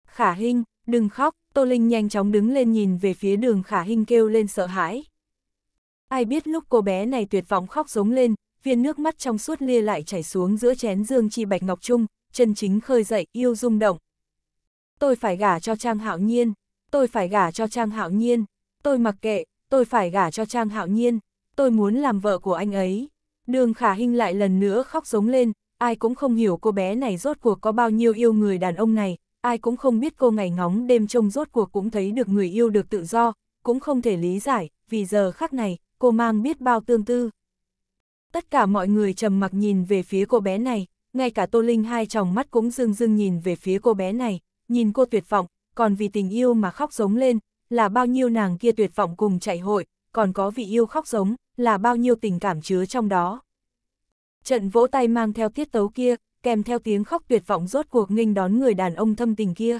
Khả Hinh, đừng khóc, Tô Linh nhanh chóng đứng lên nhìn về phía đường Khả Hinh kêu lên sợ hãi. Ai biết lúc cô bé này tuyệt vọng khóc giống lên, viên nước mắt trong suốt lia lại chảy xuống giữa chén dương chi bạch ngọc trung, chân chính khơi dậy yêu rung động, tôi phải gả cho Trang Hạo Nhiên, tôi phải gả cho Trang Hạo Nhiên, tôi mặc kệ, tôi phải gả cho Trang Hạo Nhiên, tôi muốn làm vợ của anh ấy. Đường Khả Hinh lại lần nữa khóc giống lên, ai cũng không hiểu cô bé này rốt cuộc có bao nhiêu yêu người đàn ông này, ai cũng không biết cô ngày ngóng đêm trông rốt cuộc cũng thấy được người yêu được tự do, cũng không thể lý giải, vì giờ khắc này, cô mang biết bao tương tư. Tất cả mọi người trầm mặc nhìn về phía cô bé này, ngay cả Tô Linh hai tròng mắt cũng dưng dưng nhìn về phía cô bé này, nhìn cô tuyệt vọng, còn vì tình yêu mà khóc giống lên, là bao nhiêu nàng kia tuyệt vọng cùng chạy hội, còn có vị yêu khóc giống, là bao nhiêu tình cảm chứa trong đó. Trận vỗ tay mang theo tiết tấu kia, kèm theo tiếng khóc tuyệt vọng rốt cuộc nghênh đón người đàn ông thâm tình kia.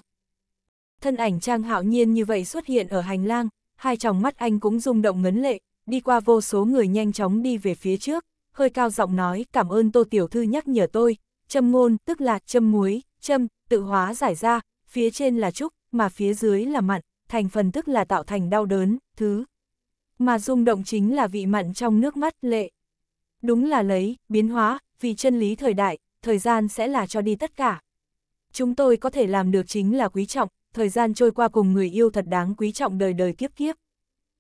Thân ảnh Trang Hạo Nhiên như vậy xuất hiện ở hành lang, hai tròng mắt anh cũng rung động ngấn lệ, đi qua vô số người nhanh chóng đi về phía trước, hơi cao giọng nói cảm ơn Tô Tiểu Thư nhắc nhở tôi, châm ngôn tức là châm muối, châm, tự hóa giải ra, phía trên là trúc, mà phía dưới là mặn, thành phần tức là tạo thành đau đớn, thứ. Mà rung động chính là vị mặn trong nước mắt lệ. Đúng là lấy, biến hóa, vì chân lý thời đại, thời gian sẽ là cho đi tất cả. Chúng tôi có thể làm được chính là quý trọng, thời gian trôi qua cùng người yêu thật đáng quý trọng đời đời kiếp kiếp.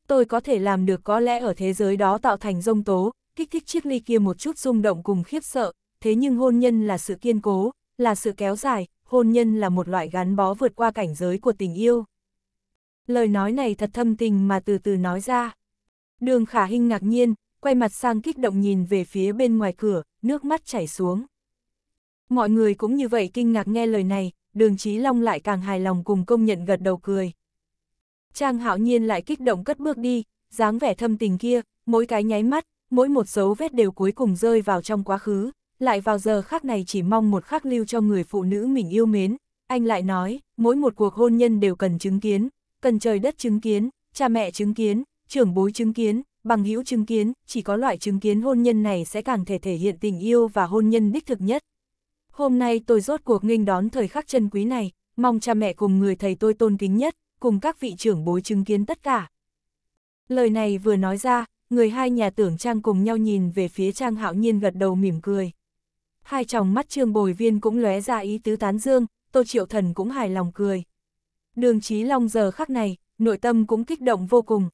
Tôi có thể làm được có lẽ ở thế giới đó tạo thành rông tố, kích thích chiếc ly kia một chút rung động cùng khiếp sợ, thế nhưng hôn nhân là sự kiên cố, là sự kéo dài, hôn nhân là một loại gắn bó vượt qua cảnh giới của tình yêu. Lời nói này thật thâm tình mà từ từ nói ra. Đường khả hinh ngạc nhiên, quay mặt sang kích động nhìn về phía bên ngoài cửa, nước mắt chảy xuống. Mọi người cũng như vậy kinh ngạc nghe lời này, đường Chí Long lại càng hài lòng cùng công nhận gật đầu cười. Trang hạo nhiên lại kích động cất bước đi, dáng vẻ thâm tình kia, mỗi cái nháy mắt, mỗi một dấu vết đều cuối cùng rơi vào trong quá khứ, lại vào giờ khác này chỉ mong một khắc lưu cho người phụ nữ mình yêu mến. Anh lại nói, mỗi một cuộc hôn nhân đều cần chứng kiến, cần trời đất chứng kiến, cha mẹ chứng kiến, trưởng bối chứng kiến, bằng hữu chứng kiến, chỉ có loại chứng kiến hôn nhân này sẽ càng thể thể hiện tình yêu và hôn nhân đích thực nhất. Hôm nay tôi rốt cuộc nghênh đón thời khắc chân quý này, mong cha mẹ cùng người thầy tôi tôn kính nhất, cùng các vị trưởng bối chứng kiến tất cả. Lời này vừa nói ra, người hai nhà tưởng Trang cùng nhau nhìn về phía Trang hạo nhiên gật đầu mỉm cười hai tròng mắt trương bồi viên cũng lóe ra ý tứ tán dương, tô triệu thần cũng hài lòng cười. Đường trí Long giờ khắc này, nội tâm cũng kích động vô cùng.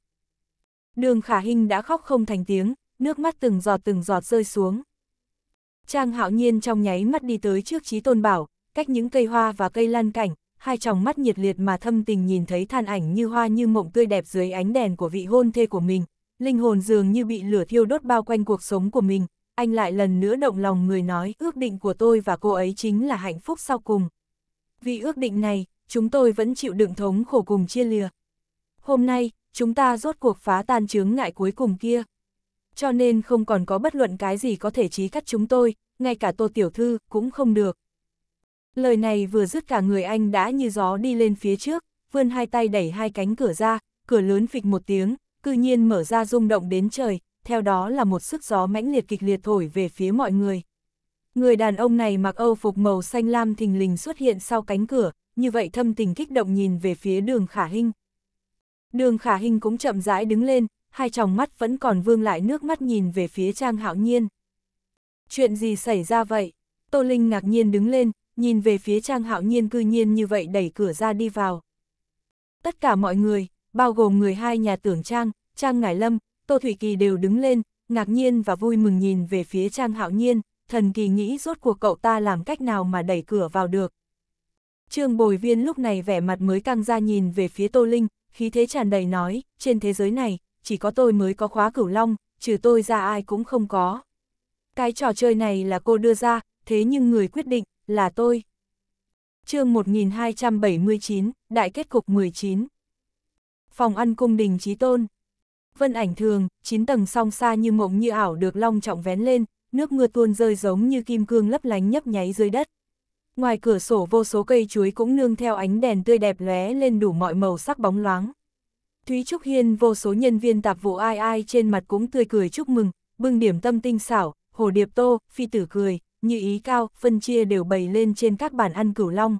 Đường Khả hình đã khóc không thành tiếng, nước mắt từng giọt từng giọt rơi xuống. Trang hạo nhiên trong nháy mắt đi tới trước trí Tôn Bảo, cách những cây hoa và cây lan cảnh, hai tròng mắt nhiệt liệt mà thâm tình nhìn thấy than ảnh như hoa như mộng tươi đẹp dưới ánh đèn của vị hôn thê của mình. Linh hồn dường như bị lửa thiêu đốt bao quanh cuộc sống của mình, anh lại lần nữa động lòng người nói ước định của tôi và cô ấy chính là hạnh phúc sau cùng. Vì ước định này, chúng tôi vẫn chịu đựng thống khổ cùng chia lìa. Hôm nay, chúng ta rốt cuộc phá tan chướng ngại cuối cùng kia. Cho nên không còn có bất luận cái gì có thể trí cắt chúng tôi, ngay cả tô tiểu thư cũng không được. Lời này vừa dứt cả người anh đã như gió đi lên phía trước, vươn hai tay đẩy hai cánh cửa ra, cửa lớn phịch một tiếng, cư nhiên mở ra rung động đến trời, theo đó là một sức gió mãnh liệt kịch liệt thổi về phía mọi người. Người đàn ông này mặc âu phục màu xanh lam thình lình xuất hiện sau cánh cửa, như vậy thâm tình kích động nhìn về phía đường khả hình. Đường khả hình cũng chậm rãi đứng lên, hai tròng mắt vẫn còn vương lại nước mắt nhìn về phía Trang Hạo Nhiên. Chuyện gì xảy ra vậy? Tô Linh ngạc nhiên đứng lên, nhìn về phía Trang Hạo Nhiên cư nhiên như vậy đẩy cửa ra đi vào. Tất cả mọi người, bao gồm người hai nhà tưởng Trang, Trang Ngải Lâm, Tô Thủy Kỳ đều đứng lên, ngạc nhiên và vui mừng nhìn về phía Trang Hạo Nhiên, thần kỳ nghĩ rốt cuộc cậu ta làm cách nào mà đẩy cửa vào được. Trương Bồi Viên lúc này vẻ mặt mới căng ra nhìn về phía Tô Linh, khí thế tràn đầy nói, trên thế giới này, chỉ có tôi mới có khóa cửu long, trừ tôi ra ai cũng không có. Cái trò chơi này là cô đưa ra, thế nhưng người quyết định, là tôi. chương 1279, Đại kết cục 19 Phòng ăn cung đình Trí Tôn Vân ảnh thường, chín tầng song xa như mộng như ảo được long trọng vén lên, nước mưa tuôn rơi giống như kim cương lấp lánh nhấp nháy dưới đất. Ngoài cửa sổ vô số cây chuối cũng nương theo ánh đèn tươi đẹp lóe lên đủ mọi màu sắc bóng loáng. Thúy Trúc Hiên vô số nhân viên tạp vụ ai ai trên mặt cũng tươi cười chúc mừng, bưng điểm tâm tinh xảo, hồ điệp tô, phi tử cười, như ý cao, phân chia đều bày lên trên các bàn ăn cửu long.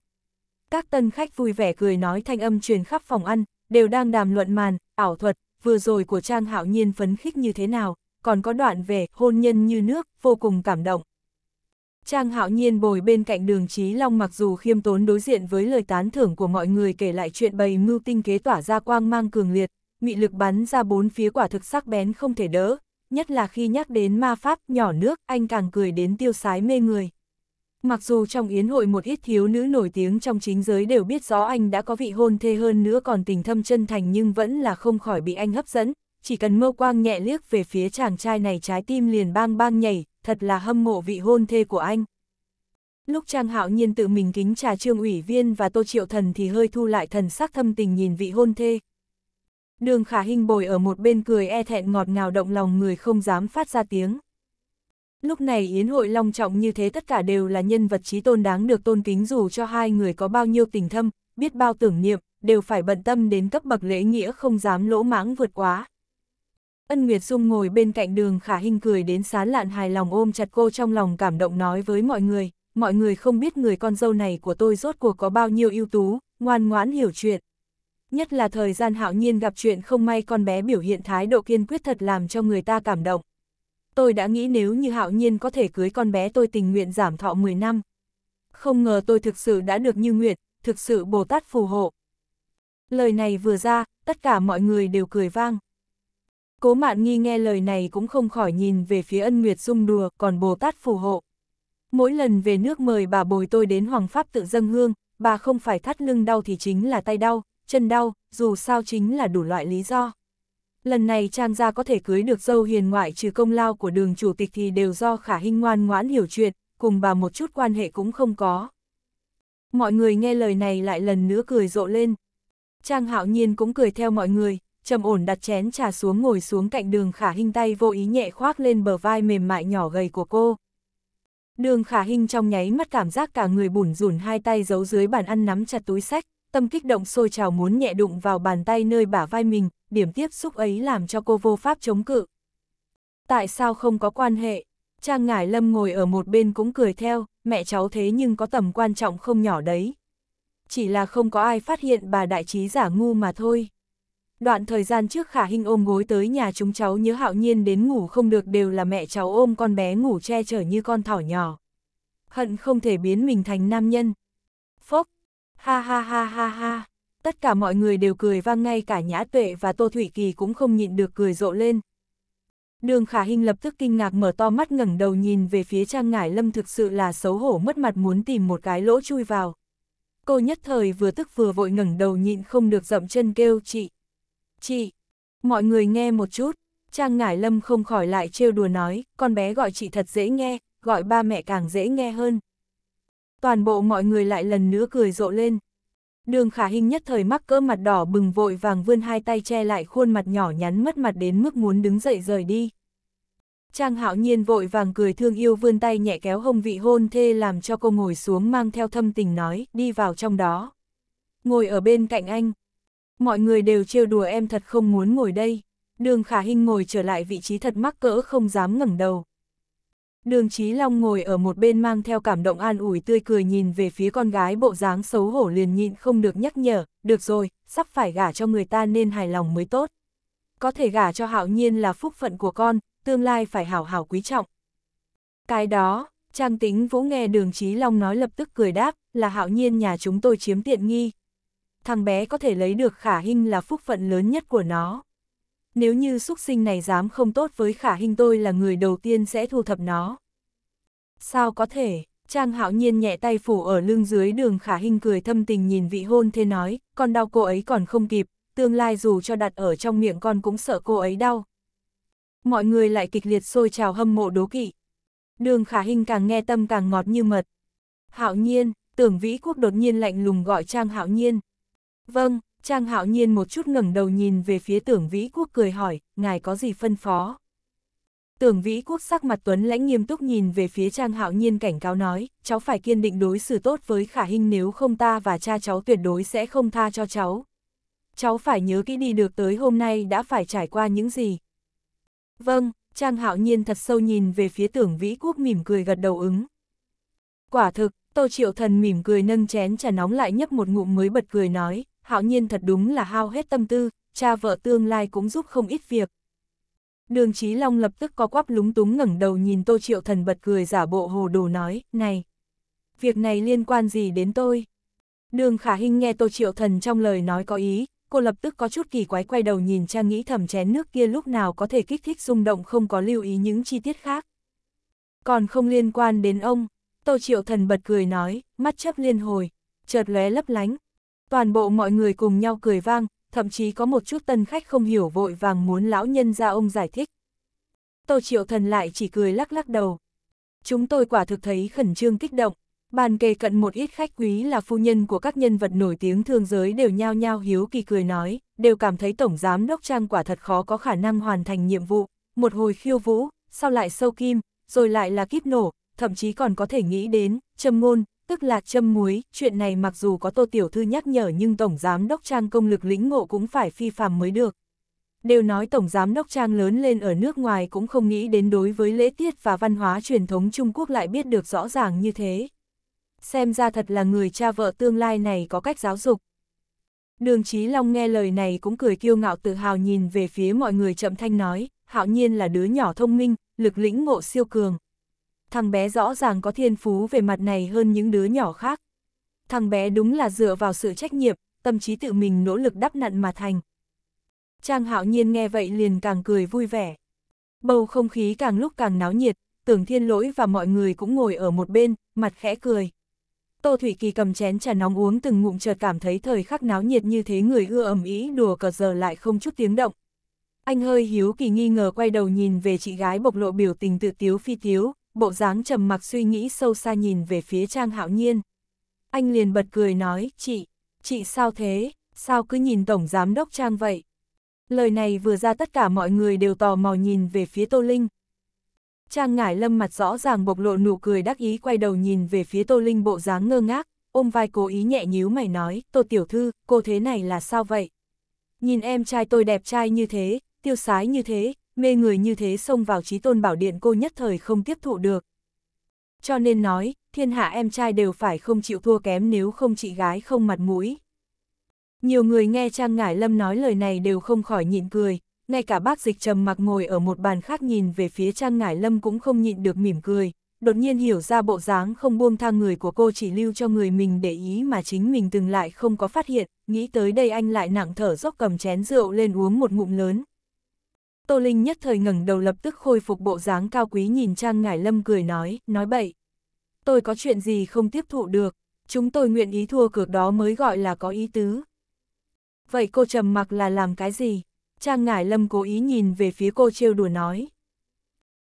Các tân khách vui vẻ cười nói thanh âm truyền khắp phòng ăn, đều đang đàm luận màn, ảo thuật, vừa rồi của Trang Hạo Nhiên phấn khích như thế nào, còn có đoạn về hôn nhân như nước, vô cùng cảm động. Trang Hạo Nhiên bồi bên cạnh đường Trí Long mặc dù khiêm tốn đối diện với lời tán thưởng của mọi người kể lại chuyện bày mưu tinh kế tỏa ra quang mang cường liệt, mị lực bắn ra bốn phía quả thực sắc bén không thể đỡ, nhất là khi nhắc đến ma pháp nhỏ nước, anh càng cười đến tiêu sái mê người. Mặc dù trong yến hội một ít thiếu nữ nổi tiếng trong chính giới đều biết rõ anh đã có vị hôn thê hơn nữa còn tình thâm chân thành nhưng vẫn là không khỏi bị anh hấp dẫn, chỉ cần mâu quang nhẹ liếc về phía chàng trai này trái tim liền bang bang nhảy, thật là hâm mộ vị hôn thê của anh. Lúc Trang Hạo Nhiên tự mình kính trà trương ủy viên và Tô Triệu Thần thì hơi thu lại thần sắc thâm tình nhìn vị hôn thê. Đường Khả hình bồi ở một bên cười e thẹn ngọt ngào động lòng người không dám phát ra tiếng. Lúc này yến hội long trọng như thế tất cả đều là nhân vật trí tôn đáng được tôn kính dù cho hai người có bao nhiêu tình thâm, biết bao tưởng niệm, đều phải bận tâm đến cấp bậc lễ nghĩa không dám lỗ mãng vượt quá. Ân Nguyệt Dung ngồi bên cạnh đường khả hình cười đến sán lạn hài lòng ôm chặt cô trong lòng cảm động nói với mọi người, mọi người không biết người con dâu này của tôi rốt cuộc có bao nhiêu ưu tú, ngoan ngoãn hiểu chuyện. Nhất là thời gian hạo nhiên gặp chuyện không may con bé biểu hiện thái độ kiên quyết thật làm cho người ta cảm động tôi đã nghĩ nếu như hạo nhiên có thể cưới con bé tôi tình nguyện giảm thọ 10 năm. Không ngờ tôi thực sự đã được như nguyện, thực sự Bồ Tát phù hộ. Lời này vừa ra, tất cả mọi người đều cười vang. Cố mạn nghi nghe lời này cũng không khỏi nhìn về phía ân nguyệt dung đùa, còn Bồ Tát phù hộ. Mỗi lần về nước mời bà bồi tôi đến Hoàng Pháp tự dâng hương, bà không phải thắt lưng đau thì chính là tay đau, chân đau, dù sao chính là đủ loại lý do lần này Trang gia có thể cưới được dâu hiền ngoại trừ công lao của đường chủ tịch thì đều do khả hình ngoan ngoãn hiểu chuyện, cùng bà một chút quan hệ cũng không có. Mọi người nghe lời này lại lần nữa cười rộ lên. Trang hạo nhiên cũng cười theo mọi người, trầm ổn đặt chén trà xuống ngồi xuống cạnh đường khả hình tay vô ý nhẹ khoác lên bờ vai mềm mại nhỏ gầy của cô. Đường khả hình trong nháy mắt cảm giác cả người bủn rủn hai tay giấu dưới bàn ăn nắm chặt túi sách, tâm kích động sôi trào muốn nhẹ đụng vào bàn tay nơi bả vai mình, điểm tiếp xúc ấy làm cho cô vô pháp chống cự. Tại sao không có quan hệ? Trang Ngải Lâm ngồi ở một bên cũng cười theo, mẹ cháu thế nhưng có tầm quan trọng không nhỏ đấy. Chỉ là không có ai phát hiện bà đại trí giả ngu mà thôi. Đoạn thời gian trước khả hình ôm gối tới nhà chúng cháu nhớ hạo nhiên đến ngủ không được đều là mẹ cháu ôm con bé ngủ che chở như con thỏ nhỏ. Hận không thể biến mình thành nam nhân. Phốc, ha ha ha ha ha tất cả mọi người đều cười vang ngay cả Nhã Tuệ và Tô Thủy Kỳ cũng không nhịn được cười rộ lên. Đường Khả Hinh lập tức kinh ngạc mở to mắt ngẩng đầu nhìn về phía Trang Ngải Lâm thực sự là xấu hổ mất mặt muốn tìm một cái lỗ chui vào. Cô nhất thời vừa tức vừa vội ngẩng đầu nhịn không được dậm chân kêu chị. Chị, mọi người nghe một chút, Trang Ngải Lâm không khỏi lại trêu đùa nói, con bé gọi chị thật dễ nghe, gọi ba mẹ càng dễ nghe hơn. Toàn bộ mọi người lại lần nữa cười rộ lên. Đường khả hình nhất thời mắc cỡ mặt đỏ bừng vội vàng vươn hai tay che lại khuôn mặt nhỏ nhắn mất mặt đến mức muốn đứng dậy rời đi. Trang hạo nhiên vội vàng cười thương yêu vươn tay nhẹ kéo Hồng vị hôn thê làm cho cô ngồi xuống mang theo thâm tình nói, đi vào trong đó. Ngồi ở bên cạnh anh. Mọi người đều trêu đùa em thật không muốn ngồi đây. Đường khả hình ngồi trở lại vị trí thật mắc cỡ không dám ngẩng đầu. Đường Chí Long ngồi ở một bên mang theo cảm động an ủi tươi cười nhìn về phía con gái bộ dáng xấu hổ liền nhịn không được nhắc nhở, được rồi, sắp phải gả cho người ta nên hài lòng mới tốt. Có thể gả cho hạo nhiên là phúc phận của con, tương lai phải hảo hảo quý trọng. Cái đó, Trang Tính Vũ nghe Đường Chí Long nói lập tức cười đáp, là hạo nhiên nhà chúng tôi chiếm tiện nghi. Thằng bé có thể lấy được khả hình là phúc phận lớn nhất của nó nếu như xúc sinh này dám không tốt với khả hình tôi là người đầu tiên sẽ thu thập nó. Sao có thể, Trang hạo nhiên nhẹ tay phủ ở lưng dưới đường khả hình cười thâm tình nhìn vị hôn thế nói, còn đau cô ấy còn không kịp, tương lai dù cho đặt ở trong miệng con cũng sợ cô ấy đau. Mọi người lại kịch liệt sôi trào hâm mộ đố kỵ. Đường khả hình càng nghe tâm càng ngọt như mật. Hạo nhiên, tưởng vĩ quốc đột nhiên lạnh lùng gọi Trang hạo nhiên. Vâng, Trang hạo nhiên một chút ngẩng đầu nhìn về phía tưởng vĩ quốc cười hỏi, ngài có gì phân phó? Tưởng vĩ quốc sắc mặt tuấn lãnh nghiêm túc nhìn về phía trang hạo nhiên cảnh cáo nói, cháu phải kiên định đối xử tốt với khả hình nếu không ta và cha cháu tuyệt đối sẽ không tha cho cháu. Cháu phải nhớ kỹ đi được tới hôm nay đã phải trải qua những gì. Vâng, trang hạo nhiên thật sâu nhìn về phía tưởng vĩ quốc mỉm cười gật đầu ứng. Quả thực, tô triệu thần mỉm cười nâng chén trà nóng lại nhấp một ngụm mới bật cười nói, hạo nhiên thật đúng là hao hết tâm tư, cha vợ tương lai cũng giúp không ít việc. Đường Chí Long lập tức co quắp lúng túng ngẩng đầu nhìn Tô Triệu Thần bật cười giả bộ hồ đồ nói, này, việc này liên quan gì đến tôi? Đường Khả Hinh nghe Tô Triệu Thần trong lời nói có ý, cô lập tức có chút kỳ quái quay đầu nhìn cha nghĩ thầm chén nước kia lúc nào có thể kích thích rung động không có lưu ý những chi tiết khác. Còn không liên quan đến ông, Tô Triệu Thần bật cười nói, mắt chớp liên hồi, chợt lóe lấp lánh, toàn bộ mọi người cùng nhau cười vang, thậm chí có một chút tân khách không hiểu vội vàng muốn lão nhân ra ông giải thích. Tô Triệu Thần lại chỉ cười lắc lắc đầu. Chúng tôi quả thực thấy khẩn trương kích động, bàn kề cận một ít khách quý là phu nhân của các nhân vật nổi tiếng thương giới đều nhao nhao hiếu kỳ cười nói, đều cảm thấy Tổng Giám Đốc Trang quả thật khó có khả năng hoàn thành nhiệm vụ, một hồi khiêu vũ, sau lại sâu kim, rồi lại là kíp nổ, thậm chí còn có thể nghĩ đến, châm ngôn, tức lạc châm muối, chuyện này mặc dù có Tô Tiểu Thư nhắc nhở nhưng Tổng Giám Đốc Trang công lực lĩnh ngộ cũng phải phi phàm mới được. Đều nói Tổng Giám Đốc Trang lớn lên ở nước ngoài cũng không nghĩ đến đối với lễ tiết và văn hóa truyền thống Trung Quốc lại biết được rõ ràng như thế. Xem ra thật là người cha vợ tương lai này có cách giáo dục. Đường Chí Long nghe lời này cũng cười kiêu ngạo tự hào nhìn về phía mọi người chậm thanh nói, hạo nhiên là đứa nhỏ thông minh, lực lĩnh ngộ siêu cường thằng bé rõ ràng có thiên phú về mặt này hơn những đứa nhỏ khác. Thằng bé đúng là dựa vào sự trách nhiệm, tâm trí tự mình nỗ lực đắp nặn mà thành. Trang hạo nhiên nghe vậy liền càng cười vui vẻ. Bầu không khí càng lúc càng náo nhiệt, tưởng thiên lỗi và mọi người cũng ngồi ở một bên, mặt khẽ cười. Tô Thủy Kỳ cầm chén trà nóng uống từng ngụm chợt cảm thấy thời khắc náo nhiệt như thế người ưa ầm ý đùa cờ giờ lại không chút tiếng động. Anh hơi hiếu kỳ nghi ngờ quay đầu nhìn về chị gái bộc lộ biểu tình tự tiếu phi tiếu, bộ dáng trầm mặc suy nghĩ sâu xa nhìn về phía Trang Hạo Nhiên. Anh liền bật cười nói, chị, chị sao thế, sao cứ nhìn Tổng Giám Đốc Trang vậy? Lời này vừa ra tất cả mọi người đều tò mò nhìn về phía Tô Linh. Trang ngải lâm mặt rõ ràng bộc lộ nụ cười đắc ý quay đầu nhìn về phía Tô Linh bộ dáng ngơ ngác, ôm vai cố ý nhẹ nhíu mày nói, Tô Tiểu Thư, cô thế này là sao vậy? Nhìn em trai tôi đẹp trai như thế, tiêu sái như thế, mê người như thế xông vào trí tôn bảo điện cô nhất thời không tiếp thụ được. Cho nên nói, thiên hạ em trai đều phải không chịu thua kém nếu không chị gái không mặt mũi. Nhiều người nghe Trang Ngải Lâm nói lời này đều không khỏi nhịn cười, ngay cả bác dịch trầm mặc ngồi ở một bàn khác nhìn về phía Trang Ngải Lâm cũng không nhịn được mỉm cười, đột nhiên hiểu ra bộ dáng không buông tha người của cô chỉ lưu cho người mình để ý mà chính mình từng lại không có phát hiện, nghĩ tới đây anh lại nặng thở dốc cầm chén rượu lên uống một ngụm lớn, Tô Linh nhất thời ngẩng đầu lập tức khôi phục bộ dáng cao quý nhìn Trang Ngải Lâm cười nói, nói bậy. Tôi có chuyện gì không tiếp thụ được, chúng tôi nguyện ý thua cược đó mới gọi là có ý tứ. Vậy cô trầm mặc là làm cái gì? Trang Ngải Lâm cố ý nhìn về phía cô trêu đùa nói.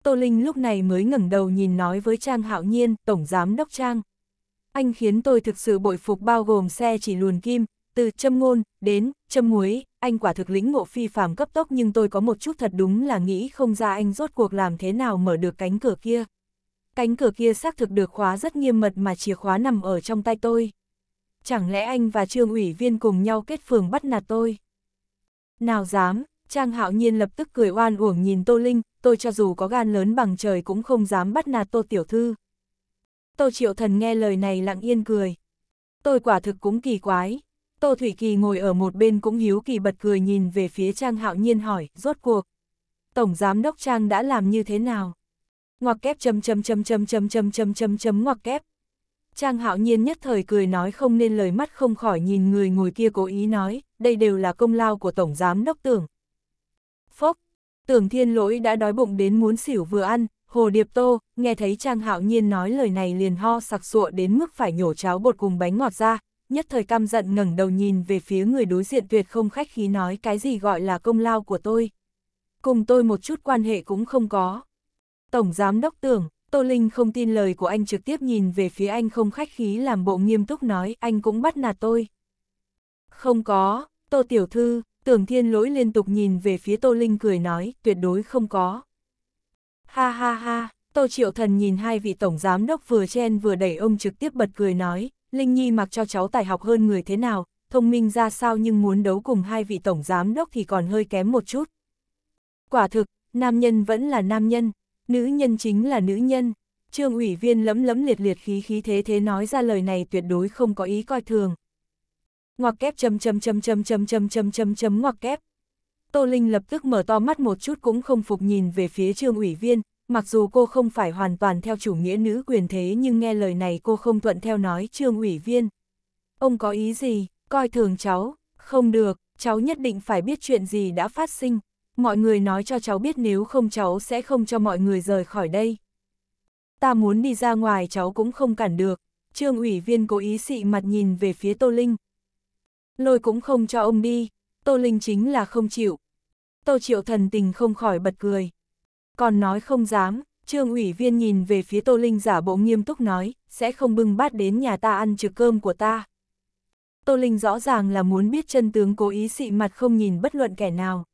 Tô Linh lúc này mới ngẩng đầu nhìn nói với Trang Hạo Nhiên, Tổng Giám Đốc Trang. Anh khiến tôi thực sự bội phục bao gồm xe chỉ luồn kim, từ châm ngôn, đến, châm muối, anh quả thực lĩnh ngộ phi phàm cấp tốc nhưng tôi có một chút thật đúng là nghĩ không ra anh rốt cuộc làm thế nào mở được cánh cửa kia. Cánh cửa kia xác thực được khóa rất nghiêm mật mà chìa khóa nằm ở trong tay tôi. Chẳng lẽ anh và trương ủy viên cùng nhau kết phường bắt nạt tôi? Nào dám, Trang hạo nhiên lập tức cười oan uổng nhìn Tô Linh, tôi cho dù có gan lớn bằng trời cũng không dám bắt nạt Tô Tiểu Thư. Tô Triệu Thần nghe lời này lặng yên cười. Tôi quả thực cũng kỳ quái, Tô Thủy Kỳ ngồi ở một bên cũng hiếu kỳ bật cười nhìn về phía Trang Hạo Nhiên hỏi, rốt cuộc. Tổng Giám Đốc Trang đã làm như thế nào? Ngoặc kép chấm chấm chấm chấm chấm chấm chấm chấm chấm ngoặc kép. Trang Hạo Nhiên nhất thời cười nói không nên lời mắt không khỏi nhìn người ngồi kia cố ý nói, đây đều là công lao của Tổng Giám Đốc Tưởng. Phốc, Tưởng Thiên Lỗi đã đói bụng đến muốn xỉu vừa ăn, Hồ Điệp Tô, nghe thấy Trang Hạo Nhiên nói lời này liền ho sặc sụa đến mức phải nhổ cháo bột cùng bánh ngọt ra, nhất thời căm giận ngẩng đầu nhìn về phía người đối diện tuyệt không khách khí nói cái gì gọi là công lao của tôi. Cùng tôi một chút quan hệ cũng không có. Tổng giám đốc tưởng, Tô Linh không tin lời của anh trực tiếp nhìn về phía anh không khách khí làm bộ nghiêm túc nói anh cũng bắt nạt tôi. Không có, Tô Tiểu Thư, tưởng thiên lỗi liên tục nhìn về phía Tô Linh cười nói tuyệt đối không có. Ha ha ha, Tô Triệu Thần nhìn hai vị tổng giám đốc vừa chen vừa đẩy ông trực tiếp bật cười nói Linh Nhi mặc cho cháu tài học hơn người thế nào, thông minh ra sao nhưng muốn đấu cùng hai vị tổng giám đốc thì còn hơi kém một chút. Quả thực, nam nhân vẫn là nam nhân, nữ nhân chính là nữ nhân. Trương ủy viên lấm lấm liệt liệt khí khí thế thế nói ra lời này tuyệt đối không có ý coi thường. Ngoặc kép chấm chấm chấm chấm chấm chấm chấm chấm chấm ngoặc kép. Tô Linh lập tức mở to mắt một chút cũng không phục nhìn về phía trương ủy viên, mặc dù cô không phải hoàn toàn theo chủ nghĩa nữ quyền thế nhưng nghe lời này cô không thuận theo nói trương ủy viên. Ông có ý gì, coi thường cháu, không được, cháu nhất định phải biết chuyện gì đã phát sinh, mọi người nói cho cháu biết nếu không cháu sẽ không cho mọi người rời khỏi đây. Ta muốn đi ra ngoài cháu cũng không cản được, trương ủy viên cố ý xị mặt nhìn về phía Tô Linh. Lôi cũng không cho ông đi, Tô Linh chính là không chịu. Tô Triệu thần tình không khỏi bật cười. Còn nói không dám, trương ủy viên nhìn về phía Tô Linh giả bộ nghiêm túc nói, sẽ không bưng bát đến nhà ta ăn trực cơm của ta. Tô Linh rõ ràng là muốn biết chân tướng cố ý xị mặt không nhìn bất luận kẻ nào.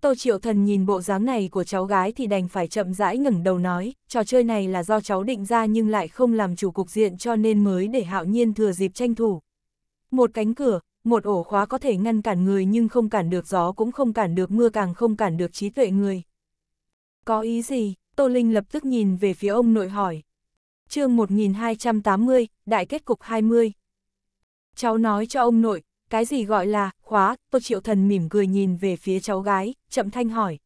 Tô Triệu Thần nhìn bộ dáng này của cháu gái thì đành phải chậm rãi ngẩng đầu nói, trò chơi này là do cháu định ra nhưng lại không làm chủ cục diện cho nên mới để hạo nhiên thừa dịp tranh thủ. Một cánh cửa, một ổ khóa có thể ngăn cản người nhưng không cản được gió cũng không cản được mưa càng không cản được trí tuệ người. Có ý gì? Tô Linh lập tức nhìn về phía ông nội hỏi. chương 1280, đại kết cục 20. Cháu nói cho ông nội, cái gì gọi là, khóa, Tô Triệu Thần mỉm cười nhìn về phía cháu gái, chậm thanh hỏi.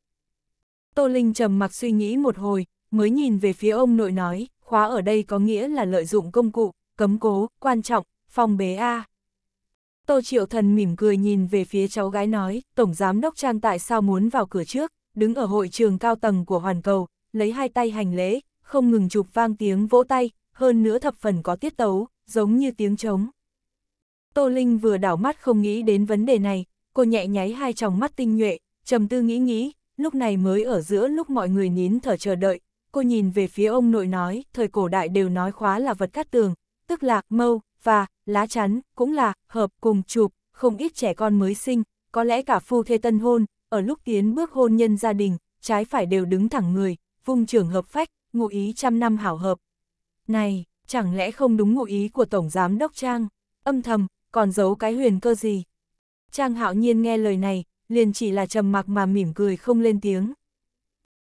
Tô Linh trầm mặc suy nghĩ một hồi, mới nhìn về phía ông nội nói, khóa ở đây có nghĩa là lợi dụng công cụ, cấm cố, quan trọng, phòng bế A. Tô Triệu Thần mỉm cười nhìn về phía cháu gái nói, Tổng Giám Đốc Trang tại sao muốn vào cửa trước, đứng ở hội trường cao tầng của Hoàn Cầu, lấy hai tay hành lễ, không ngừng chụp vang tiếng vỗ tay, hơn nữa thập phần có tiết tấu, giống như tiếng trống. Tô Linh vừa đảo mắt không nghĩ đến vấn đề này, cô nhẹ nháy hai tròng mắt tinh nhuệ, trầm tư nghĩ nghĩ, lúc này mới ở giữa lúc mọi người nín thở chờ đợi, cô nhìn về phía ông nội nói, thời cổ đại đều nói khóa là vật cắt tường, tức là mâu, và, lá chắn, cũng là, hợp cùng chụp, không ít trẻ con mới sinh, có lẽ cả phu thê tân hôn, ở lúc tiến bước hôn nhân gia đình, trái phải đều đứng thẳng người, vung trường hợp phách, ngụ ý trăm năm hảo hợp. Này, chẳng lẽ không đúng ngụ ý của Tổng Giám Đốc Trang, âm thầm, còn giấu cái huyền cơ gì? Trang hạo nhiên nghe lời này, liền chỉ là trầm mặc mà mỉm cười không lên tiếng.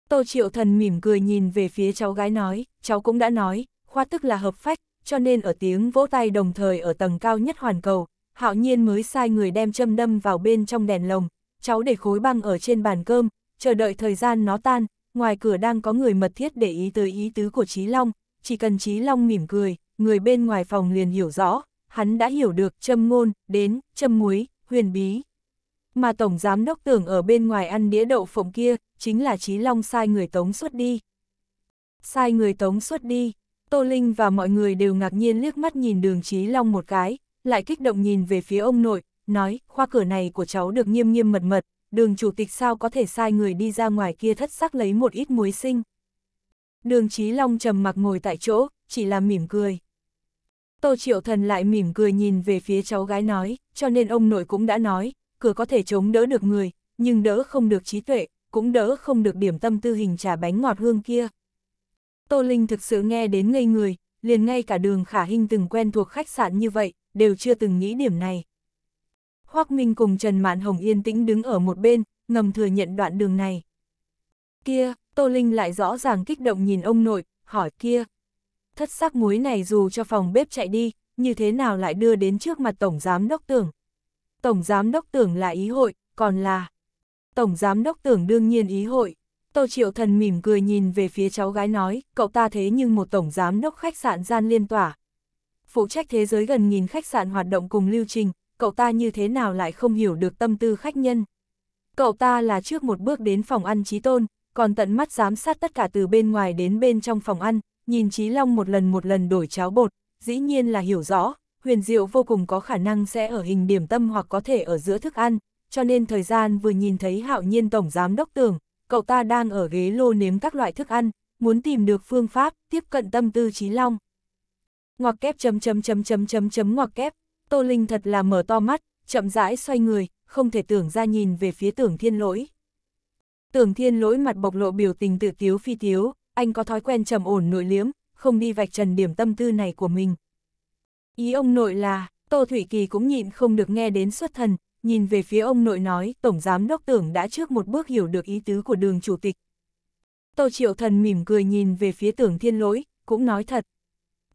Tô Triệu Thần mỉm cười nhìn về phía cháu gái nói, cháu cũng đã nói, khoa tức là hợp phách, cho nên ở tiếng vỗ tay đồng thời ở tầng cao nhất hoàn cầu, hạo nhiên mới sai người đem châm đâm vào bên trong đèn lồng, cháu để khối băng ở trên bàn cơm, chờ đợi thời gian nó tan, ngoài cửa đang có người mật thiết để ý tới ý tứ của Trí Long, chỉ cần Trí Long mỉm cười, người bên ngoài phòng liền hiểu rõ, hắn đã hiểu được châm ngôn, đến, châm muối, huyền bí. Mà Tổng Giám Đốc tưởng ở bên ngoài ăn đĩa đậu phộng kia, chính là Trí Long sai người tống xuất đi. Sai người tống xuất đi, Tô Linh và mọi người đều ngạc nhiên liếc mắt nhìn đường Trí Long một cái, lại kích động nhìn về phía ông nội, nói, khoa cửa này của cháu được nghiêm nghiêm mật mật, đường chủ tịch sao có thể sai người đi ra ngoài kia thất sắc lấy một ít muối sinh. Đường Chí Long trầm mặc ngồi tại chỗ, chỉ là mỉm cười. Tô Triệu Thần lại mỉm cười nhìn về phía cháu gái nói, cho nên ông nội cũng đã nói, cửa có thể chống đỡ được người, nhưng đỡ không được trí tuệ, cũng đỡ không được điểm tâm tư hình trà bánh ngọt hương kia. Tô Linh thực sự nghe đến ngây người, liền ngay cả đường khả hình từng quen thuộc khách sạn như vậy, đều chưa từng nghĩ điểm này. Hoác Minh cùng Trần Mạn Hồng yên tĩnh đứng ở một bên, ngầm thừa nhận đoạn đường này. Kia, Tô Linh lại rõ ràng kích động nhìn ông nội, hỏi kia. Thất sắc muối này dù cho phòng bếp chạy đi, như thế nào lại đưa đến trước mặt Tổng Giám Đốc Tưởng. Tổng Giám Đốc Tưởng là ý hội, còn là... Tổng Giám Đốc Tưởng đương nhiên ý hội. Tô Triệu Thần mỉm cười nhìn về phía cháu gái nói, cậu ta thế nhưng một Tổng Giám Đốc khách sạn gian liên tỏa. Phụ trách thế giới gần nghìn khách sạn hoạt động cùng lưu trình, cậu ta như thế nào lại không hiểu được tâm tư khách nhân. Cậu ta là trước một bước đến phòng ăn chí Tôn, còn tận mắt giám sát tất cả từ bên ngoài đến bên trong phòng ăn, nhìn chí Long một lần một lần đổi cháo bột, dĩ nhiên là hiểu rõ, huyền diệu vô cùng có khả năng sẽ ở hình điểm tâm hoặc có thể ở giữa thức ăn, cho nên thời gian vừa nhìn thấy hạo nhiên tổng giám đốc tưởng, cậu ta đang ở ghế lô nếm các loại thức ăn, muốn tìm được phương pháp tiếp cận tâm tư chí long. Ngoặc kép chấm chấm chấm chấm chấm chấm ngoặc kép, Tô Linh thật là mở to mắt, chậm rãi xoay người, không thể tưởng ra nhìn về phía tưởng thiên lỗi. Tưởng thiên lỗi mặt bộc lộ biểu tình tự tiếu phi tiếu, anh có thói quen trầm ổn nội liếm, không đi vạch trần điểm tâm tư này của mình. Ý ông nội là, Tô Thủy Kỳ cũng nhịn không được nghe đến xuất thần, nhìn về phía ông nội nói Tổng Giám Đốc Tưởng đã trước một bước hiểu được ý tứ của đường chủ tịch. Tô Triệu Thần mỉm cười nhìn về phía Tưởng Thiên Lỗi, cũng nói thật.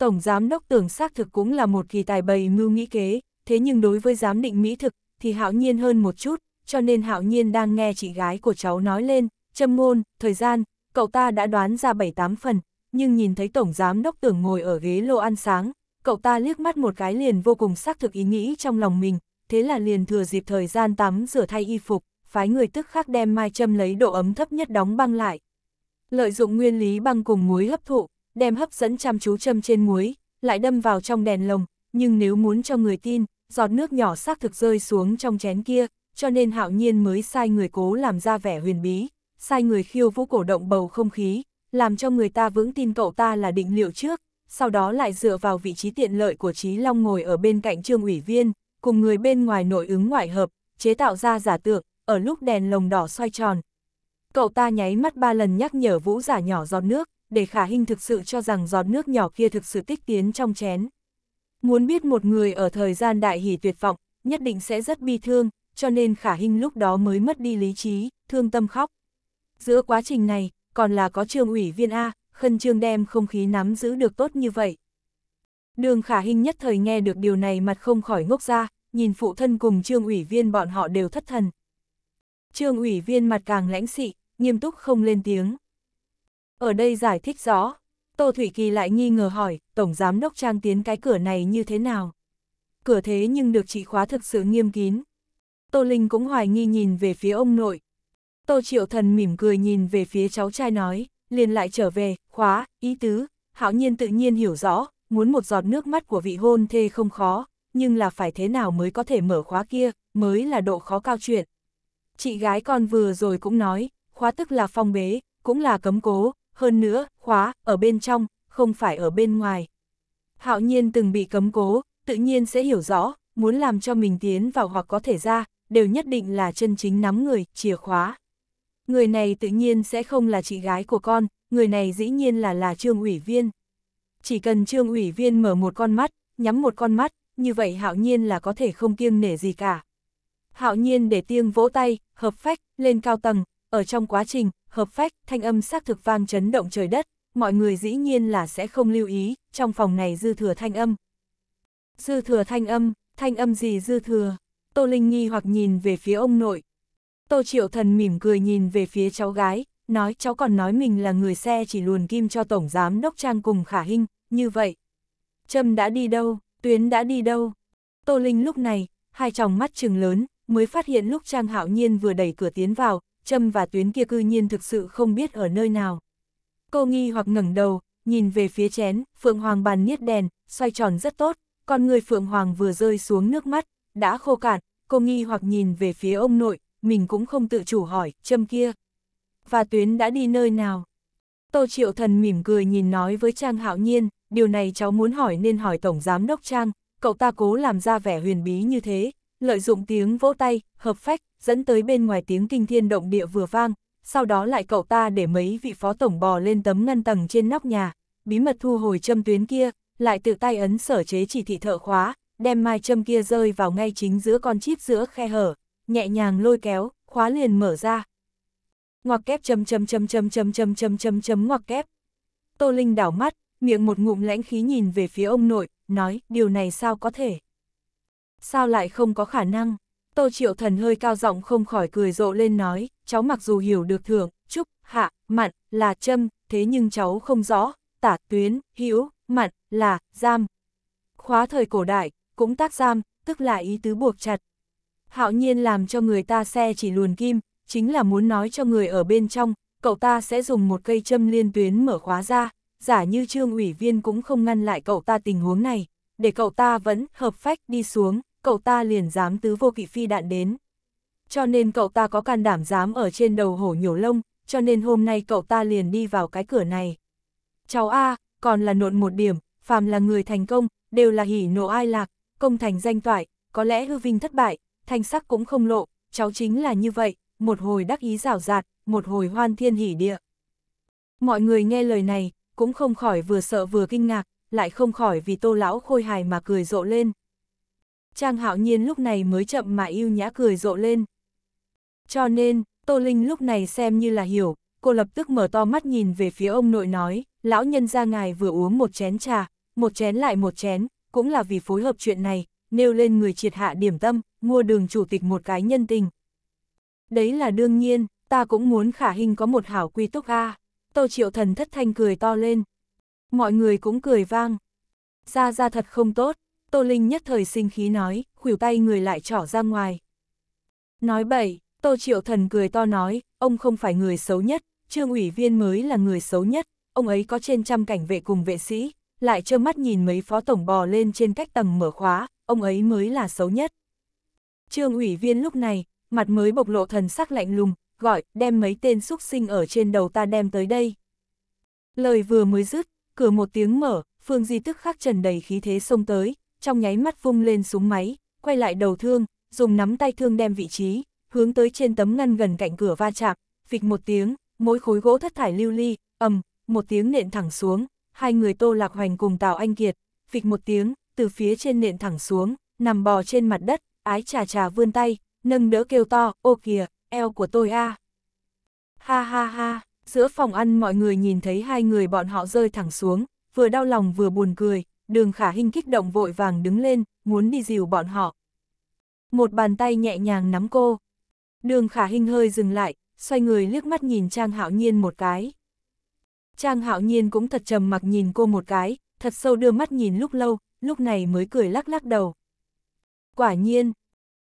Tổng Giám Đốc tưởng xác thực cũng là một kỳ tài bày mưu nghĩ kế, thế nhưng đối với giám định mỹ thực thì hạo nhiên hơn một chút, cho nên hạo nhiên đang nghe chị gái của cháu nói lên, châm ngôn, thời gian, cậu ta đã đoán ra 7-8 phần, nhưng nhìn thấy Tổng Giám Đốc tưởng ngồi ở ghế lô ăn sáng, cậu ta liếc mắt một cái liền vô cùng xác thực ý nghĩ trong lòng mình, thế là liền thừa dịp thời gian tắm rửa thay y phục, phái người tức khắc đem mai châm lấy độ ấm thấp nhất đóng băng lại. Lợi dụng nguyên lý băng cùng muối hấp thụ, đem hấp dẫn chăm chú châm trên muối, lại đâm vào trong đèn lồng, nhưng nếu muốn cho người tin, giọt nước nhỏ xác thực rơi xuống trong chén kia, cho nên hạo nhiên mới sai người cố làm ra vẻ huyền bí, sai người khiêu vũ cổ động bầu không khí, làm cho người ta vững tin cậu ta là định liệu trước, sau đó lại dựa vào vị trí tiện lợi của Trí Long ngồi ở bên cạnh trương ủy viên, cùng người bên ngoài nội ứng ngoại hợp, chế tạo ra giả tượng, ở lúc đèn lồng đỏ xoay tròn. Cậu ta nháy mắt ba lần nhắc nhở vũ giả nhỏ giọt nước, để khả hình thực sự cho rằng giọt nước nhỏ kia thực sự tích tiến trong chén. Muốn biết một người ở thời gian đại hỷ tuyệt vọng, nhất định sẽ rất bi thương, cho nên khả hình lúc đó mới mất đi lý trí, thương tâm khóc. Giữa quá trình này, còn là có trường ủy viên A, khân trương đem không khí nắm giữ được tốt như vậy. Đường khả hình nhất thời nghe được điều này mặt không khỏi ngốc ra, nhìn phụ thân cùng trương ủy viên bọn họ đều thất thần. Trương ủy viên mặt càng lãnh xị, nghiêm túc không lên tiếng. Ở đây giải thích rõ, Tô Thủy Kỳ lại nghi ngờ hỏi, Tổng Giám Đốc Trang tiến cái cửa này như thế nào? Cửa thế nhưng được chỉ khóa thực sự nghiêm kín. Tô Linh cũng hoài nghi nhìn về phía ông nội. Tô Triệu Thần mỉm cười nhìn về phía cháu trai nói, liền lại trở về, khóa, ý tứ, hảo nhiên tự nhiên hiểu rõ, muốn một giọt nước mắt của vị hôn thê không khó, nhưng là phải thế nào mới có thể mở khóa kia, mới là độ khó cao chuyện. Chị gái con vừa rồi cũng nói, khóa tức là phong bế, cũng là cấm cố, hơn nữa, khóa, ở bên trong, không phải ở bên ngoài. Hạo nhiên từng bị cấm cố, tự nhiên sẽ hiểu rõ, muốn làm cho mình tiến vào hoặc có thể ra, đều nhất định là chân chính nắm người, chìa khóa. Người này tự nhiên sẽ không là chị gái của con, người này dĩ nhiên là là trương ủy viên. Chỉ cần trương ủy viên mở một con mắt, nhắm một con mắt, như vậy hạo nhiên là có thể không kiêng nể gì cả. Hạo nhiên để tiêng vỗ tay, hợp phách, lên cao tầng, ở trong quá trình, hợp phách, thanh âm xác thực vang chấn động trời đất, mọi người dĩ nhiên là sẽ không lưu ý, trong phòng này dư thừa thanh âm. Dư thừa thanh âm, thanh âm gì dư thừa? Tô Linh nhi hoặc nhìn về phía ông nội. Tô Triệu Thần mỉm cười nhìn về phía cháu gái, nói cháu còn nói mình là người xe chỉ luồn kim cho Tổng Giám Đốc Trang cùng Khả Hinh, như vậy. Trâm đã đi đâu, Tuyến đã đi đâu? Tô Linh lúc này, hai tròng mắt trừng lớn, mới phát hiện lúc Trang Hạo Nhiên vừa đẩy cửa tiến vào, châm và tuyến kia cư nhiên thực sự không biết ở nơi nào. Cô nghi hoặc ngẩng đầu, nhìn về phía chén, Phượng Hoàng bàn niết đèn, xoay tròn rất tốt, con người Phượng Hoàng vừa rơi xuống nước mắt, đã khô cạn, cô nghi hoặc nhìn về phía ông nội, mình cũng không tự chủ hỏi, châm kia. Và tuyến đã đi nơi nào? Tô Triệu Thần mỉm cười nhìn nói với Trang Hạo Nhiên, điều này cháu muốn hỏi nên hỏi Tổng Giám Đốc Trang, cậu ta cố làm ra vẻ huyền bí như thế, lợi dụng tiếng vỗ tay, hợp phách, dẫn tới bên ngoài tiếng kinh thiên động địa vừa vang, sau đó lại cậu ta để mấy vị phó tổng bò lên tấm ngăn tầng trên nóc nhà, bí mật thu hồi châm tuyến kia, lại tự tay ấn sở chế chỉ thị thợ khóa, đem mai châm kia rơi vào ngay chính giữa con chip giữa khe hở, nhẹ nhàng lôi kéo, khóa liền mở ra. Ngoặc kép châm châm châm châm châm châm châm châm châm ngoặc kép. Tô Linh đảo mắt, miệng một ngụm lãnh khí nhìn về phía ông nội, nói, điều này sao có thể? Sao lại không có khả năng? Tô Triệu Thần hơi cao giọng không khỏi cười rộ lên nói, cháu mặc dù hiểu được thưởng, trúc, hạ, mặn, là châm, thế nhưng cháu không rõ, tả, tuyến, hữu, mặn, là, giam. Khóa thời cổ đại, cũng tác giam, tức là ý tứ buộc chặt. Hạo nhiên làm cho người ta xe chỉ luồn kim, chính là muốn nói cho người ở bên trong, cậu ta sẽ dùng một cây châm liên tuyến mở khóa ra, giả như trương ủy viên cũng không ngăn lại cậu ta tình huống này, để cậu ta vẫn hợp phách đi xuống, cậu ta liền dám tứ vô kỵ phi đạn đến. Cho nên cậu ta có can đảm dám ở trên đầu hổ nhổ lông, cho nên hôm nay cậu ta liền đi vào cái cửa này. Cháu A, còn là nộn một điểm, phàm là người thành công, đều là hỉ nộ ai lạc, công thành danh toại, có lẽ hư vinh thất bại, thành sắc cũng không lộ, cháu chính là như vậy, một hồi đắc ý rào rạt, một hồi hoan thiên hỉ địa. Mọi người nghe lời này, cũng không khỏi vừa sợ vừa kinh ngạc, lại không khỏi vì tô lão khôi hài mà cười rộ lên. Trang hạo nhiên lúc này mới chậm mà yêu nhã cười rộ lên. Cho nên, Tô Linh lúc này xem như là hiểu, cô lập tức mở to mắt nhìn về phía ông nội nói, lão nhân ra ngài vừa uống một chén trà, một chén lại một chén, cũng là vì phối hợp chuyện này, nêu lên người triệt hạ điểm tâm, mua đường chủ tịch một cái nhân tình. Đấy là đương nhiên, ta cũng muốn khả hình có một hảo quy túc a Tô triệu thần thất thanh cười to lên. Mọi người cũng cười vang. Ra ra thật không tốt, Tô Linh nhất thời sinh khí nói, khuỷu tay người lại trỏ ra ngoài. Nói bậy, Tô Triệu Thần cười to nói, ông không phải người xấu nhất, trương ủy viên mới là người xấu nhất, ông ấy có trên trăm cảnh vệ cùng vệ sĩ, lại trơ mắt nhìn mấy phó tổng bò lên trên cách tầng mở khóa, ông ấy mới là xấu nhất. Trương ủy viên lúc này, mặt mới bộc lộ thần sắc lạnh lùng, gọi, đem mấy tên xúc sinh ở trên đầu ta đem tới đây. Lời vừa mới dứt, cửa một tiếng mở, Phương Di tức khắc trần đầy khí thế xông tới, trong nháy mắt vung lên súng máy, quay lại đầu thương, dùng nắm tay thương đem vị trí, hướng tới trên tấm ngăn gần cạnh cửa va chạm, phịch một tiếng, mỗi khối gỗ thất thải lưu ly, ầm, một tiếng nện thẳng xuống, hai người Tô Lạc Hoành cùng Tào Anh Kiệt, phịch một tiếng, từ phía trên nện thẳng xuống, nằm bò trên mặt đất, ái trà trà vươn tay, nâng đỡ kêu to, ô kìa, eo của tôi a. Ha ha ha, giữa phòng ăn mọi người nhìn thấy hai người bọn họ rơi thẳng xuống, vừa đau lòng vừa buồn cười, đường khả hình kích động vội vàng đứng lên, muốn đi dìu bọn họ. Một bàn tay nhẹ nhàng nắm cô. Đường khả hình hơi dừng lại, xoay người liếc mắt nhìn Trang Hạo Nhiên một cái. Trang Hạo Nhiên cũng thật trầm mặc nhìn cô một cái, thật sâu đưa mắt nhìn lúc lâu, lúc này mới cười lắc lắc đầu. Quả nhiên,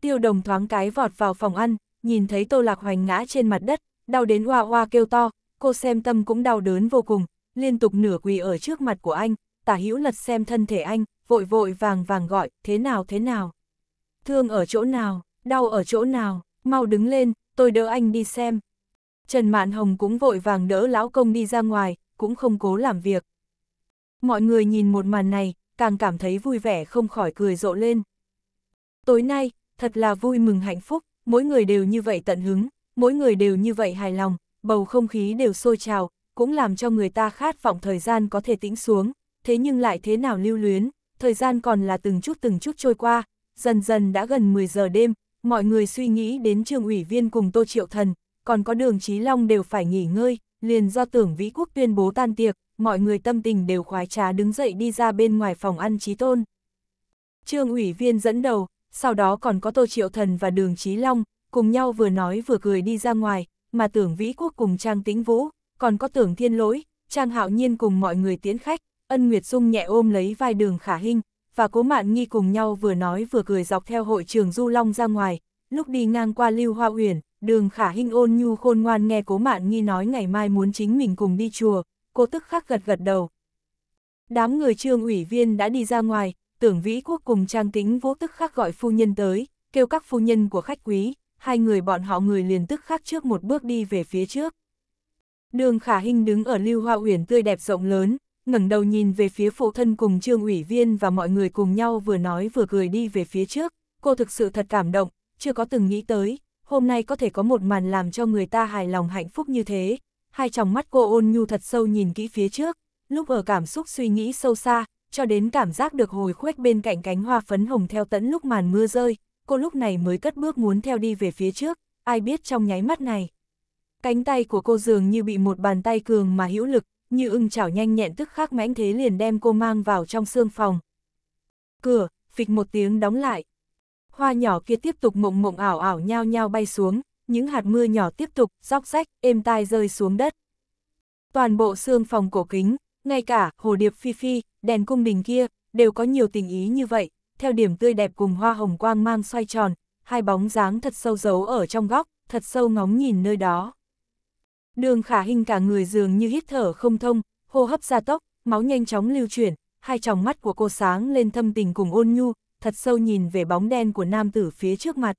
tiêu đồng thoáng cái vọt vào phòng ăn, nhìn thấy Tô Lạc Hoành ngã trên mặt đất, đau đến hoa hoa kêu to, cô xem tâm cũng đau đớn vô cùng, liên tục nửa quỳ ở trước mặt của anh, tả hữu lật xem thân thể anh, vội vội vàng vàng gọi, thế nào thế nào. Thương ở chỗ nào, đau ở chỗ nào, mau đứng lên, tôi đỡ anh đi xem. Trần Mạn Hồng cũng vội vàng đỡ lão công đi ra ngoài, cũng không cố làm việc. Mọi người nhìn một màn này, càng cảm thấy vui vẻ không khỏi cười rộ lên. Tối nay, thật là vui mừng hạnh phúc, mỗi người đều như vậy tận hứng, mỗi người đều như vậy hài lòng, bầu không khí đều sôi trào, cũng làm cho người ta khát vọng thời gian có thể tĩnh xuống, thế nhưng lại thế nào lưu luyến, thời gian còn là từng chút từng chút trôi qua, dần dần đã gần 10 giờ đêm, mọi người suy nghĩ đến trường ủy viên cùng Tô Triệu Thần, còn có đường Trí Long đều phải nghỉ ngơi, liền do tưởng Vĩ Quốc tuyên bố tan tiệc, mọi người tâm tình đều khoái trá đứng dậy đi ra bên ngoài phòng ăn trí tôn. Trương ủy viên dẫn đầu, sau đó còn có Tô Triệu Thần và Đường Trí Long, cùng nhau vừa nói vừa cười đi ra ngoài, mà tưởng Vĩ Quốc cùng Trang Tĩnh Vũ, còn có tưởng Thiên Lỗi, Trang Hạo Nhiên cùng mọi người tiến khách, Ân Nguyệt Dung nhẹ ôm lấy vai đường khả hinh, và cố mạn nghi cùng nhau vừa nói vừa cười dọc theo hội trường Du Long ra ngoài, lúc đi ngang qua Lưu Hoa Uyển, đường khả hinh ôn nhu khôn ngoan nghe cố mạn nghi nói ngày mai muốn chính mình cùng đi chùa, cô tức khắc gật gật đầu. Đám người trương ủy viên đã đi ra ngoài, tưởng vĩ quốc cùng trang kính vô tức khắc gọi phu nhân tới, kêu các phu nhân của khách quý, hai người bọn họ người liền tức khắc trước một bước đi về phía trước. Đường khả hinh đứng ở lưu hoa uyển tươi đẹp rộng lớn, ngẩng đầu nhìn về phía phụ thân cùng trương ủy viên và mọi người cùng nhau vừa nói vừa cười đi về phía trước, cô thực sự thật cảm động, chưa có từng nghĩ tới, hôm nay có thể có một màn làm cho người ta hài lòng hạnh phúc như thế. Hai tròng mắt cô ôn nhu thật sâu nhìn kỹ phía trước, lúc ở cảm xúc suy nghĩ sâu xa, cho đến cảm giác được hồi khuếch bên cạnh cánh hoa phấn hồng theo tẫn lúc màn mưa rơi, cô lúc này mới cất bước muốn theo đi về phía trước, ai biết trong nháy mắt này. Cánh tay của cô dường như bị một bàn tay cường mà hữu lực, như ưng chảo nhanh nhẹn tức khắc mãnh thế liền đem cô mang vào trong xương phòng. Cửa, phịch một tiếng đóng lại. Hoa nhỏ kia tiếp tục mộng mộng ảo ảo nhao nhao bay xuống, những hạt mưa nhỏ tiếp tục, róc rách, êm tai rơi xuống đất. Toàn bộ xương phòng cổ kính, ngay cả hồ điệp phi phi, đèn cung đình kia, đều có nhiều tình ý như vậy, theo điểm tươi đẹp cùng hoa hồng quang mang xoay tròn, hai bóng dáng thật sâu giấu ở trong góc, thật sâu ngóng nhìn nơi đó. Đường khả hình cả người dường như hít thở không thông, hô hấp gia tốc, máu nhanh chóng lưu chuyển, hai tròng mắt của cô sáng lên thâm tình cùng ôn nhu, thật sâu nhìn về bóng đen của nam tử phía trước mặt.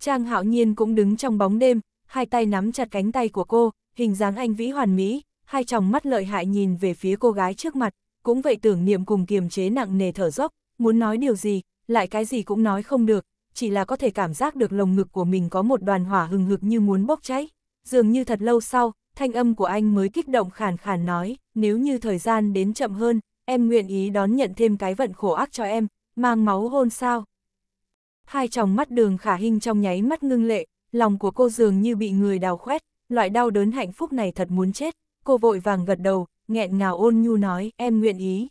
Trang hạo nhiên cũng đứng trong bóng đêm, hai tay nắm chặt cánh tay của cô, hình dáng anh vĩ hoàn mỹ, hai tròng mắt lợi hại nhìn về phía cô gái trước mặt, cũng vậy tưởng niệm cùng kiềm chế nặng nề thở dốc, muốn nói điều gì, lại cái gì cũng nói không được, chỉ là có thể cảm giác được lồng ngực của mình có một đoàn hỏa hừng hực như muốn bốc cháy dường như thật lâu sau, thanh âm của anh mới kích động khàn khàn nói, nếu như thời gian đến chậm hơn, em nguyện ý đón nhận thêm cái vận khổ ác cho em, mang máu hôn sao. Hai tròng mắt đường khả hình trong nháy mắt ngưng lệ, lòng của cô dường như bị người đào khoét, loại đau đớn hạnh phúc này thật muốn chết, cô vội vàng gật đầu, nghẹn ngào ôn nhu nói, em nguyện ý.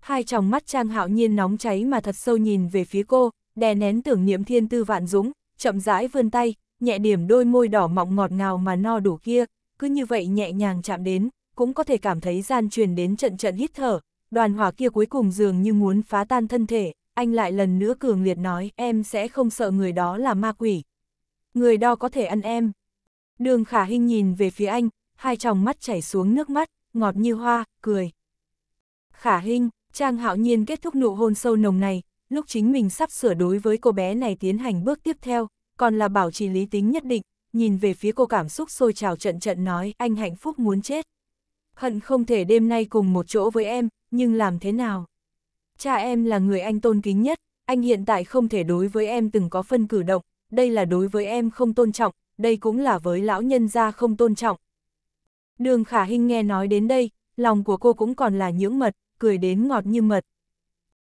Hai tròng mắt Trang Hạo Nhiên nóng cháy mà thật sâu nhìn về phía cô, đè nén tưởng niệm thiên tư vạn dũng, chậm rãi vươn tay, nhẹ điểm đôi môi đỏ mọng ngọt ngào mà no đủ kia, cứ như vậy nhẹ nhàng chạm đến, cũng có thể cảm thấy gian truyền đến trận trận hít thở, đoàn hỏa kia cuối cùng dường như muốn phá tan thân thể, anh lại lần nữa cường liệt nói em sẽ không sợ người đó là ma quỷ. Người đó có thể ăn em. Đường khả hình nhìn về phía anh, hai tròng mắt chảy xuống nước mắt, ngọt như hoa, cười. Khả hình, Trang hạo nhiên kết thúc nụ hôn sâu nồng này, lúc chính mình sắp sửa đối với cô bé này tiến hành bước tiếp theo, còn là bảo trì lý tính nhất định, nhìn về phía cô cảm xúc sôi trào trận trận nói anh hạnh phúc muốn chết. Hận không thể đêm nay cùng một chỗ với em, nhưng làm thế nào? Cha em là người anh tôn kính nhất, anh hiện tại không thể đối với em từng có phân cử động, đây là đối với em không tôn trọng, đây cũng là với lão nhân gia không tôn trọng. Đường khả hình nghe nói đến đây, lòng của cô cũng còn là nhưỡng mật, cười đến ngọt như mật.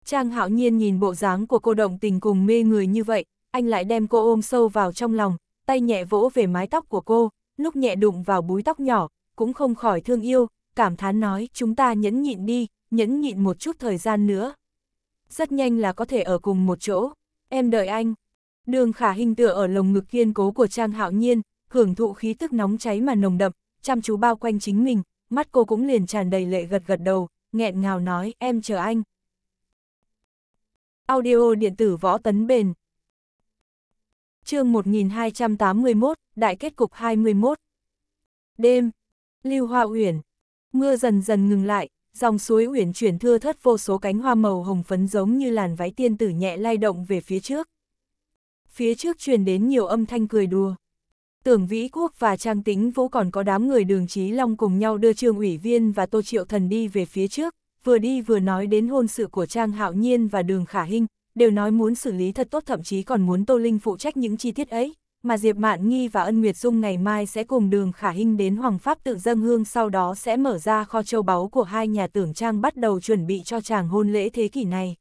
Trang hạo nhiên nhìn bộ dáng của cô động tình cùng mê người như vậy, anh lại đem cô ôm sâu vào trong lòng, tay nhẹ vỗ về mái tóc của cô, lúc nhẹ đụng vào búi tóc nhỏ, cũng không khỏi thương yêu, cảm thán nói chúng ta nhẫn nhịn đi, nhẫn nhịn một chút thời gian nữa. Rất nhanh là có thể ở cùng một chỗ, em đợi anh. Đường khả hình tựa ở lồng ngực kiên cố của Trang Hạo Nhiên, hưởng thụ khí tức nóng cháy mà nồng đậm, chăm chú bao quanh chính mình, mắt cô cũng liền tràn đầy lệ gật gật đầu, nghẹn ngào nói em chờ anh. Audio điện tử võ tấn bền chương 1281, Đại kết cục 21. Đêm, Lưu Hoa Uyển. Mưa dần dần ngừng lại, dòng suối uyển chuyển thưa thất vô số cánh hoa màu hồng phấn giống như làn váy tiên tử nhẹ lay động về phía trước. Phía trước truyền đến nhiều âm thanh cười đùa. Tưởng Vĩ Quốc và Trang Tĩnh Vũ còn có đám người đường Trí Long cùng nhau đưa Trương Ủy Viên và Tô Triệu Thần đi về phía trước, vừa đi vừa nói đến hôn sự của Trang Hạo Nhiên và đường Khả Hinh, đều nói muốn xử lý thật tốt thậm chí còn muốn Tô Linh phụ trách những chi tiết ấy, mà Diệp Mạn Nghi và Ân Nguyệt Dung ngày mai sẽ cùng đường khả hinh đến Hoàng Pháp tự dâng hương sau đó sẽ mở ra kho châu báu của hai nhà tưởng trang bắt đầu chuẩn bị cho chàng hôn lễ thế kỷ này.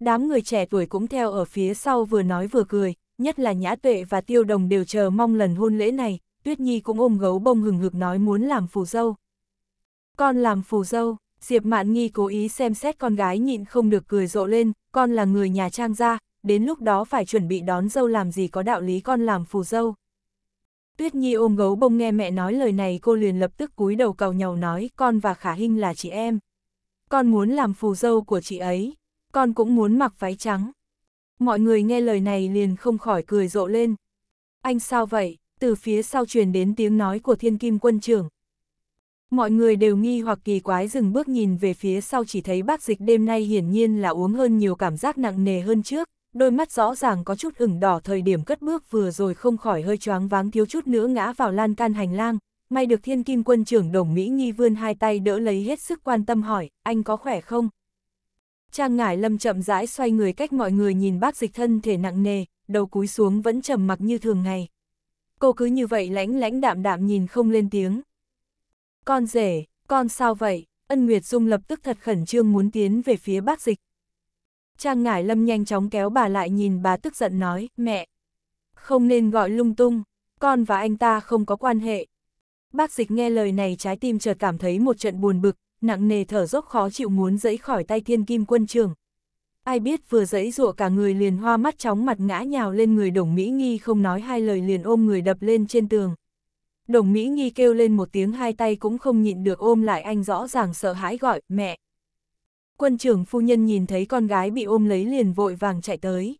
Đám người trẻ tuổi cũng theo ở phía sau vừa nói vừa cười, nhất là Nhã Tuệ và Tiêu Đồng đều chờ mong lần hôn lễ này, Tuyết Nhi cũng ôm gấu bông hừng hực nói muốn làm phù dâu. Con làm phù dâu, Diệp Mạn Nghi cố ý xem xét con gái nhịn không được cười rộ lên, con là người nhà trang gia, đến lúc đó phải chuẩn bị đón dâu làm gì có đạo lý con làm phù dâu. Tuyết Nhi ôm gấu bông nghe mẹ nói lời này cô liền lập tức cúi đầu cầu nhau nói con và Khả Hinh là chị em. Con muốn làm phù dâu của chị ấy, con cũng muốn mặc váy trắng. Mọi người nghe lời này liền không khỏi cười rộ lên. Anh sao vậy? Từ phía sau truyền đến tiếng nói của thiên kim quân trưởng, Mọi người đều nghi hoặc kỳ quái dừng bước nhìn về phía sau chỉ thấy bác dịch đêm nay hiển nhiên là uống hơn nhiều cảm giác nặng nề hơn trước, đôi mắt rõ ràng có chút ửng đỏ thời điểm cất bước vừa rồi không khỏi hơi choáng váng thiếu chút nữa ngã vào lan can hành lang, may được thiên kim quân trưởng đồng Mỹ nghi vươn hai tay đỡ lấy hết sức quan tâm hỏi, anh có khỏe không? Trang ngải lâm chậm rãi xoay người cách mọi người nhìn bác dịch thân thể nặng nề, đầu cúi xuống vẫn trầm mặc như thường ngày. Cô cứ như vậy lãnh lãnh đạm đạm nhìn không lên tiếng. Con rể, con sao vậy? Ân Nguyệt Dung lập tức thật khẩn trương muốn tiến về phía bác dịch. Trang Ngải Lâm nhanh chóng kéo bà lại nhìn bà tức giận nói, mẹ, không nên gọi lung tung, con và anh ta không có quan hệ. Bác dịch nghe lời này trái tim chợt cảm thấy một trận buồn bực, nặng nề thở dốc khó chịu muốn dẫy khỏi tay thiên kim quân trường. Ai biết vừa dẫy rụa cả người liền hoa mắt chóng mặt ngã nhào lên người đồng Mỹ Nghi không nói hai lời liền ôm người đập lên trên tường. Đồng Mỹ Nhi kêu lên một tiếng hai tay cũng không nhịn được ôm lại anh rõ ràng sợ hãi gọi, mẹ. Quân trưởng phu nhân nhìn thấy con gái bị ôm lấy liền vội vàng chạy tới.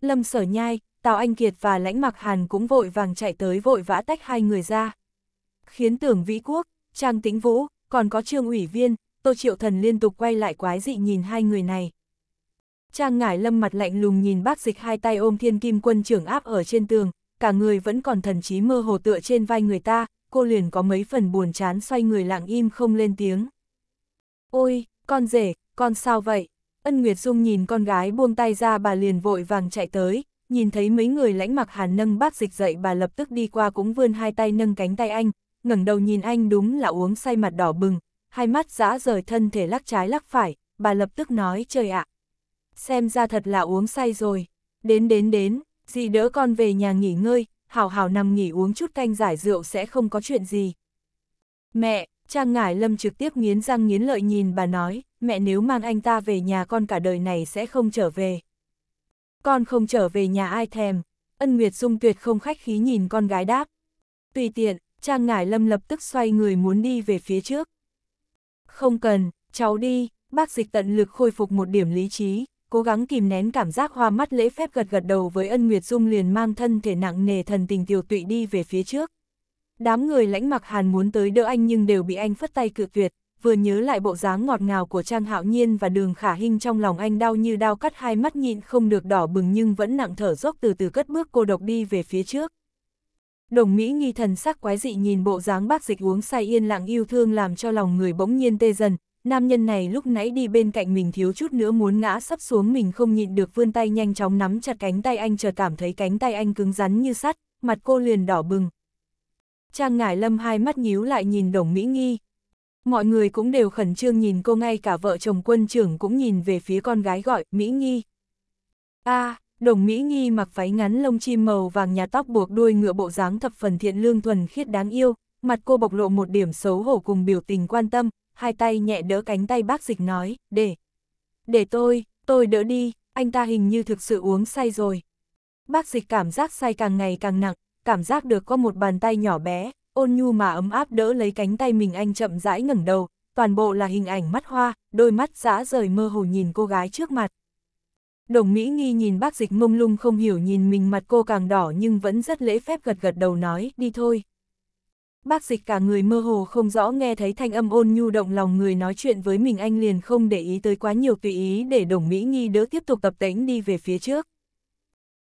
Lâm sở nhai, Tào Anh Kiệt và lãnh mặc hàn cũng vội vàng chạy tới vội vã tách hai người ra. Khiến tưởng Vĩ Quốc, Trang Tĩnh Vũ, còn có trương ủy viên, Tô Triệu Thần liên tục quay lại quái dị nhìn hai người này. Trang ngải lâm mặt lạnh lùng nhìn bác dịch hai tay ôm thiên kim quân trưởng áp ở trên tường, cả người vẫn còn thần trí mơ hồ tựa trên vai người ta, cô liền có mấy phần buồn chán xoay người lặng im không lên tiếng. Ôi, con rể, con sao vậy? Ân Nguyệt Dung nhìn con gái buông tay ra bà liền vội vàng chạy tới, nhìn thấy mấy người lãnh mặc hàn nâng bác dịch dậy bà lập tức đi qua cũng vươn hai tay nâng cánh tay anh, ngẩng đầu nhìn anh đúng là uống say mặt đỏ bừng, hai mắt dã rời thân thể lắc trái lắc phải, bà lập tức nói trời ạ. xem ra thật là uống say rồi, đến đến đến, Dì đỡ con về nhà nghỉ ngơi, hảo hảo nằm nghỉ uống chút canh giải rượu sẽ không có chuyện gì. Mẹ, Trang Ngải Lâm trực tiếp nghiến răng nghiến lợi nhìn bà nói, mẹ nếu mang anh ta về nhà con cả đời này sẽ không trở về. Con không trở về nhà ai thèm, ân Nguyệt Dung tuyệt không khách khí nhìn con gái đáp. Tùy tiện, Trang Ngải Lâm lập tức xoay người muốn đi về phía trước. Không cần, cháu đi, bác dịch tận lực khôi phục một điểm lý trí, cố gắng kìm nén cảm giác hoa mắt lễ phép gật gật đầu với ân Nguyệt Dung liền mang thân thể nặng nề thần tình tiểu tụy đi về phía trước. Đám người lãnh mặc hàn muốn tới đỡ anh nhưng đều bị anh phất tay cự tuyệt, vừa nhớ lại bộ dáng ngọt ngào của Trang Hạo Nhiên và đường khả hình trong lòng anh đau như đau cắt hai mắt nhịn không được đỏ bừng nhưng vẫn nặng thở dốc từ từ cất bước cô độc đi về phía trước. Đồng Mỹ nghi thần sắc quái dị nhìn bộ dáng bác dịch uống say yên lặng yêu thương làm cho lòng người bỗng nhiên tê dần, Nam nhân này lúc nãy đi bên cạnh mình thiếu chút nữa muốn ngã sắp xuống mình không nhịn được vươn tay nhanh chóng nắm chặt cánh tay anh chợt cảm thấy cánh tay anh cứng rắn như sắt, mặt cô liền đỏ bừng. Trang ngải lâm hai mắt nhíu lại nhìn đồng Mỹ Nghi. Mọi người cũng đều khẩn trương nhìn cô ngay cả vợ chồng quân trưởng cũng nhìn về phía con gái gọi Mỹ Nghi. a à, đồng Mỹ Nghi mặc váy ngắn lông chim màu vàng nhà tóc buộc đuôi ngựa bộ dáng thập phần thiện lương thuần khiết đáng yêu, mặt cô bộc lộ một điểm xấu hổ cùng biểu tình quan tâm, hai tay nhẹ đỡ cánh tay bác dịch nói, để, để tôi, tôi đỡ đi, anh ta hình như thực sự uống say rồi. Bác dịch cảm giác say càng ngày càng nặng, cảm giác được có một bàn tay nhỏ bé, ôn nhu mà ấm áp đỡ lấy cánh tay mình anh chậm rãi ngẩng đầu, toàn bộ là hình ảnh mắt hoa, đôi mắt dã rời mơ hồ nhìn cô gái trước mặt. Đồng Mỹ nghi nhìn bác dịch mông lung không hiểu nhìn mình mặt cô càng đỏ nhưng vẫn rất lễ phép gật gật đầu nói, đi thôi bác dịch cả người mơ hồ không rõ nghe thấy thanh âm ôn nhu động lòng người nói chuyện với mình anh liền không để ý tới quá nhiều tùy ý để đồng Mỹ Nghi đỡ tiếp tục tập tễnh đi về phía trước.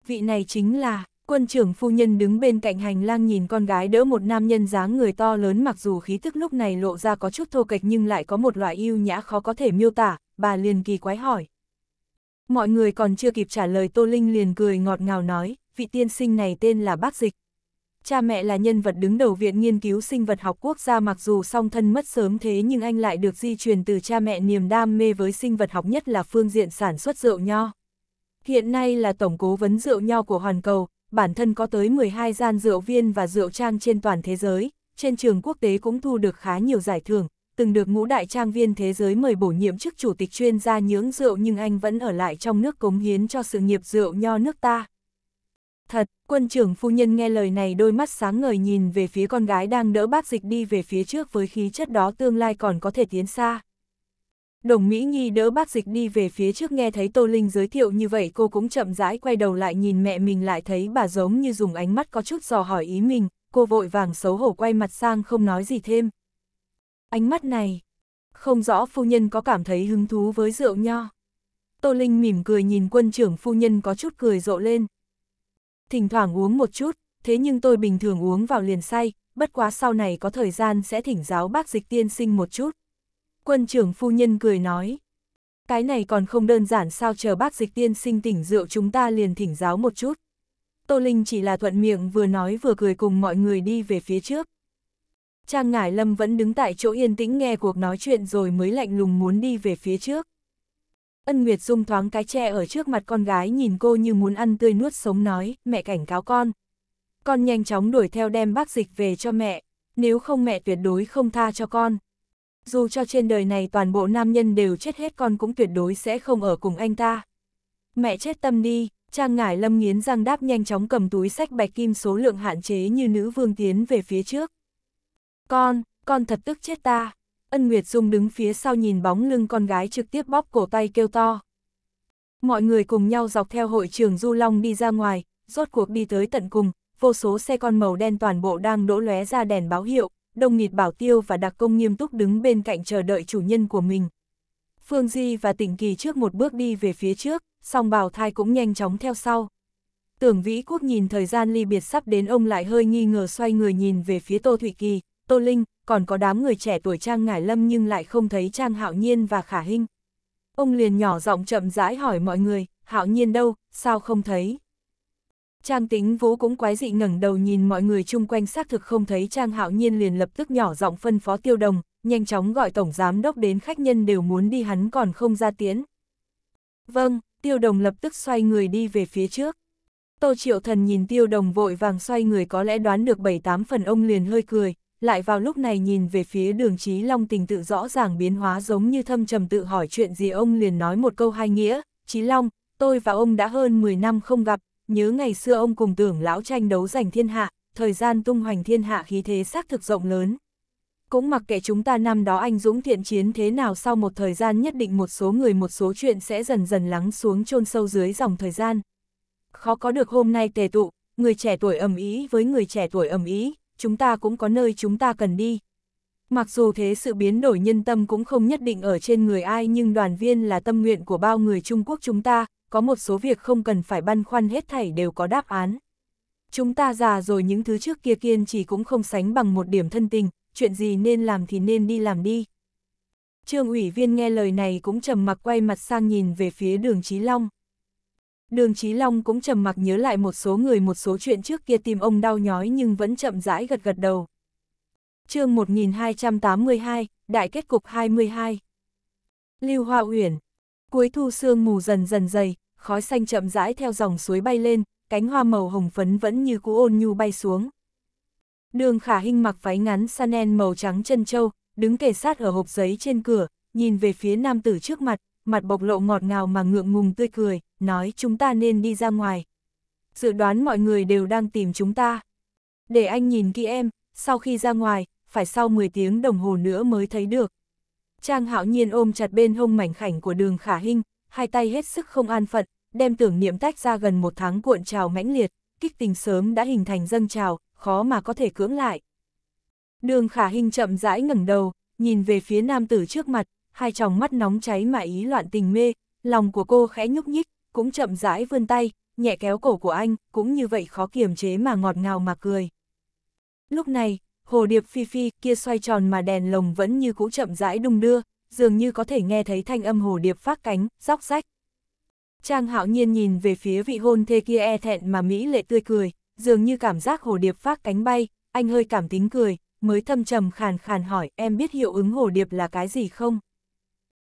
Vị này chính là, quân trưởng phu nhân đứng bên cạnh hành lang nhìn con gái đỡ một nam nhân dáng người to lớn mặc dù khí thức lúc này lộ ra có chút thô kệch nhưng lại có một loại yêu nhã khó có thể miêu tả, bà liền kỳ quái hỏi. Mọi người còn chưa kịp trả lời Tô Linh liền cười ngọt ngào nói, vị tiên sinh này tên là bác dịch, cha mẹ là nhân vật đứng đầu Viện Nghiên cứu Sinh vật học quốc gia mặc dù song thân mất sớm thế nhưng anh lại được di truyền từ cha mẹ niềm đam mê với sinh vật học nhất là phương diện sản xuất rượu nho. Hiện nay là tổng cố vấn rượu nho của Hoàn Cầu, bản thân có tới 12 gian rượu viên và rượu trang trên toàn thế giới, trên trường quốc tế cũng thu được khá nhiều giải thưởng, từng được ngũ đại trang viên thế giới mời bổ nhiệm chức chủ tịch chuyên gia nhưỡng rượu nhưng anh vẫn ở lại trong nước cống hiến cho sự nghiệp rượu nho nước ta. Thật, quân trưởng phu nhân nghe lời này đôi mắt sáng ngời nhìn về phía con gái đang đỡ bác dịch đi về phía trước với khí chất đó tương lai còn có thể tiến xa. Đồng Mỹ Nhi đỡ bác dịch đi về phía trước nghe thấy Tô Linh giới thiệu như vậy cô cũng chậm rãi quay đầu lại nhìn mẹ mình lại thấy bà giống như dùng ánh mắt có chút dò hỏi ý mình, cô vội vàng xấu hổ quay mặt sang không nói gì thêm. Ánh mắt này, không rõ phu nhân có cảm thấy hứng thú với rượu nho. Tô Linh mỉm cười nhìn quân trưởng phu nhân có chút cười rộ lên thỉnh thoảng uống một chút, thế nhưng tôi bình thường uống vào liền say, bất quá sau này có thời gian sẽ thỉnh giáo bác dịch tiên sinh một chút. Quân trưởng phu nhân cười nói, cái này còn không đơn giản sao chờ bác dịch tiên sinh tỉnh rượu chúng ta liền thỉnh giáo một chút. Tô Linh chỉ là thuận miệng vừa nói vừa cười cùng mọi người đi về phía trước. Trang Ngải Lâm vẫn đứng tại chỗ yên tĩnh nghe cuộc nói chuyện rồi mới lạnh lùng muốn đi về phía trước. Ân Nguyệt Dung thoáng cái tre ở trước mặt con gái nhìn cô như muốn ăn tươi nuốt sống nói, mẹ cảnh cáo con. Con nhanh chóng đuổi theo đem bác dịch về cho mẹ, nếu không mẹ tuyệt đối không tha cho con. Dù cho trên đời này toàn bộ nam nhân đều chết hết con cũng tuyệt đối sẽ không ở cùng anh ta. Mẹ chết tâm đi, Trang Ngải Lâm nghiến răng đáp nhanh chóng cầm túi sách bạch kim số lượng hạn chế như nữ vương tiến về phía trước. Con, con thật tức chết ta. Ân Nguyệt Dung đứng phía sau nhìn bóng lưng con gái trực tiếp bóp cổ tay kêu to. Mọi người cùng nhau dọc theo hội trường Du Long đi ra ngoài, rốt cuộc đi tới tận cùng, vô số xe con màu đen toàn bộ đang đỗ lóe ra đèn báo hiệu, Đông Nghịt Bảo Tiêu và Đặc Công nghiêm túc đứng bên cạnh chờ đợi chủ nhân của mình. Phương Di và Tịnh Kỳ trước một bước đi về phía trước, song Bảo Thai cũng nhanh chóng theo sau. Tưởng Vĩ Quốc nhìn thời gian ly biệt sắp đến ông lại hơi nghi ngờ xoay người nhìn về phía Tô Thụy Kỳ, Tô Linh, còn có đám người trẻ tuổi Trang Ngải Lâm nhưng lại không thấy Trang Hạo Nhiên và Khả Hinh. Ông liền nhỏ giọng chậm rãi hỏi mọi người, Hạo Nhiên đâu, sao không thấy? Trang tính vũ cũng quái dị ngẩng đầu nhìn mọi người chung quanh xác thực không thấy Trang Hạo Nhiên liền lập tức nhỏ giọng phân phó tiêu đồng, nhanh chóng gọi tổng giám đốc đến khách nhân đều muốn đi hắn còn không ra tiến. Vâng, tiêu đồng lập tức xoay người đi về phía trước. Tô triệu thần nhìn tiêu đồng vội vàng xoay người có lẽ đoán được bảy tám phần ông liền hơi cười, lại vào lúc này nhìn về phía đường trí long tình tự rõ ràng biến hóa giống như thâm trầm tự hỏi chuyện gì ông liền nói một câu hai nghĩa, trí long, tôi và ông đã hơn 10 năm không gặp, nhớ ngày xưa ông cùng tưởng lão tranh đấu giành thiên hạ, thời gian tung hoành thiên hạ khí thế xác thực rộng lớn. Cũng mặc kệ chúng ta năm đó anh dũng thiện chiến thế nào sau một thời gian nhất định một số người một số chuyện sẽ dần dần lắng xuống chôn sâu dưới dòng thời gian. Khó có được hôm nay tề tụ, người trẻ tuổi ầm ý với người trẻ tuổi ầm ý, chúng ta cũng có nơi chúng ta cần đi. Mặc dù thế sự biến đổi nhân tâm cũng không nhất định ở trên người ai nhưng đoàn viên là tâm nguyện của bao người Trung Quốc chúng ta, có một số việc không cần phải băn khoăn hết thảy đều có đáp án. Chúng ta già rồi những thứ trước kia kiên chỉ cũng không sánh bằng một điểm thân tình, chuyện gì nên làm thì nên đi làm đi. Trương ủy viên nghe lời này cũng trầm mặc quay mặt sang nhìn về phía đường Chí Long. Đường Chí Long cũng trầm mặc nhớ lại một số người một số chuyện trước kia tìm ông đau nhói nhưng vẫn chậm rãi gật gật đầu. chương 1282, Đại kết cục 22 Lưu Hoa Uyển Cuối thu sương mù dần dần dày, khói xanh chậm rãi theo dòng suối bay lên, cánh hoa màu hồng phấn vẫn như cú ôn nhu bay xuống. Đường khả hinh mặc váy ngắn sanen màu trắng chân châu, đứng kề sát ở hộp giấy trên cửa, nhìn về phía nam tử trước mặt, mặt bộc lộ ngọt ngào mà ngượng ngùng tươi cười, nói chúng ta nên đi ra ngoài. Dự đoán mọi người đều đang tìm chúng ta. Để anh nhìn kỹ em, sau khi ra ngoài, phải sau 10 tiếng đồng hồ nữa mới thấy được. Trang hạo nhiên ôm chặt bên hông mảnh khảnh của đường khả hinh, hai tay hết sức không an phận, đem tưởng niệm tách ra gần một tháng cuộn trào mãnh liệt, kích tình sớm đã hình thành dâng trào, khó mà có thể cưỡng lại. Đường khả hinh chậm rãi ngẩng đầu, nhìn về phía nam tử trước mặt, hai tròng mắt nóng cháy mà ý loạn tình mê, lòng của cô khẽ nhúc nhích, cũng chậm rãi vươn tay, nhẹ kéo cổ của anh, cũng như vậy khó kiềm chế mà ngọt ngào mà cười. Lúc này, hồ điệp phi phi kia xoay tròn mà đèn lồng vẫn như cũ chậm rãi đung đưa, dường như có thể nghe thấy thanh âm hồ điệp phát cánh, róc rách. Trang hạo nhiên nhìn về phía vị hôn thê kia e thẹn mà Mỹ lệ tươi cười, dường như cảm giác hồ điệp phát cánh bay, anh hơi cảm tính cười, mới thâm trầm khàn khàn hỏi em biết hiệu ứng hồ điệp là cái gì không?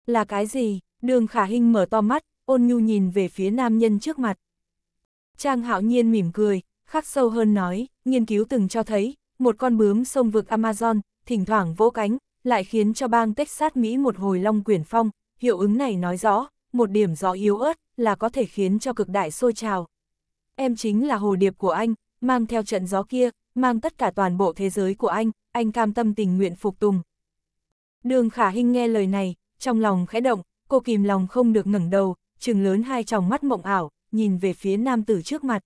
Là cái gì? Đường khả hình mở to mắt, ôn nhu nhìn về phía nam nhân trước mặt. Trang hạo nhiên mỉm cười, khắc sâu hơn nói, nghiên cứu từng cho thấy, một con bướm sông vực Amazon, thỉnh thoảng vỗ cánh, lại khiến cho bang Texas Mỹ một hồi long quyển phong, hiệu ứng này nói rõ, một điểm gió yếu ớt là có thể khiến cho cực đại sôi trào. Em chính là hồ điệp của anh, mang theo trận gió kia, mang tất cả toàn bộ thế giới của anh, anh cam tâm tình nguyện phục tùng. Đường Khả Hinh nghe lời này, trong lòng khẽ động, cô kìm lòng không được ngẩng đầu, trừng lớn hai tròng mắt mộng ảo, nhìn về phía nam tử trước mặt.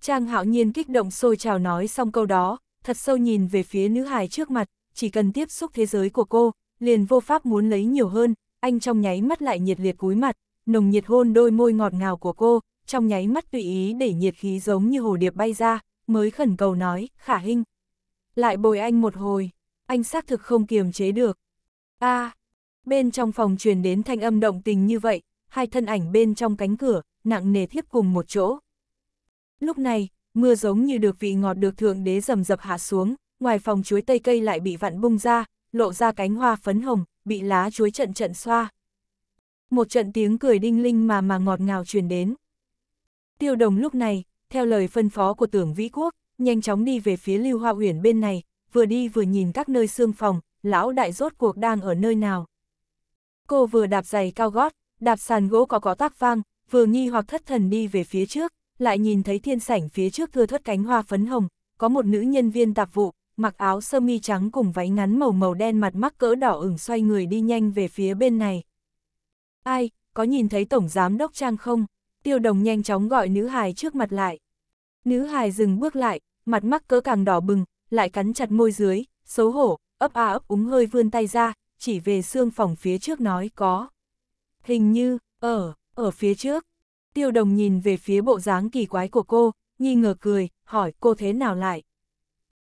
Trang hạo nhiên kích động sôi trào nói xong câu đó, thật sâu nhìn về phía nữ hài trước mặt, chỉ cần tiếp xúc thế giới của cô, liền vô pháp muốn lấy nhiều hơn, anh trong nháy mắt lại nhiệt liệt cúi mặt, nồng nhiệt hôn đôi môi ngọt ngào của cô, trong nháy mắt tùy ý để nhiệt khí giống như hồ điệp bay ra, mới khẩn cầu nói, khả hình. Lại bồi anh một hồi, anh xác thực không kiềm chế được. a à, bên trong phòng truyền đến thanh âm động tình như vậy, hai thân ảnh bên trong cánh cửa, nặng nề thiếp cùng một chỗ. Lúc này, mưa giống như được vị ngọt được thượng đế rầm rập hạ xuống, ngoài phòng chuối tây cây lại bị vặn bung ra, lộ ra cánh hoa phấn hồng, bị lá chuối trận trận xoa. Một trận tiếng cười đinh linh mà mà ngọt ngào truyền đến. Tiêu đồng lúc này, theo lời phân phó của tưởng Vĩ Quốc, nhanh chóng đi về phía Lưu Hoa Uyển bên này, vừa đi vừa nhìn các nơi xương phòng, lão đại rốt cuộc đang ở nơi nào. Cô vừa đạp giày cao gót, Đạp sàn gỗ có có tác vang, vừa nghi hoặc thất thần đi về phía trước, lại nhìn thấy thiên sảnh phía trước thưa thất cánh hoa phấn hồng, có một nữ nhân viên tạp vụ, mặc áo sơ mi trắng cùng váy ngắn màu màu đen mặt mắc cỡ đỏ ửng xoay người đi nhanh về phía bên này. Ai, có nhìn thấy Tổng Giám Đốc Trang không? Tiêu đồng nhanh chóng gọi nữ hài trước mặt lại. Nữ hài dừng bước lại, mặt mắc cỡ càng đỏ bừng, lại cắn chặt môi dưới, xấu hổ, ấp a ấp úng hơi vươn tay ra, chỉ về xương phòng phía trước nói có hình như, ở, ở phía trước. Tiêu đồng nhìn về phía bộ dáng kỳ quái của cô, nghi ngờ cười, hỏi cô thế nào lại.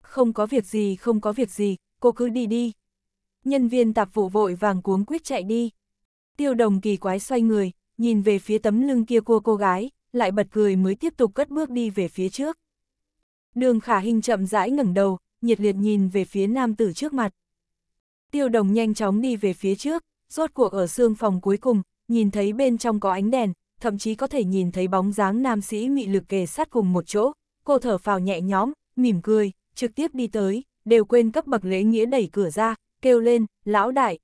Không có việc gì, không có việc gì, cô cứ đi đi. Nhân viên tạp vụ vội vàng cuống quyết chạy đi. Tiêu đồng kỳ quái xoay người, nhìn về phía tấm lưng kia của cô gái, lại bật cười mới tiếp tục cất bước đi về phía trước. Đường khả hình chậm rãi ngẩng đầu, nhiệt liệt nhìn về phía nam tử trước mặt. Tiêu đồng nhanh chóng đi về phía trước, rốt cuộc ở xương phòng cuối cùng, nhìn thấy bên trong có ánh đèn, thậm chí có thể nhìn thấy bóng dáng nam sĩ mị lực kề sát cùng một chỗ, cô thở phào nhẹ nhõm, mỉm cười, trực tiếp đi tới, đều quên cấp bậc lễ nghĩa đẩy cửa ra, kêu lên, lão đại.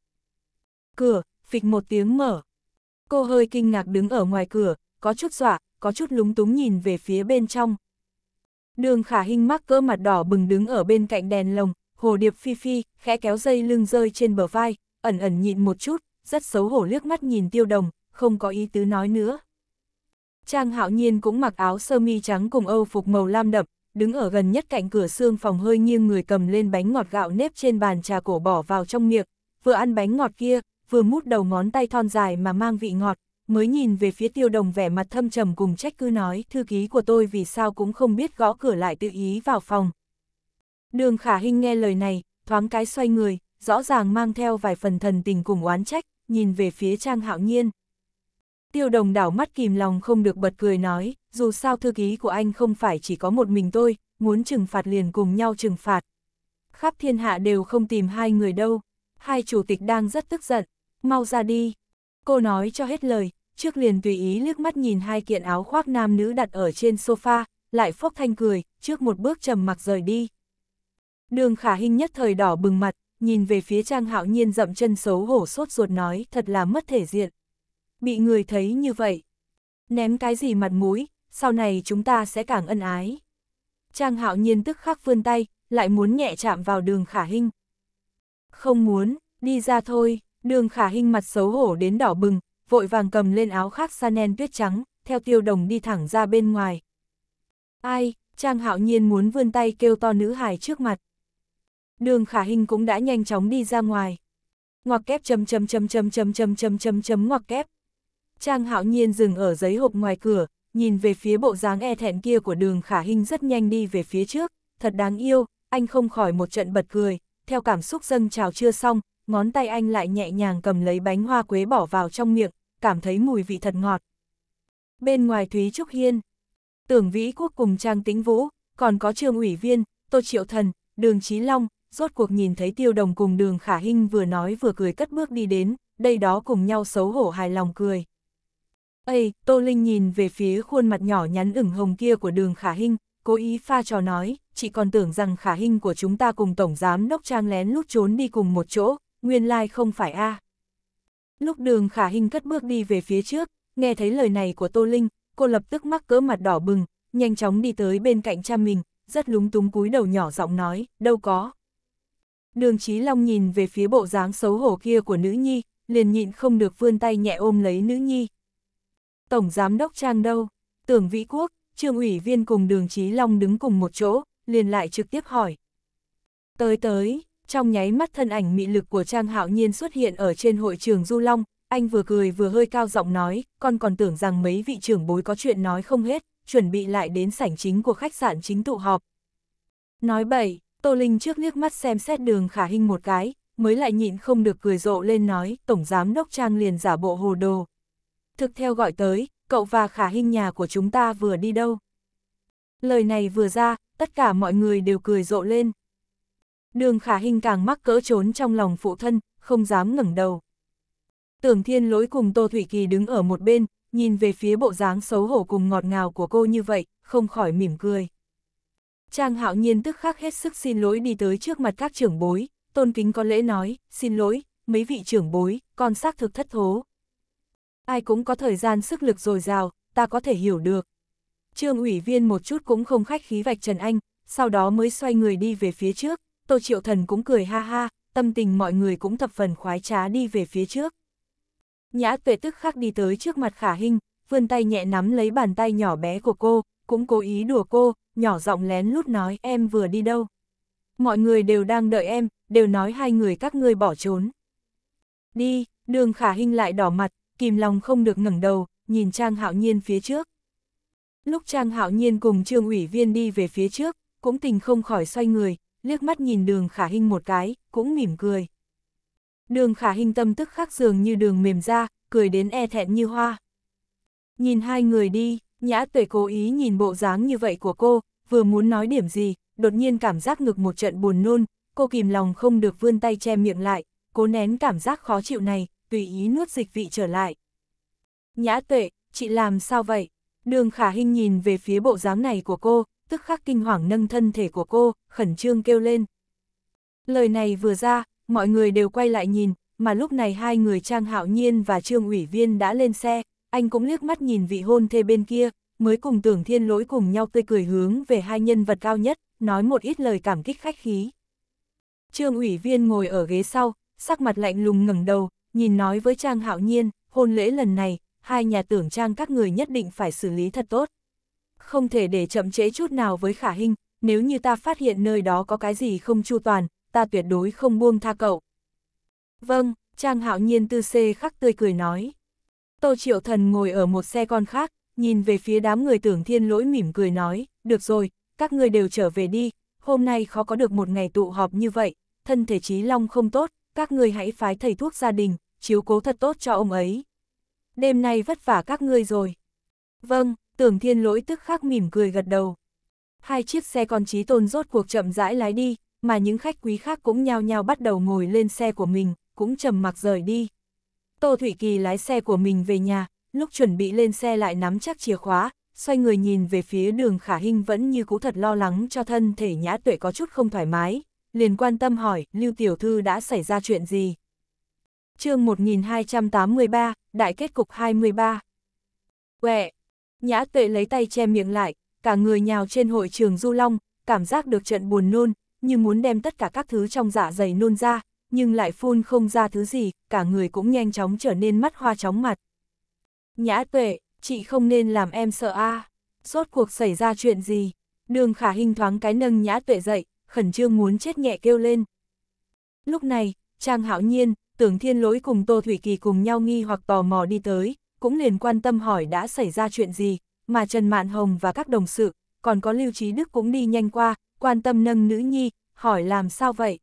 Cửa, phịch một tiếng mở. Cô hơi kinh ngạc đứng ở ngoài cửa, có chút dọa, có chút lúng túng nhìn về phía bên trong. Đường khả hình mắc cỡ mặt đỏ bừng đứng ở bên cạnh đèn lồng, hồ điệp phi phi, khẽ kéo dây lưng rơi trên bờ vai, ẩn ẩn nhịn một chút, rất xấu hổ liếc mắt nhìn tiêu đồng, không có ý tứ nói nữa. Trang hạo nhiên cũng mặc áo sơ mi trắng cùng âu phục màu lam đậm, đứng ở gần nhất cạnh cửa xương phòng hơi nghiêng người cầm lên bánh ngọt gạo nếp trên bàn trà cổ bỏ vào trong miệng, vừa ăn bánh ngọt kia, vừa mút đầu ngón tay thon dài mà mang vị ngọt, mới nhìn về phía tiêu đồng vẻ mặt thâm trầm cùng trách cứ nói thư ký của tôi vì sao cũng không biết gõ cửa lại tự ý vào phòng. Đường khả hình nghe lời này, thoáng cái xoay người, rõ ràng mang theo vài phần thần tình cùng oán trách, nhìn về phía Trang Hạo Nhiên. Tiêu đồng đảo mắt kìm lòng không được bật cười nói, dù sao thư ký của anh không phải chỉ có một mình tôi, muốn trừng phạt liền cùng nhau trừng phạt. Khắp thiên hạ đều không tìm hai người đâu, hai chủ tịch đang rất tức giận, mau ra đi. Cô nói cho hết lời, trước liền tùy ý liếc mắt nhìn hai kiện áo khoác nam nữ đặt ở trên sofa, lại phốc thanh cười, trước một bước trầm mặc rời đi. Đường khả hình nhất thời đỏ bừng mặt, nhìn về phía Trang Hạo Nhiên dậm chân xấu hổ sốt ruột nói thật là mất thể diện. Bị người thấy như vậy, ném cái gì mặt mũi, sau này chúng ta sẽ càng ân ái. Trang Hạo Nhiên tức khắc vươn tay, lại muốn nhẹ chạm vào đường khả hinh. Không muốn, đi ra thôi, đường khả hinh mặt xấu hổ đến đỏ bừng, vội vàng cầm lên áo khác sa nen tuyết trắng, theo tiêu đồng đi thẳng ra bên ngoài. Ai, Trang Hạo Nhiên muốn vươn tay kêu to nữ hài trước mặt đường khả hình cũng đã nhanh chóng đi ra ngoài. Ngoặc kép chấm chấm chấm chấm chấm chấm chấm chấm chấm ngoặc kép. Trang hạo nhiên dừng ở giấy hộp ngoài cửa, nhìn về phía bộ dáng e thẹn kia của đường khả hình rất nhanh đi về phía trước, thật đáng yêu, anh không khỏi một trận bật cười, theo cảm xúc dâng trào chưa xong, ngón tay anh lại nhẹ nhàng cầm lấy bánh hoa quế bỏ vào trong miệng, cảm thấy mùi vị thật ngọt. Bên ngoài Thúy Trúc Hiên, tưởng Vĩ Quốc cùng Trang Tĩnh Vũ, còn có trương ủy viên, Tô Triệu Thần, Đường Chí Long, rốt cuộc nhìn thấy tiêu đồng cùng đường khả hinh vừa nói vừa cười cất bước đi đến, đây đó cùng nhau xấu hổ hài lòng cười. Ây, Tô Linh nhìn về phía khuôn mặt nhỏ nhắn ửng hồng kia của đường khả hinh, cố ý pha trò nói, chị còn tưởng rằng khả hinh của chúng ta cùng tổng giám đốc trang lén lút trốn đi cùng một chỗ, nguyên lai like không phải a. À. Lúc đường khả hinh cất bước đi về phía trước, nghe thấy lời này của Tô Linh, cô lập tức mắc cỡ mặt đỏ bừng, nhanh chóng đi tới bên cạnh cha mình, rất lúng túng cúi đầu nhỏ giọng nói, đâu có. Đường Chí Long nhìn về phía bộ dáng xấu hổ kia của nữ nhi, liền nhịn không được vươn tay nhẹ ôm lấy nữ nhi. Tổng giám đốc Trang đâu? Tưởng Vĩ Quốc, trường ủy viên cùng Đường Chí Long đứng cùng một chỗ, liền lại trực tiếp hỏi. Tới tới, trong nháy mắt thân ảnh mị lực của Trang Hạo Nhiên xuất hiện ở trên hội trường Du Long, anh vừa cười vừa hơi cao giọng nói, con còn tưởng rằng mấy vị trưởng bối có chuyện nói không hết, chuẩn bị lại đến sảnh chính của khách sạn chính tụ họp. Nói bậy, Tô Linh trước liếc mắt xem xét đường khả hình một cái, mới lại nhịn không được cười rộ lên nói, Tổng Giám Đốc Trang liền giả bộ hồ đồ. Thực theo gọi tới, cậu và khả hình nhà của chúng ta vừa đi đâu? Lời này vừa ra, tất cả mọi người đều cười rộ lên. Đường khả hình càng mắc cỡ trốn trong lòng phụ thân, không dám ngẩng đầu. Tưởng thiên lỗi cùng Tô Thủy Kỳ đứng ở một bên, nhìn về phía bộ dáng xấu hổ cùng ngọt ngào của cô như vậy, không khỏi mỉm cười. Trang hạo nhiên tức khắc hết sức xin lỗi đi tới trước mặt các trưởng bối, tôn kính có lễ nói, xin lỗi, mấy vị trưởng bối, con xác thực thất thố. Ai cũng có thời gian sức lực dồi dào, ta có thể hiểu được. Trương ủy viên một chút cũng không khách khí vạch Trần Anh, sau đó mới xoay người đi về phía trước, Tô Triệu Thần cũng cười ha ha, tâm tình mọi người cũng thập phần khoái trá đi về phía trước. Nhã tuệ tức khắc đi tới trước mặt khả hình, vươn tay nhẹ nắm lấy bàn tay nhỏ bé của cô, cũng cố ý đùa cô, nhỏ giọng lén lút nói em vừa đi đâu. Mọi người đều đang đợi em, đều nói hai người các ngươi bỏ trốn. Đi, đường khả hình lại đỏ mặt, kìm lòng không được ngẩng đầu, nhìn Trang Hạo Nhiên phía trước. Lúc Trang Hạo Nhiên cùng trương ủy viên đi về phía trước, cũng tình không khỏi xoay người, liếc mắt nhìn đường khả hình một cái, cũng mỉm cười. Đường khả hình tâm tức khắc dường như đường mềm ra, cười đến e thẹn như hoa. Nhìn hai người đi, nhã tuệ cố ý nhìn bộ dáng như vậy của cô, vừa muốn nói điểm gì, đột nhiên cảm giác ngực một trận buồn nôn, cô kìm lòng không được vươn tay che miệng lại, cố nén cảm giác khó chịu này, tùy ý nuốt dịch vị trở lại. Nhã tuệ, chị làm sao vậy? Đường khả hình nhìn về phía bộ dáng này của cô, tức khắc kinh hoàng nâng thân thể của cô, khẩn trương kêu lên. Lời này vừa ra, mọi người đều quay lại nhìn, mà lúc này hai người Trang Hạo Nhiên và Trương Ủy Viên đã lên xe, anh cũng liếc mắt nhìn vị hôn thê bên kia, mới cùng tưởng thiên lỗi cùng nhau tươi cười hướng về hai nhân vật cao nhất, nói một ít lời cảm kích khách khí. Trương ủy viên ngồi ở ghế sau, sắc mặt lạnh lùng ngẩng đầu, nhìn nói với Trang Hạo Nhiên, hôn lễ lần này, hai nhà tưởng Trang các người nhất định phải xử lý thật tốt. Không thể để chậm trễ chút nào với khả hình, nếu như ta phát hiện nơi đó có cái gì không chu toàn, ta tuyệt đối không buông tha cậu. Vâng, Trang Hạo Nhiên tư xê khắc tươi cười nói. Tô Triệu Thần ngồi ở một xe con khác, nhìn về phía đám người tưởng thiên lỗi mỉm cười nói, được rồi, các ngươi đều trở về đi, hôm nay khó có được một ngày tụ họp như vậy, thân thể trí long không tốt, các ngươi hãy phái thầy thuốc gia đình, chiếu cố thật tốt cho ông ấy. Đêm nay vất vả các ngươi rồi. Vâng, tưởng thiên lỗi tức khắc mỉm cười gật đầu. Hai chiếc xe con trí tôn rốt cuộc chậm rãi lái đi, mà những khách quý khác cũng nhao nhao bắt đầu ngồi lên xe của mình, cũng trầm mặc rời đi. Tô Thủy Kỳ lái xe của mình về nhà, lúc chuẩn bị lên xe lại nắm chắc chìa khóa, xoay người nhìn về phía đường khả hình vẫn như cũ thật lo lắng cho thân thể nhã tuệ có chút không thoải mái, liền quan tâm hỏi Lưu Tiểu Thư đã xảy ra chuyện gì. chương 1283, Đại kết cục 23 Quẹ, nhã tuệ lấy tay che miệng lại, cả người nhào trên hội trường Du Long, cảm giác được trận buồn nôn, như muốn đem tất cả các thứ trong dạ dày nôn ra, nhưng lại phun không ra thứ gì, cả người cũng nhanh chóng trở nên mắt hoa chóng mặt. Nhã tuệ, chị không nên làm em sợ a. À. Rốt cuộc xảy ra chuyện gì? Đường khả hình thoáng cái nâng nhã tuệ dậy, khẩn trương muốn chết nhẹ kêu lên. Lúc này, Trang Hạo Nhiên, Tưởng Thiên Lỗi cùng Tô Thủy Kỳ cùng nhau nghi hoặc tò mò đi tới, cũng liền quan tâm hỏi đã xảy ra chuyện gì, mà Trần Mạn Hồng và các đồng sự, còn có Lưu Trí Đức cũng đi nhanh qua, quan tâm nâng nữ nhi, hỏi làm sao vậy.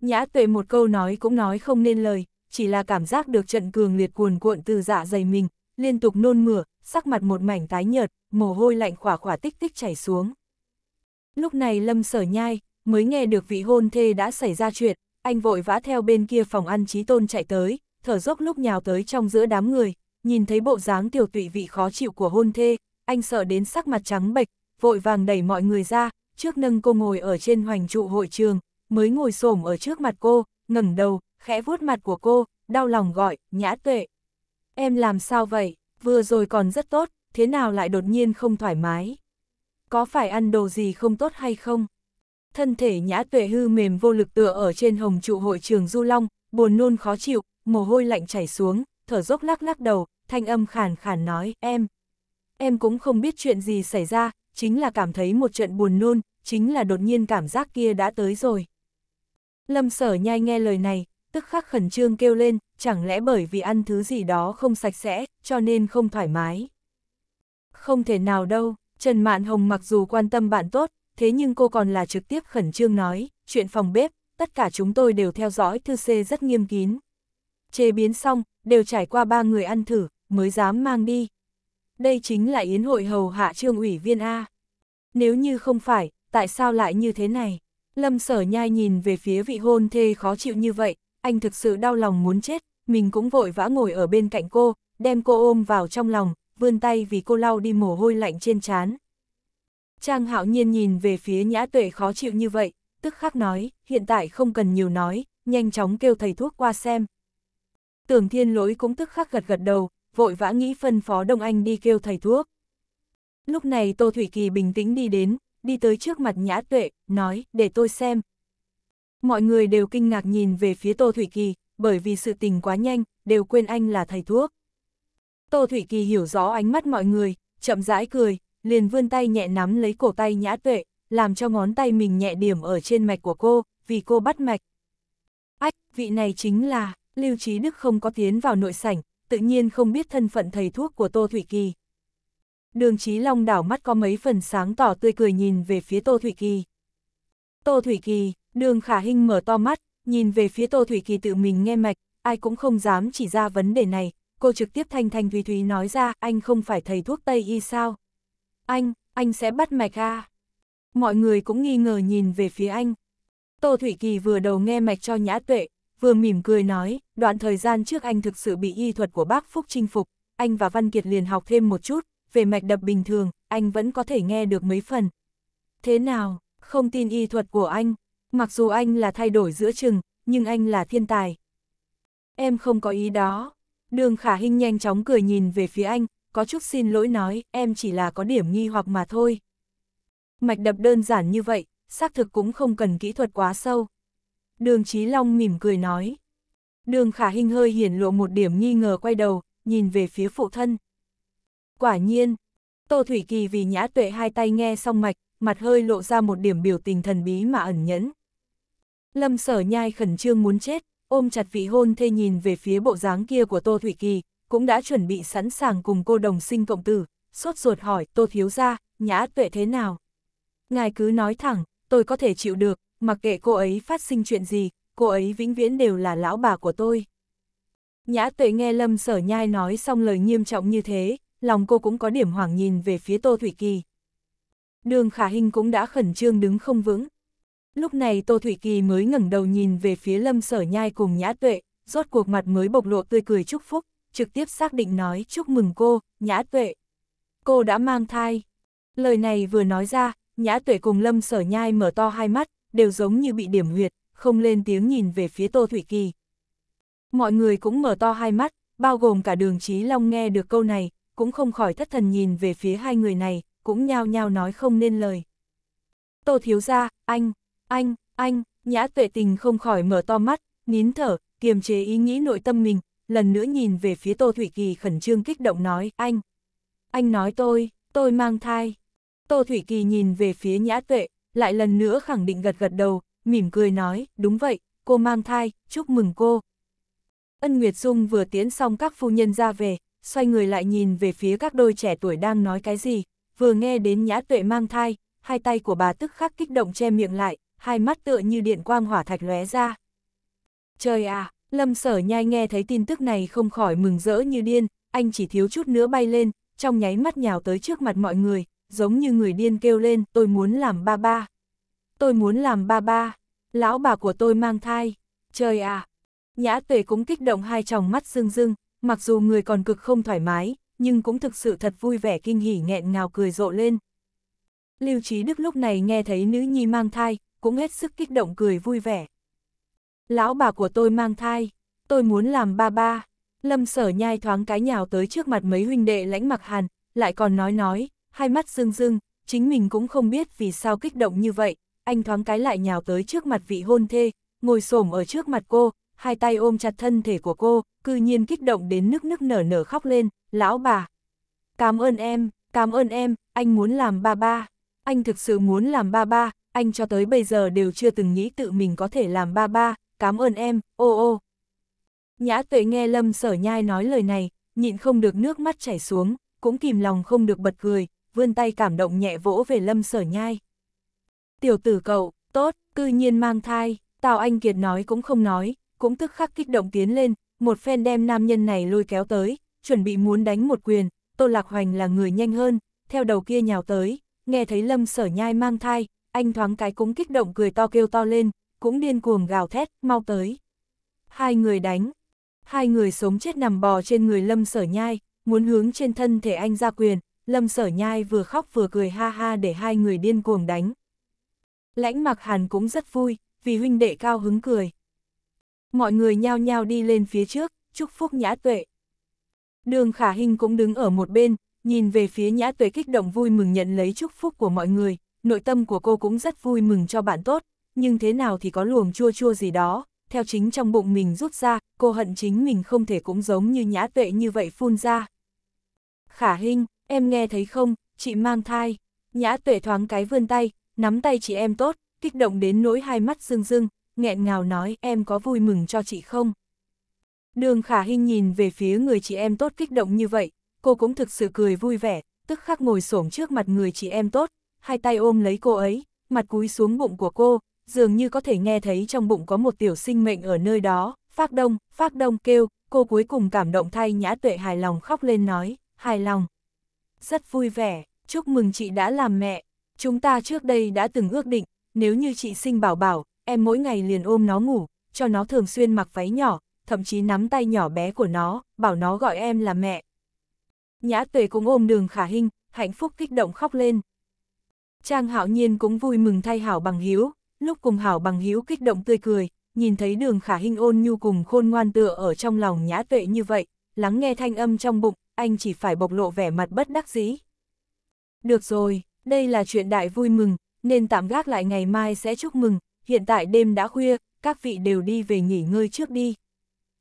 Nhã tuệ một câu nói cũng nói không nên lời, chỉ là cảm giác được trận cường liệt cuồn cuộn từ dạ dày mình, liên tục nôn mửa, sắc mặt một mảnh tái nhợt, mồ hôi lạnh khỏa khỏa tích tích chảy xuống. Lúc này Lâm Sở Nhai mới nghe được vị hôn thê đã xảy ra chuyện, anh vội vã theo bên kia phòng ăn trí tôn chạy tới, thở dốc lúc nhào tới trong giữa đám người, nhìn thấy bộ dáng tiểu tụy vị khó chịu của hôn thê, anh sợ đến sắc mặt trắng bệch, vội vàng đẩy mọi người ra, trước nâng cô ngồi ở trên hoành trụ hội trường, mới ngồi xổm ở trước mặt cô, ngẩng đầu, khẽ vuốt mặt của cô, đau lòng gọi, nhã tuệ. Em làm sao vậy, vừa rồi còn rất tốt, thế nào lại đột nhiên không thoải mái? Có phải ăn đồ gì không tốt hay không? Thân thể nhã tuệ hư mềm vô lực tựa ở trên hồng trụ hội trường Du Long, buồn nôn khó chịu, mồ hôi lạnh chảy xuống, thở dốc lắc lắc đầu, thanh âm khàn khàn nói, em. Em cũng không biết chuyện gì xảy ra, chính là cảm thấy một trận buồn nôn, chính là đột nhiên cảm giác kia đã tới rồi. Lâm sở nhai nghe lời này, tức khắc khẩn trương kêu lên, chẳng lẽ bởi vì ăn thứ gì đó không sạch sẽ, cho nên không thoải mái. Không thể nào đâu, Trần Mạn Hồng mặc dù quan tâm bạn tốt, thế nhưng cô còn là trực tiếp khẩn trương nói, chuyện phòng bếp, tất cả chúng tôi đều theo dõi thư xê rất nghiêm kín. Chế biến xong, đều trải qua ba người ăn thử, mới dám mang đi. Đây chính là yến hội hầu hạ trương ủy viên A. Nếu như không phải, tại sao lại như thế này? Lâm sở nhai nhìn về phía vị hôn thê khó chịu như vậy, anh thực sự đau lòng muốn chết, mình cũng vội vã ngồi ở bên cạnh cô, đem cô ôm vào trong lòng, vươn tay vì cô lau đi mồ hôi lạnh trên trán. Trang hạo nhiên nhìn về phía nhã tuệ khó chịu như vậy, tức khắc nói, hiện tại không cần nhiều nói, nhanh chóng kêu thầy thuốc qua xem. Tưởng thiên lỗi cũng tức khắc gật gật đầu, vội vã nghĩ phân phó Đông Anh đi kêu thầy thuốc. Lúc này Tô Thủy Kỳ bình tĩnh đi đến, đi tới trước mặt nhã tuệ, nói, để tôi xem, Mọi người đều kinh ngạc nhìn về phía Tô Thủy Kỳ, bởi vì sự tình quá nhanh, đều quên anh là thầy thuốc. Tô Thủy Kỳ hiểu rõ ánh mắt mọi người, chậm rãi cười, liền vươn tay nhẹ nắm lấy cổ tay nhã tuệ, làm cho ngón tay mình nhẹ điểm ở trên mạch của cô, vì cô bắt mạch. Ách, vị này chính là, Lưu Trí Đức không có tiến vào nội sảnh, tự nhiên không biết thân phận thầy thuốc của Tô Thủy Kỳ. Đường Trí Long đảo mắt có mấy phần sáng tỏ tươi cười nhìn về phía Tô Thủy Kỳ. Tô Thủy Kỳ, Đường khả hình mở to mắt, nhìn về phía Tô Thủy Kỳ tự mình nghe mạch, ai cũng không dám chỉ ra vấn đề này, cô trực tiếp thanh thanh thùy thùy nói ra, anh không phải thầy thuốc Tây y sao? Anh, anh sẽ bắt mạch à? Mọi người cũng nghi ngờ nhìn về phía anh. Tô Thủy Kỳ vừa đầu nghe mạch cho nhã tuệ, vừa mỉm cười nói, đoạn thời gian trước anh thực sự bị y thuật của bác Phúc chinh phục, anh và Văn Kiệt liền học thêm một chút, về mạch đập bình thường, anh vẫn có thể nghe được mấy phần. Thế nào, không tin y thuật của anh, Mặc dù anh là thay đổi giữa chừng, nhưng anh là thiên tài. Em không có ý đó. Đường khả hình nhanh chóng cười nhìn về phía anh, có chút xin lỗi nói, em chỉ là có điểm nghi hoặc mà thôi. Mạch đập đơn giản như vậy, xác thực cũng không cần kỹ thuật quá sâu. Đường Chí Long mỉm cười nói. Đường khả hình hơi hiển lộ một điểm nghi ngờ quay đầu, nhìn về phía phụ thân. Quả nhiên, Tô Thủy Kỳ vì nhã tuệ hai tay nghe xong mạch, mặt hơi lộ ra một điểm biểu tình thần bí mà ẩn nhẫn. Lâm sở nhai khẩn trương muốn chết, ôm chặt vị hôn thê nhìn về phía bộ dáng kia của Tô Thủy Kỳ, cũng đã chuẩn bị sẵn sàng cùng cô đồng sinh cộng tử, sốt ruột hỏi Tô Thiếu gia nhã tuệ thế nào? Ngài cứ nói thẳng, tôi có thể chịu được, mặc kệ cô ấy phát sinh chuyện gì, cô ấy vĩnh viễn đều là lão bà của tôi. Nhã tuệ nghe Lâm sở nhai nói xong lời nghiêm trọng như thế, lòng cô cũng có điểm hoảng nhìn về phía Tô Thủy Kỳ. Đường Khả Hinh cũng đã khẩn trương đứng không vững, Lúc này Tô Thủy Kỳ mới ngẩng đầu nhìn về phía lâm sở nhai cùng nhã tuệ, rốt cuộc mặt mới bộc lộ tươi cười chúc phúc, trực tiếp xác định nói chúc mừng cô, nhã tuệ. Cô đã mang thai. Lời này vừa nói ra, nhã tuệ cùng lâm sở nhai mở to hai mắt, đều giống như bị điểm huyệt, không lên tiếng nhìn về phía Tô Thủy Kỳ. Mọi người cũng mở to hai mắt, bao gồm cả đường trí Long nghe được câu này, cũng không khỏi thất thần nhìn về phía hai người này, cũng nhao nhao nói không nên lời. Tô Thiếu Gia, anh, anh, anh, nhã tuệ tình không khỏi mở to mắt, nín thở, kiềm chế ý nghĩ nội tâm mình, lần nữa nhìn về phía Tô Thủy Kỳ khẩn trương kích động nói, anh. Anh nói tôi, tôi mang thai. Tô Thủy Kỳ nhìn về phía nhã tuệ, lại lần nữa khẳng định gật gật đầu, mỉm cười nói, đúng vậy, cô mang thai, chúc mừng cô. Ân Nguyệt Dung vừa tiến xong các phu nhân ra về, xoay người lại nhìn về phía các đôi trẻ tuổi đang nói cái gì, vừa nghe đến nhã tuệ mang thai, hai tay của bà tức khắc kích động che miệng lại, hai mắt tựa như điện quang hỏa thạch lóe ra. Trời à, lâm sở nhai nghe thấy tin tức này không khỏi mừng rỡ như điên, anh chỉ thiếu chút nữa bay lên, trong nháy mắt nhào tới trước mặt mọi người, giống như người điên kêu lên, tôi muốn làm ba ba. Tôi muốn làm ba ba, lão bà của tôi mang thai, trời à. Nhã tuệ cũng kích động hai tròng mắt rưng rưng, mặc dù người còn cực không thoải mái, nhưng cũng thực sự thật vui vẻ kinh hỉ nghẹn ngào cười rộ lên. Lưu Trí Đức lúc này nghe thấy nữ nhi mang thai, cũng hết sức kích động cười vui vẻ. Lão bà của tôi mang thai, tôi muốn làm ba ba. Lâm sở nhai thoáng cái nhào tới trước mặt mấy huynh đệ lãnh mặc hàn, lại còn nói nói, hai mắt rưng rưng, chính mình cũng không biết vì sao kích động như vậy, anh thoáng cái lại nhào tới trước mặt vị hôn thê, ngồi xổm ở trước mặt cô, hai tay ôm chặt thân thể của cô, cư nhiên kích động đến nức nức nở nở khóc lên, lão bà. Cảm ơn em, cảm ơn em, anh muốn làm ba ba, anh thực sự muốn làm ba ba, anh cho tới bây giờ đều chưa từng nghĩ tự mình có thể làm ba ba, cảm ơn em, ô ô. Nhã tuệ nghe lâm sở nhai nói lời này, nhịn không được nước mắt chảy xuống, cũng kìm lòng không được bật cười, vươn tay cảm động nhẹ vỗ về lâm sở nhai. Tiểu tử cậu, tốt, cư nhiên mang thai, Tào Anh Kiệt nói cũng không nói, cũng tức khắc kích động tiến lên, một phen đem nam nhân này lôi kéo tới, chuẩn bị muốn đánh một quyền, Tô Lạc Hoành là người nhanh hơn, theo đầu kia nhào tới, nghe thấy lâm sở nhai mang thai, anh thoáng cái cũng kích động cười to kêu to lên, cũng điên cuồng gào thét, mau tới. Hai người đánh, hai người sống chết nằm bò trên người lâm sở nhai, muốn hướng trên thân thể anh ra quyền, lâm sở nhai vừa khóc vừa cười ha ha để hai người điên cuồng đánh. Lãnh mặc hàn cũng rất vui, vì huynh đệ cao hứng cười. Mọi người nhao nhao đi lên phía trước, chúc phúc nhã tuệ. Đường khả hình cũng đứng ở một bên, nhìn về phía nhã tuệ kích động vui mừng nhận lấy chúc phúc của mọi người, nội tâm của cô cũng rất vui mừng cho bạn tốt, nhưng thế nào thì có luồng chua chua gì đó, theo chính trong bụng mình rút ra, cô hận chính mình không thể cũng giống như nhã tuệ như vậy phun ra. Khả Hinh, em nghe thấy không, chị mang thai. Nhã tuệ thoáng cái vươn tay, nắm tay chị em tốt, kích động đến nỗi hai mắt rưng rưng, nghẹn ngào nói em có vui mừng cho chị không. Đường Khả Hinh nhìn về phía người chị em tốt kích động như vậy, cô cũng thực sự cười vui vẻ, tức khắc ngồi xổm trước mặt người chị em tốt, hai tay ôm lấy cô ấy, mặt cúi xuống bụng của cô, dường như có thể nghe thấy trong bụng có một tiểu sinh mệnh ở nơi đó, phát đông, phát đông kêu, cô cuối cùng cảm động thay nhã tuệ hài lòng khóc lên nói, hài lòng. Rất vui vẻ, chúc mừng chị đã làm mẹ, chúng ta trước đây đã từng ước định, nếu như chị sinh bảo bảo, em mỗi ngày liền ôm nó ngủ, cho nó thường xuyên mặc váy nhỏ, thậm chí nắm tay nhỏ bé của nó, bảo nó gọi em là mẹ. Nhã tuệ cũng ôm đường khả hình, hạnh phúc kích động khóc lên. Trang hạo nhiên cũng vui mừng thay hảo bằng hiếu, lúc cùng hảo bằng hiếu kích động tươi cười, nhìn thấy đường khả hình ôn nhu cùng khôn ngoan tựa ở trong lòng nhã tuệ như vậy, lắng nghe thanh âm trong bụng, anh chỉ phải bộc lộ vẻ mặt bất đắc dĩ. Được rồi, đây là chuyện đại vui mừng, nên tạm gác lại ngày mai sẽ chúc mừng, hiện tại đêm đã khuya, các vị đều đi về nghỉ ngơi trước đi.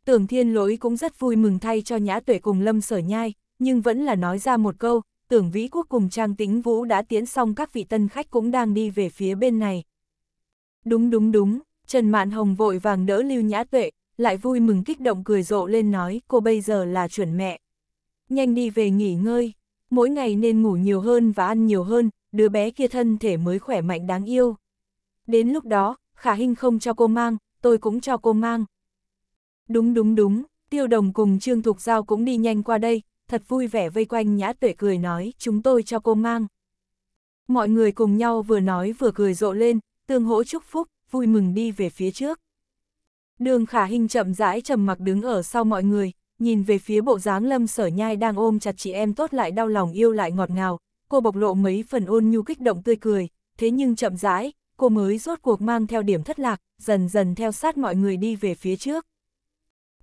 Tưởng thiên lỗi cũng rất vui mừng thay cho nhã tuệ cùng lâm sở nhai, nhưng vẫn là nói ra một câu, tưởng vĩ quốc cùng Trang Tĩnh Vũ đã tiến xong các vị tân khách cũng đang đi về phía bên này. Đúng đúng đúng, Trần Mạn Hồng vội vàng đỡ Lưu Nhã Tuệ, lại vui mừng kích động cười rộ lên nói cô bây giờ là chuẩn mẹ. Nhanh đi về nghỉ ngơi, mỗi ngày nên ngủ nhiều hơn và ăn nhiều hơn, đứa bé kia thân thể mới khỏe mạnh đáng yêu. Đến lúc đó, khả hình không cho cô mang, tôi cũng cho cô mang. Đúng đúng đúng, tiêu đồng cùng Trương Thục Giao cũng đi nhanh qua đây, thật vui vẻ vây quanh nhã tuệ cười nói, chúng tôi cho cô mang. Mọi người cùng nhau vừa nói vừa cười rộ lên, tương hỗ chúc phúc, vui mừng đi về phía trước. Đường khả hình chậm rãi trầm mặc đứng ở sau mọi người, nhìn về phía bộ dáng lâm sở nhai đang ôm chặt chị em tốt lại đau lòng yêu lại ngọt ngào, cô bộc lộ mấy phần ôn nhu kích động tươi cười, thế nhưng chậm rãi, cô mới rốt cuộc mang theo điểm thất lạc, dần dần theo sát mọi người đi về phía trước.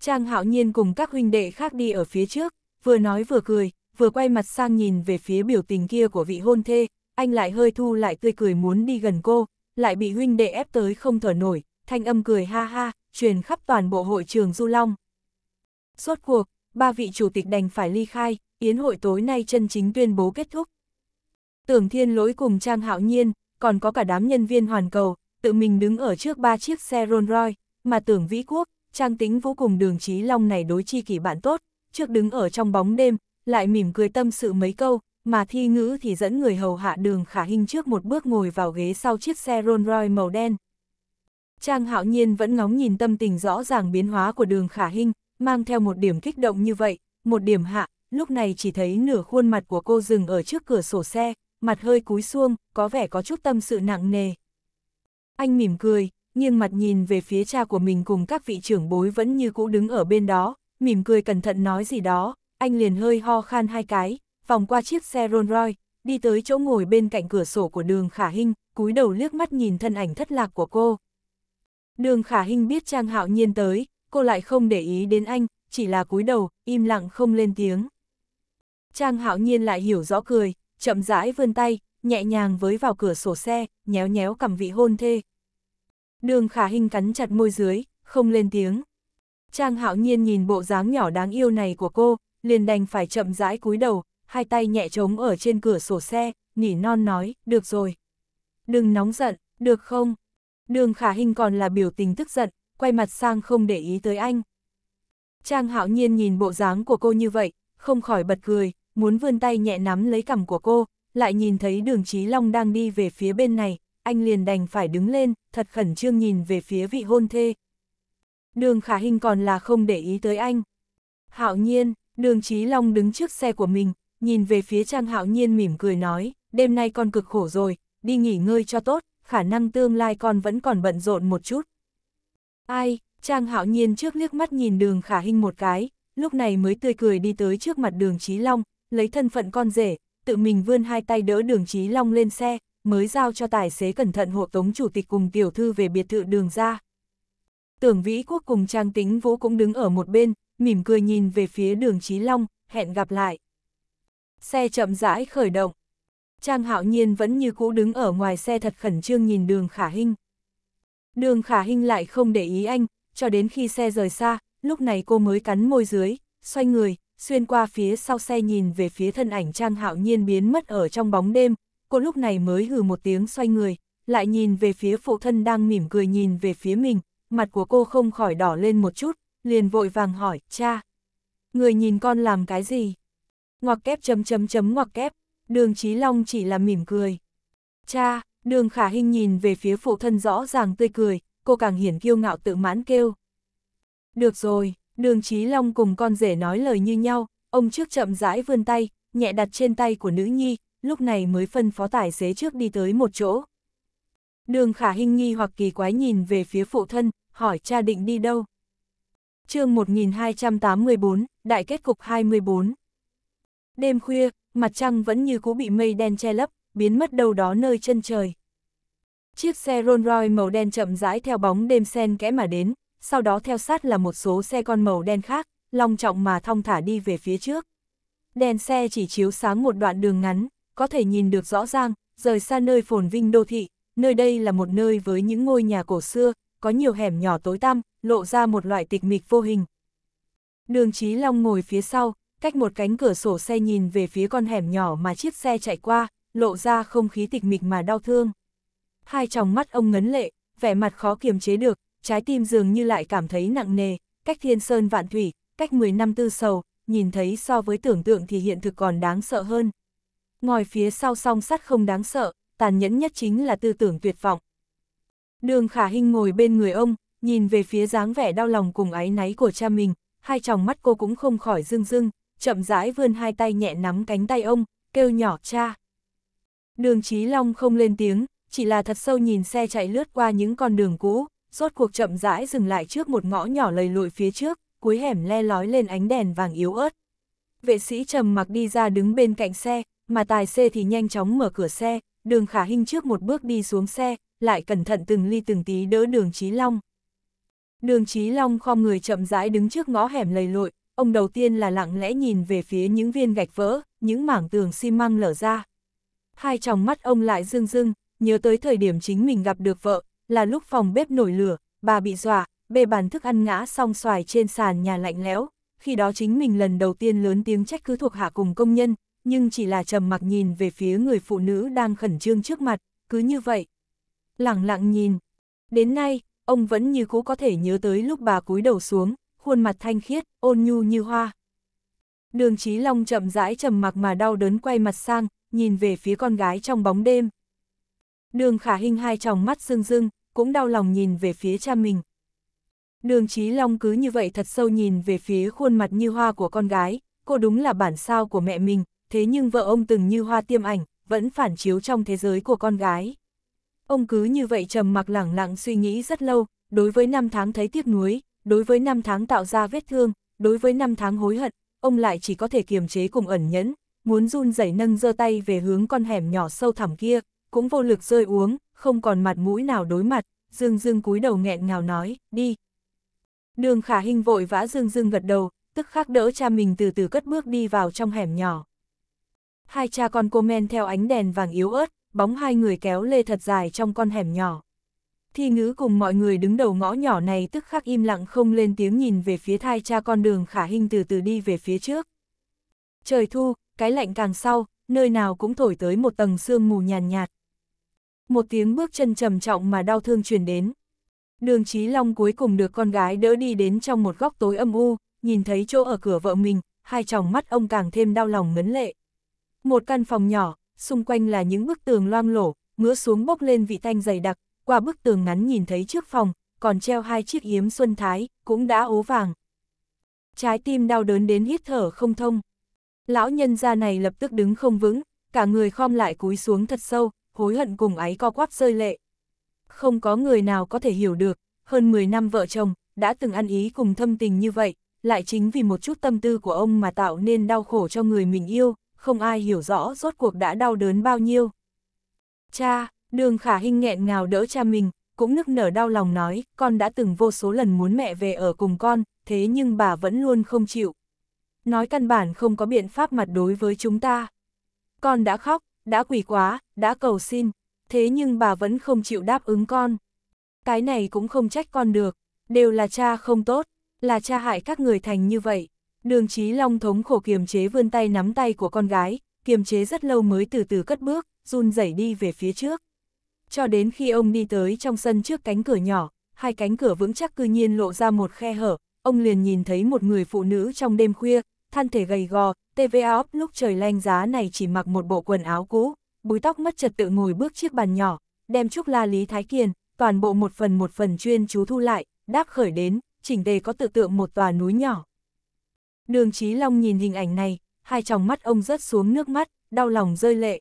Trang hạo nhiên cùng các huynh đệ khác đi ở phía trước, vừa nói vừa cười, vừa quay mặt sang nhìn về phía biểu tình kia của vị hôn thê, anh lại hơi thu lại tươi cười muốn đi gần cô, lại bị huynh đệ ép tới không thở nổi, thanh âm cười ha ha, truyền khắp toàn bộ hội trường Du Long. Suốt cuộc, ba vị chủ tịch đành phải ly khai, yến hội tối nay chân chính tuyên bố kết thúc. Tưởng Thiên Lỗi cùng Trang Hạo Nhiên, còn có cả đám nhân viên hoàn cầu, tự mình đứng ở trước ba chiếc xe Rolls Royce, mà Tưởng Vĩ Quốc, Trang Tính Vũ cùng Đường trí Long này đối chi kỷ bạn tốt, trước đứng ở trong bóng đêm, lại mỉm cười tâm sự mấy câu, mà thi ngữ thì dẫn người hầu hạ đường khả hình trước một bước ngồi vào ghế sau chiếc xe Rolls Royce màu đen. Trang hạo nhiên vẫn ngóng nhìn tâm tình rõ ràng biến hóa của đường khả hình, mang theo một điểm kích động như vậy, một điểm hạ, lúc này chỉ thấy nửa khuôn mặt của cô dừng ở trước cửa sổ xe, mặt hơi cúi xuông, có vẻ có chút tâm sự nặng nề. Anh mỉm cười, nghiêng mặt nhìn về phía cha của mình cùng các vị trưởng bối vẫn như cũ đứng ở bên đó, mỉm cười cẩn thận nói gì đó, anh liền hơi ho khan hai cái, vòng qua chiếc xe Rolls Royce, đi tới chỗ ngồi bên cạnh cửa sổ của đường Khả Hinh, cúi đầu liếc mắt nhìn thân ảnh thất lạc của cô. Đường Khả Hinh biết Trang Hạo Nhiên tới, cô lại không để ý đến anh, chỉ là cúi đầu, im lặng không lên tiếng. Trang Hạo Nhiên lại hiểu rõ cười, chậm rãi vươn tay, nhẹ nhàng với vào cửa sổ xe, nhéo nhéo cầm vị hôn thê. Đường Khả Hinh cắn chặt môi dưới, không lên tiếng. Trang hạo nhiên nhìn bộ dáng nhỏ đáng yêu này của cô, liền đành phải chậm rãi cúi đầu, hai tay nhẹ trống ở trên cửa sổ xe, nỉ non nói, được rồi. Đừng nóng giận, được không? Đường khả Hinh còn là biểu tình tức giận, quay mặt sang không để ý tới anh. Trang hạo nhiên nhìn bộ dáng của cô như vậy, không khỏi bật cười, muốn vươn tay nhẹ nắm lấy cằm của cô, lại nhìn thấy đường Chí Long đang đi về phía bên này, anh liền đành phải đứng lên, thật khẩn trương nhìn về phía vị hôn thê, đường khả hình còn là không để ý tới anh. Hạo nhiên, đường Chí Long đứng trước xe của mình, nhìn về phía Trang Hạo nhiên mỉm cười nói, đêm nay con cực khổ rồi, đi nghỉ ngơi cho tốt, khả năng tương lai con vẫn còn bận rộn một chút. Ai, Trang Hạo nhiên trước liếc mắt nhìn đường khả hình một cái, lúc này mới tươi cười đi tới trước mặt đường Chí Long, lấy thân phận con rể, tự mình vươn hai tay đỡ đường Chí Long lên xe, mới giao cho tài xế cẩn thận hộ tống chủ tịch cùng tiểu thư về biệt thự đường ra. Tưởng Vĩ Quốc cùng Trang Tĩnh Vũ cũng đứng ở một bên, mỉm cười nhìn về phía đường Chí Long, hẹn gặp lại. Xe chậm rãi khởi động. Trang Hạo Nhiên vẫn như cũ đứng ở ngoài xe thật khẩn trương nhìn đường Khả Hinh. Đường Khả Hinh lại không để ý anh, cho đến khi xe rời xa, lúc này cô mới cắn môi dưới, xoay người, xuyên qua phía sau xe nhìn về phía thân ảnh Trang Hạo Nhiên biến mất ở trong bóng đêm, cô lúc này mới hừ một tiếng xoay người, lại nhìn về phía phụ thân đang mỉm cười nhìn về phía mình, mặt của cô không khỏi đỏ lên một chút, liền vội vàng hỏi, cha, người nhìn con làm cái gì? Ngoặc kép chấm chấm chấm ngoặc kép, đường Chí Long chỉ là mỉm cười. Cha, đường khả Hinh nhìn về phía phụ thân rõ ràng tươi cười, cô càng hiển kiêu ngạo tự mãn kêu. Được rồi, đường Chí Long cùng con rể nói lời như nhau, ông trước chậm rãi vươn tay, nhẹ đặt trên tay của nữ nhi, lúc này mới phân phó tài xế trước đi tới một chỗ. Đường khả hình nghi hoặc kỳ quái nhìn về phía phụ thân, hỏi cha định đi đâu. chương 1284, Đại kết cục 24 Đêm khuya, mặt trăng vẫn như cũ bị mây đen che lấp, biến mất đâu đó nơi chân trời. Chiếc xe Rolls Royce màu đen chậm rãi theo bóng đêm sen kẽ mà đến, sau đó theo sát là một số xe con màu đen khác, long trọng mà thong thả đi về phía trước. Đèn xe chỉ chiếu sáng một đoạn đường ngắn, có thể nhìn được rõ ràng, rời xa nơi phồn vinh đô thị, nơi đây là một nơi với những ngôi nhà cổ xưa, có nhiều hẻm nhỏ tối tăm, lộ ra một loại tịch mịch vô hình. Đường Chí Long ngồi phía sau, cách một cánh cửa sổ xe nhìn về phía con hẻm nhỏ mà chiếc xe chạy qua, lộ ra không khí tịch mịch mà đau thương. Hai tròng mắt ông ngấn lệ, vẻ mặt khó kiềm chế được, trái tim dường như lại cảm thấy nặng nề, cách thiên sơn vạn thủy, cách 10 năm tư sầu, nhìn thấy so với tưởng tượng thì hiện thực còn đáng sợ hơn. Ngồi phía sau song sắt không đáng sợ, tàn nhẫn nhất chính là tư tưởng tuyệt vọng. Đường khả Hinh ngồi bên người ông, nhìn về phía dáng vẻ đau lòng cùng áy náy của cha mình, hai tròng mắt cô cũng không khỏi rưng rưng, chậm rãi vươn hai tay nhẹ nắm cánh tay ông, kêu nhỏ cha. Đường Chí Long không lên tiếng, chỉ là thật sâu nhìn xe chạy lướt qua những con đường cũ, rốt cuộc chậm rãi dừng lại trước một ngõ nhỏ lầy lội phía trước, cuối hẻm le lói lên ánh đèn vàng yếu ớt. Vệ sĩ trầm mặc đi ra đứng bên cạnh xe, mà tài xế thì nhanh chóng mở cửa xe, đường khả hinh trước một bước đi xuống xe, lại cẩn thận từng ly từng tí đỡ đường Chí Long. Đường Chí Long khom người chậm rãi đứng trước ngõ hẻm lầy lội, ông đầu tiên là lặng lẽ nhìn về phía những viên gạch vỡ, những mảng tường xi măng lở ra. Hai tròng mắt ông lại rưng rưng, nhớ tới thời điểm chính mình gặp được vợ, là lúc phòng bếp nổi lửa, bà bị dọa, bê bàn thức ăn ngã xong xoài trên sàn nhà lạnh lẽo, khi đó chính mình lần đầu tiên lớn tiếng trách cứ thuộc hạ cùng công nhân, nhưng chỉ là trầm mặc nhìn về phía người phụ nữ đang khẩn trương trước mặt, cứ như vậy. Lặng lặng nhìn. Đến nay, ông vẫn như cũ có thể nhớ tới lúc bà cúi đầu xuống, khuôn mặt thanh khiết, ôn nhu như hoa. Đường Chí Long chậm rãi trầm mặc mà đau đớn quay mặt sang, nhìn về phía con gái trong bóng đêm. Đường Khả Hinh hai tròng mắt sưng rưng, cũng đau lòng nhìn về phía cha mình. Đường Chí Long cứ như vậy thật sâu nhìn về phía khuôn mặt như hoa của con gái, cô đúng là bản sao của mẹ mình, thế nhưng vợ ông từng như hoa tiêm ảnh, vẫn phản chiếu trong thế giới của con gái. Ông cứ như vậy trầm mặc lẳng lặng suy nghĩ rất lâu, đối với năm tháng thấy tiếc nuối, đối với năm tháng tạo ra vết thương, đối với năm tháng hối hận, ông lại chỉ có thể kiềm chế cùng ẩn nhẫn, muốn run rẩy nâng giơ tay về hướng con hẻm nhỏ sâu thẳm kia, cũng vô lực rơi uống, không còn mặt mũi nào đối mặt, Dương Dương cúi đầu nghẹn ngào nói, đi. Đường Khả Hinh vội vã Dương Dương gật đầu, tức khắc đỡ cha mình từ từ cất bước đi vào trong hẻm nhỏ hai cha con cô men theo ánh đèn vàng yếu ớt, bóng hai người kéo lê thật dài trong con hẻm nhỏ. Thi ngữ cùng mọi người đứng đầu ngõ nhỏ này tức khắc im lặng không lên tiếng nhìn về phía thai cha con đường khả hình từ từ đi về phía trước. Trời thu, cái lạnh càng sau, nơi nào cũng thổi tới một tầng sương mù nhàn nhạt, nhạt. Một tiếng bước chân trầm trọng mà đau thương truyền đến. Đường Chí Long cuối cùng được con gái đỡ đi đến trong một góc tối âm u, nhìn thấy chỗ ở cửa vợ mình, hai tròng mắt ông càng thêm đau lòng ngấn lệ. Một căn phòng nhỏ, xung quanh là những bức tường loang lổ, ngứa xuống bốc lên vị thanh dày đặc, qua bức tường ngắn nhìn thấy trước phòng, còn treo hai chiếc yếm xuân thái, cũng đã ố vàng. Trái tim đau đớn đến hít thở không thông. Lão nhân gia này lập tức đứng không vững, cả người khom lại cúi xuống thật sâu, hối hận cùng áy co quắp rơi lệ. Không có người nào có thể hiểu được, hơn 10 năm vợ chồng, đã từng ăn ý cùng thâm tình như vậy, lại chính vì một chút tâm tư của ông mà tạo nên đau khổ cho người mình yêu không ai hiểu rõ rốt cuộc đã đau đớn bao nhiêu. Cha, đường khả hình nghẹn ngào đỡ cha mình, cũng nức nở đau lòng nói, con đã từng vô số lần muốn mẹ về ở cùng con, thế nhưng bà vẫn luôn không chịu. Nói căn bản không có biện pháp mặt đối với chúng ta. Con đã khóc, đã quỷ quá, đã cầu xin, thế nhưng bà vẫn không chịu đáp ứng con. Cái này cũng không trách con được, đều là cha không tốt, là cha hại các người thành như vậy. Đường Chí Long thống khổ kiềm chế vươn tay nắm tay của con gái, kiềm chế rất lâu mới từ từ cất bước, run rẩy đi về phía trước. Cho đến khi ông đi tới trong sân trước cánh cửa nhỏ, hai cánh cửa vững chắc cư nhiên lộ ra một khe hở, ông liền nhìn thấy một người phụ nữ trong đêm khuya, thân thể gầy gò, TVA ốc lúc trời lanh giá này chỉ mặc một bộ quần áo cũ, búi tóc mất trật tự ngồi bước chiếc bàn nhỏ, đem chúc la Lý Thái Kiền, toàn bộ một phần một phần chuyên chú thu lại, đáp khởi đến, chỉnh đề có tự tượng một tòa núi nhỏ. Đường Chí Long nhìn hình ảnh này, hai tròng mắt ông rớt xuống nước mắt, đau lòng rơi lệ.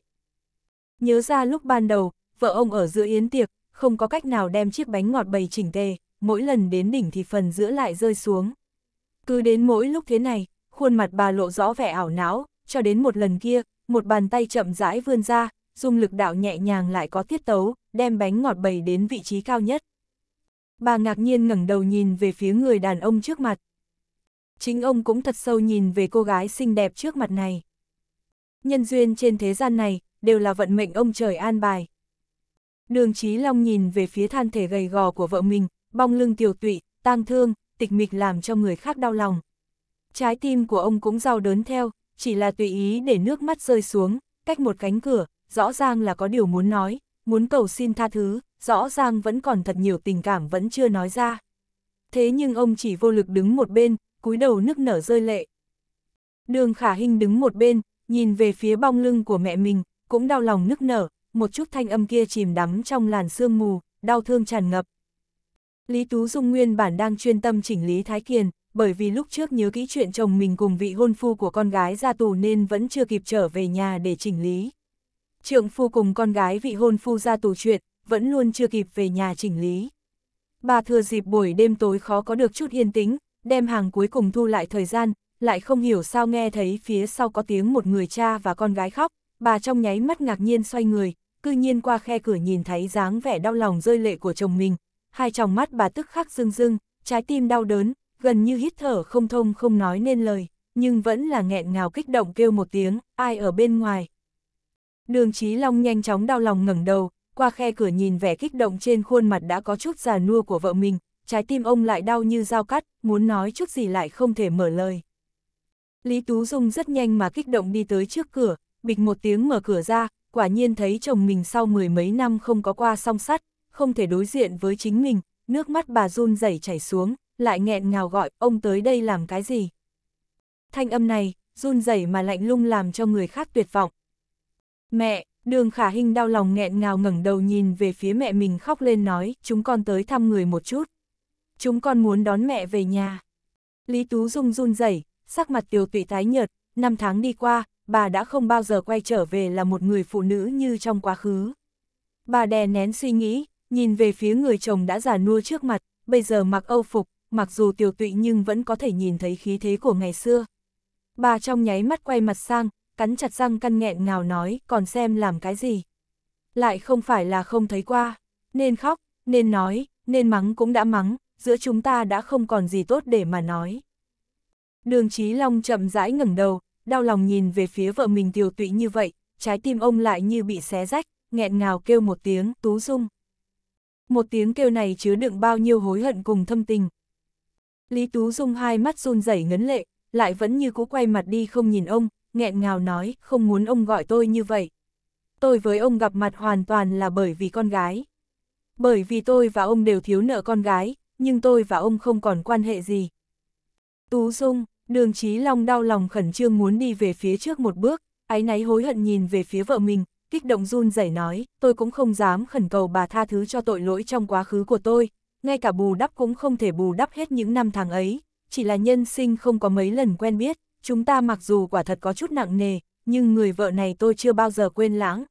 Nhớ ra lúc ban đầu, vợ ông ở giữa yến tiệc, không có cách nào đem chiếc bánh ngọt bày chỉnh tề, mỗi lần đến đỉnh thì phần giữa lại rơi xuống. Cứ đến mỗi lúc thế này, khuôn mặt bà lộ rõ vẻ ảo não, cho đến một lần kia, một bàn tay chậm rãi vươn ra, dùng lực đạo nhẹ nhàng lại có tiết tấu, đem bánh ngọt bày đến vị trí cao nhất. Bà ngạc nhiên ngẩng đầu nhìn về phía người đàn ông trước mặt, chính ông cũng thật sâu nhìn về cô gái xinh đẹp trước mặt này. Nhân duyên trên thế gian này, đều là vận mệnh ông trời an bài. Đường Chí Long nhìn về phía than thể gầy gò của vợ mình, bong lưng tiểu tụy, tang thương, tịch mịch làm cho người khác đau lòng. Trái tim của ông cũng đau đớn theo, chỉ là tùy ý để nước mắt rơi xuống, cách một cánh cửa, rõ ràng là có điều muốn nói, muốn cầu xin tha thứ, rõ ràng vẫn còn thật nhiều tình cảm vẫn chưa nói ra. Thế nhưng ông chỉ vô lực đứng một bên, cúi đầu nức nở rơi lệ. Đường khả hình đứng một bên, nhìn về phía bong lưng của mẹ mình, cũng đau lòng nức nở, một chút thanh âm kia chìm đắm trong làn sương mù, đau thương tràn ngập. Lý Tú Dung nguyên bản đang chuyên tâm chỉnh lý Thái Kiền, bởi vì lúc trước nhớ kỹ chuyện chồng mình cùng vị hôn phu của con gái ra tù nên vẫn chưa kịp trở về nhà để chỉnh lý. Trượng phu cùng con gái vị hôn phu ra tù chuyện, vẫn luôn chưa kịp về nhà chỉnh lý. Bà thừa dịp buổi đêm tối khó có được chút yên tĩnh, đem hàng cuối cùng thu lại thời gian, lại không hiểu sao nghe thấy phía sau có tiếng một người cha và con gái khóc, bà trong nháy mắt ngạc nhiên xoay người, cư nhiên qua khe cửa nhìn thấy dáng vẻ đau lòng rơi lệ của chồng mình, hai tròng mắt bà tức khắc rưng rưng, trái tim đau đớn, gần như hít thở không thông không nói nên lời, nhưng vẫn là nghẹn ngào kích động kêu một tiếng, ai ở bên ngoài. Đường Chí Long nhanh chóng đau lòng ngẩng đầu, qua khe cửa nhìn vẻ kích động trên khuôn mặt đã có chút già nua của vợ mình, trái tim ông lại đau như dao cắt, muốn nói chút gì lại không thể mở lời. Lý Tú Dung rất nhanh mà kích động đi tới trước cửa, bịch một tiếng mở cửa ra, quả nhiên thấy chồng mình sau mười mấy năm không có qua song sắt, không thể đối diện với chính mình, nước mắt bà run rẩy chảy xuống, lại nghẹn ngào gọi ông tới đây làm cái gì. Thanh âm này, run rẩy mà lạnh lung làm cho người khác tuyệt vọng. Mẹ, đường khả hình đau lòng nghẹn ngào ngẩng đầu nhìn về phía mẹ mình khóc lên nói, chúng con tới thăm người một chút chúng con muốn đón mẹ về nhà. Lý Tú Dung run rẩy, sắc mặt tiều tụy tái nhợt, năm tháng đi qua, bà đã không bao giờ quay trở về là một người phụ nữ như trong quá khứ. Bà đè nén suy nghĩ, nhìn về phía người chồng đã già nua trước mặt, bây giờ mặc âu phục, mặc dù tiều tụy nhưng vẫn có thể nhìn thấy khí thế của ngày xưa. Bà trong nháy mắt quay mặt sang, cắn chặt răng căn nghẹn ngào nói còn xem làm cái gì. Lại không phải là không thấy qua, nên khóc, nên nói, nên mắng cũng đã mắng, giữa chúng ta đã không còn gì tốt để mà nói. Đường Chí Long chậm rãi ngẩng đầu, đau lòng nhìn về phía vợ mình tiều tụy như vậy, trái tim ông lại như bị xé rách, nghẹn ngào kêu một tiếng, tú dung. Một tiếng kêu này chứa đựng bao nhiêu hối hận cùng thâm tình. Lý Tú Dung hai mắt run rẩy ngấn lệ, lại vẫn như cũ quay mặt đi không nhìn ông, nghẹn ngào nói, không muốn ông gọi tôi như vậy. Tôi với ông gặp mặt hoàn toàn là bởi vì con gái. Bởi vì tôi và ông đều thiếu nợ con gái, nhưng tôi và ông không còn quan hệ gì. Tú Dung, đường Chí Long đau lòng khẩn trương muốn đi về phía trước một bước, áy náy hối hận nhìn về phía vợ mình, kích động run rẩy nói, tôi cũng không dám khẩn cầu bà tha thứ cho tội lỗi trong quá khứ của tôi, ngay cả bù đắp cũng không thể bù đắp hết những năm tháng ấy, chỉ là nhân sinh không có mấy lần quen biết, chúng ta mặc dù quả thật có chút nặng nề, nhưng người vợ này tôi chưa bao giờ quên lãng.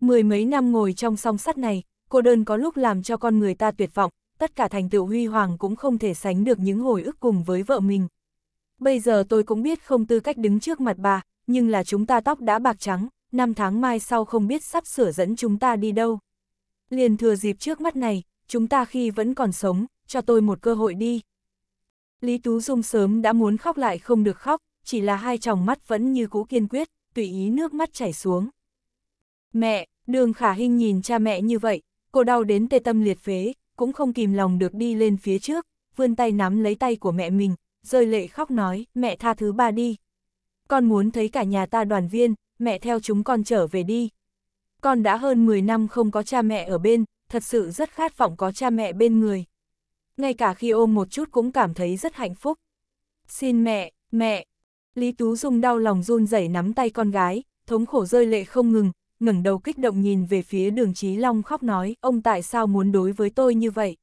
Mười mấy năm ngồi trong song sắt này, cô đơn có lúc làm cho con người ta tuyệt vọng, tất cả thành tựu huy hoàng cũng không thể sánh được những hồi ức cùng với vợ mình. Bây giờ tôi cũng biết không tư cách đứng trước mặt bà, nhưng là chúng ta tóc đã bạc trắng, năm tháng mai sau không biết sắp sửa dẫn chúng ta đi đâu. Liền thừa dịp trước mắt này, chúng ta khi vẫn còn sống, cho tôi một cơ hội đi. Lý Tú Dung sớm đã muốn khóc lại không được khóc, chỉ là hai tròng mắt vẫn như cũ kiên quyết, tùy ý nước mắt chảy xuống. Mẹ, đường khả hình nhìn cha mẹ như vậy, cô đau đến tê tâm liệt phế, cũng không kìm lòng được đi lên phía trước, vươn tay nắm lấy tay của mẹ mình, rơi lệ khóc nói, mẹ tha thứ ba đi. Con muốn thấy cả nhà ta đoàn viên, mẹ theo chúng con trở về đi. Con đã hơn 10 năm không có cha mẹ ở bên, thật sự rất khát vọng có cha mẹ bên người. Ngay cả khi ôm một chút cũng cảm thấy rất hạnh phúc. Xin mẹ, mẹ. Lý Tú Dung đau lòng run rẩy nắm tay con gái, thống khổ rơi lệ không ngừng, ngẩng đầu kích động nhìn về phía đường Chí Long khóc nói, ông tại sao muốn đối với tôi như vậy?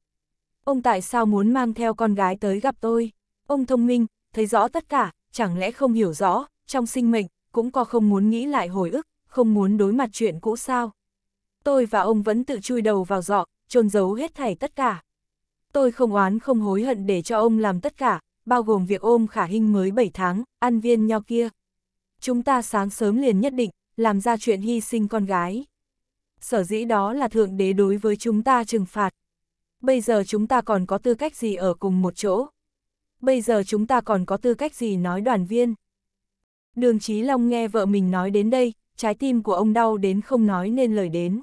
Ông tại sao muốn mang theo con gái tới gặp tôi? Ông thông minh, thấy rõ tất cả, chẳng lẽ không hiểu rõ, trong sinh mệnh, cũng có không muốn nghĩ lại hồi ức, không muốn đối mặt chuyện cũ sao? Tôi và ông vẫn tự chui đầu vào giọ, trôn giấu hết thảy tất cả. Tôi không oán không hối hận để cho ông làm tất cả, bao gồm việc ôm khả hình mới 7 tháng, ăn viên nho kia. Chúng ta sáng sớm liền nhất định, làm ra chuyện hy sinh con gái. Sở dĩ đó là Thượng Đế đối với chúng ta trừng phạt. Bây giờ chúng ta còn có tư cách gì ở cùng một chỗ? Bây giờ chúng ta còn có tư cách gì nói đoàn viên? Đường Chí Long nghe vợ mình nói đến đây, trái tim của ông đau đến không nói nên lời đến.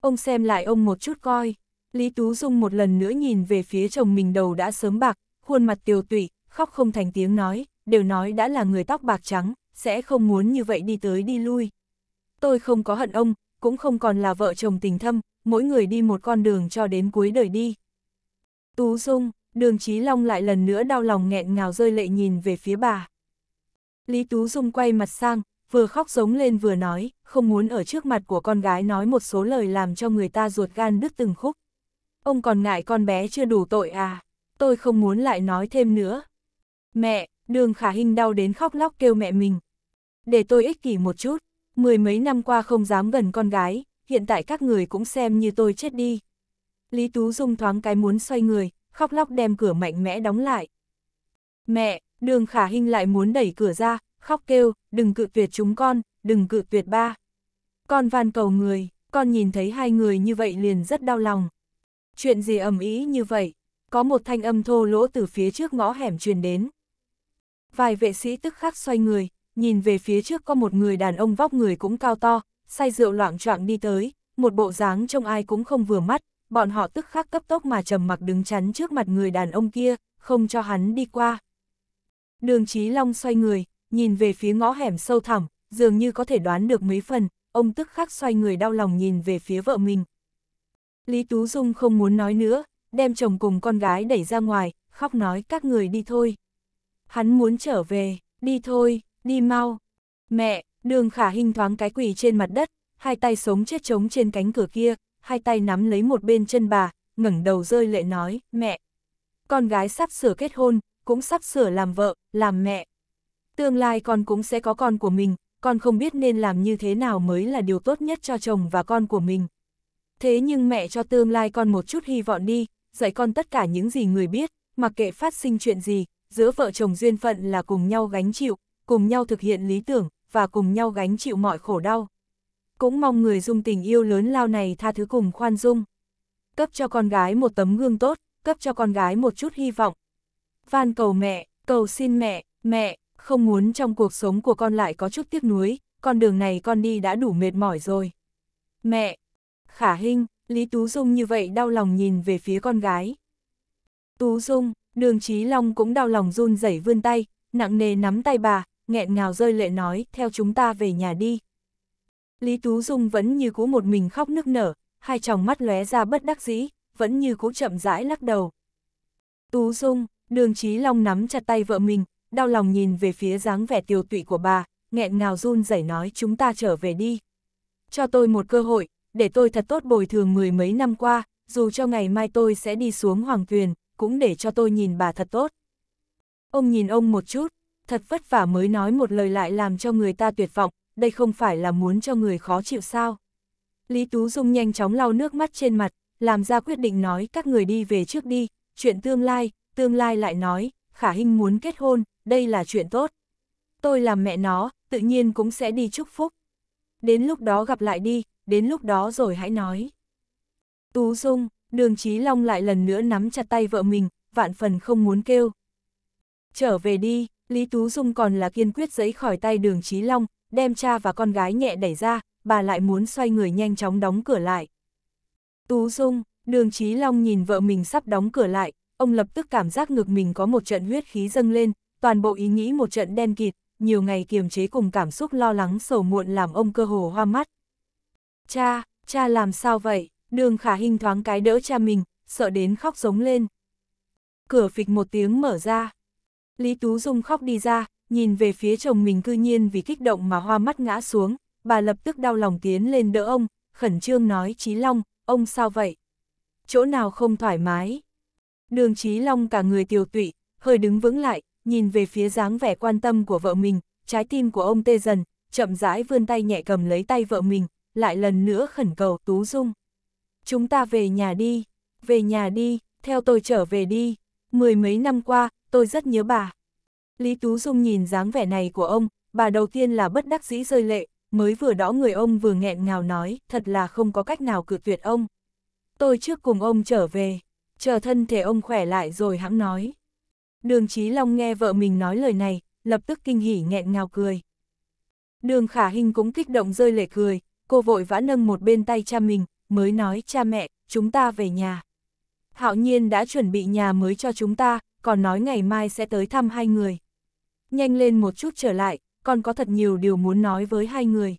Ông xem lại ông một chút coi, Lý Tú Dung một lần nữa nhìn về phía chồng mình đầu đã sớm bạc, khuôn mặt tiều tụy, khóc không thành tiếng nói, đều nói đã là người tóc bạc trắng, sẽ không muốn như vậy đi tới đi lui. Tôi không có hận ông, cũng không còn là vợ chồng tình thâm, mỗi người đi một con đường cho đến cuối đời đi. Tú Dung, đường Chí Long lại lần nữa đau lòng nghẹn ngào rơi lệ nhìn về phía bà. Lý Tú Dung quay mặt sang, vừa khóc giống lên vừa nói, không muốn ở trước mặt của con gái nói một số lời làm cho người ta ruột gan đứt từng khúc. Ông còn ngại con bé chưa đủ tội à, tôi không muốn lại nói thêm nữa. Mẹ, Đường khả hình đau đến khóc lóc kêu mẹ mình. Để tôi ích kỷ một chút, mười mấy năm qua không dám gần con gái, hiện tại các người cũng xem như tôi chết đi. Lý Tú Dung thoáng cái muốn xoay người, khóc lóc đem cửa mạnh mẽ đóng lại. Mẹ, đường khả hình lại muốn đẩy cửa ra, khóc kêu, đừng cự tuyệt chúng con, đừng cự tuyệt ba. Con van cầu người, con nhìn thấy hai người như vậy liền rất đau lòng. Chuyện gì ầm ý như vậy? Có một thanh âm thô lỗ từ phía trước ngõ hẻm truyền đến. Vài vệ sĩ tức khắc xoay người, nhìn về phía trước có một người đàn ông vóc người cũng cao to, say rượu loạn choạng đi tới, một bộ dáng trông ai cũng không vừa mắt, bọn họ tức khắc cấp tốc mà trầm mặc đứng chắn trước mặt người đàn ông kia, không cho hắn đi qua. Đường Chí Long xoay người, nhìn về phía ngõ hẻm sâu thẳm, dường như có thể đoán được mấy phần, ông tức khắc xoay người đau lòng nhìn về phía vợ mình. Lý Tú Dung không muốn nói nữa, đem chồng cùng con gái đẩy ra ngoài, khóc nói các người đi thôi hắn muốn trở về, đi thôi, đi mau. Mẹ, đường khả hình thoáng cái quỷ trên mặt đất, hai tay sống chết trống trên cánh cửa kia, hai tay nắm lấy một bên chân bà, ngẩng đầu rơi lệ nói, mẹ. Con gái sắp sửa kết hôn, cũng sắp sửa làm vợ, làm mẹ. Tương lai con cũng sẽ có con của mình, con không biết nên làm như thế nào mới là điều tốt nhất cho chồng và con của mình. Thế nhưng mẹ cho tương lai con một chút hy vọng đi, dạy con tất cả những gì người biết, mặc kệ phát sinh chuyện gì, giữa vợ chồng duyên phận là cùng nhau gánh chịu, cùng nhau thực hiện lý tưởng, và cùng nhau gánh chịu mọi khổ đau. Cũng mong người dung tình yêu lớn lao này tha thứ cùng khoan dung. Cấp cho con gái một tấm gương tốt, cấp cho con gái một chút hy vọng. Van cầu mẹ, cầu xin mẹ, mẹ, không muốn trong cuộc sống của con lại có chút tiếc nuối, con đường này con đi đã đủ mệt mỏi rồi. Mẹ, khả hình, Lý Tú Dung như vậy đau lòng nhìn về phía con gái. Tú Dung, Đường Chí Long cũng đau lòng run rẩy vươn tay, nặng nề nắm tay bà, nghẹn ngào rơi lệ nói, theo chúng ta về nhà đi. Lý Tú Dung vẫn như cũ một mình khóc nức nở, hai tròng mắt lóe ra bất đắc dĩ, vẫn như cũ chậm rãi lắc đầu. Tú Dung, đường Chí Long nắm chặt tay vợ mình, đau lòng nhìn về phía dáng vẻ tiều tụy của bà, nghẹn ngào run rẩy nói chúng ta trở về đi. Cho tôi một cơ hội, để tôi thật tốt bồi thường mười mấy năm qua, dù cho ngày mai tôi sẽ đi xuống hoàng thuyền, cũng để cho tôi nhìn bà thật tốt. Ông nhìn ông một chút, thật vất vả mới nói một lời lại làm cho người ta tuyệt vọng, đây không phải là muốn cho người khó chịu sao. Lý Tú Dung nhanh chóng lau nước mắt trên mặt, làm ra quyết định nói các người đi về trước đi, chuyện tương lai, tương lai lại nói, khả hình muốn kết hôn, đây là chuyện tốt. Tôi làm mẹ nó, tự nhiên cũng sẽ đi chúc phúc. Đến lúc đó gặp lại đi, đến lúc đó rồi hãy nói. Tú Dung, đường Chí Long lại lần nữa nắm chặt tay vợ mình, vạn phần không muốn kêu. Trở về đi, Lý Tú Dung còn là kiên quyết giấy khỏi tay đường Chí Long, đem cha và con gái nhẹ đẩy ra, bà lại muốn xoay người nhanh chóng đóng cửa lại. Tú Dung, đường Chí Long nhìn vợ mình sắp đóng cửa lại, ông lập tức cảm giác ngực mình có một trận huyết khí dâng lên, toàn bộ ý nghĩ một trận đen kịt, nhiều ngày kiềm chế cùng cảm xúc lo lắng sầu muộn làm ông cơ hồ hoa mắt. Cha, cha làm sao vậy? Đường khả hình thoáng cái đỡ cha mình, sợ đến khóc giống lên. Cửa phịch một tiếng mở ra. Lý Tú Dung khóc đi ra, nhìn về phía chồng mình cư nhiên vì kích động mà hoa mắt ngã xuống, bà lập tức đau lòng tiến lên đỡ ông, khẩn trương nói Chí Long, ông sao vậy? Chỗ nào không thoải mái? Đường Chí Long cả người tiều tụy, hơi đứng vững lại, nhìn về phía dáng vẻ quan tâm của vợ mình, trái tim của ông tê dần, chậm rãi vươn tay nhẹ cầm lấy tay vợ mình, lại lần nữa khẩn cầu Tú Dung chúng ta về nhà đi, về nhà đi, theo tôi trở về đi, mười mấy năm qua, tôi rất nhớ bà. Lý Tú Dung nhìn dáng vẻ này của ông, bà đầu tiên là bất đắc dĩ rơi lệ, mới vừa đó người ông vừa nghẹn ngào nói, thật là không có cách nào cự tuyệt ông. Tôi trước cùng ông trở về, chờ thân thể ông khỏe lại rồi hãng nói. Đường Chí Long nghe vợ mình nói lời này, lập tức kinh hỉ nghẹn ngào cười. Đường Khả Hinh cũng kích động rơi lệ cười, cô vội vã nâng một bên tay cha mình, mới nói cha mẹ, chúng ta về nhà. Hạo nhiên đã chuẩn bị nhà mới cho chúng ta, còn nói ngày mai sẽ tới thăm hai người. Nhanh lên một chút trở lại, còn có thật nhiều điều muốn nói với hai người.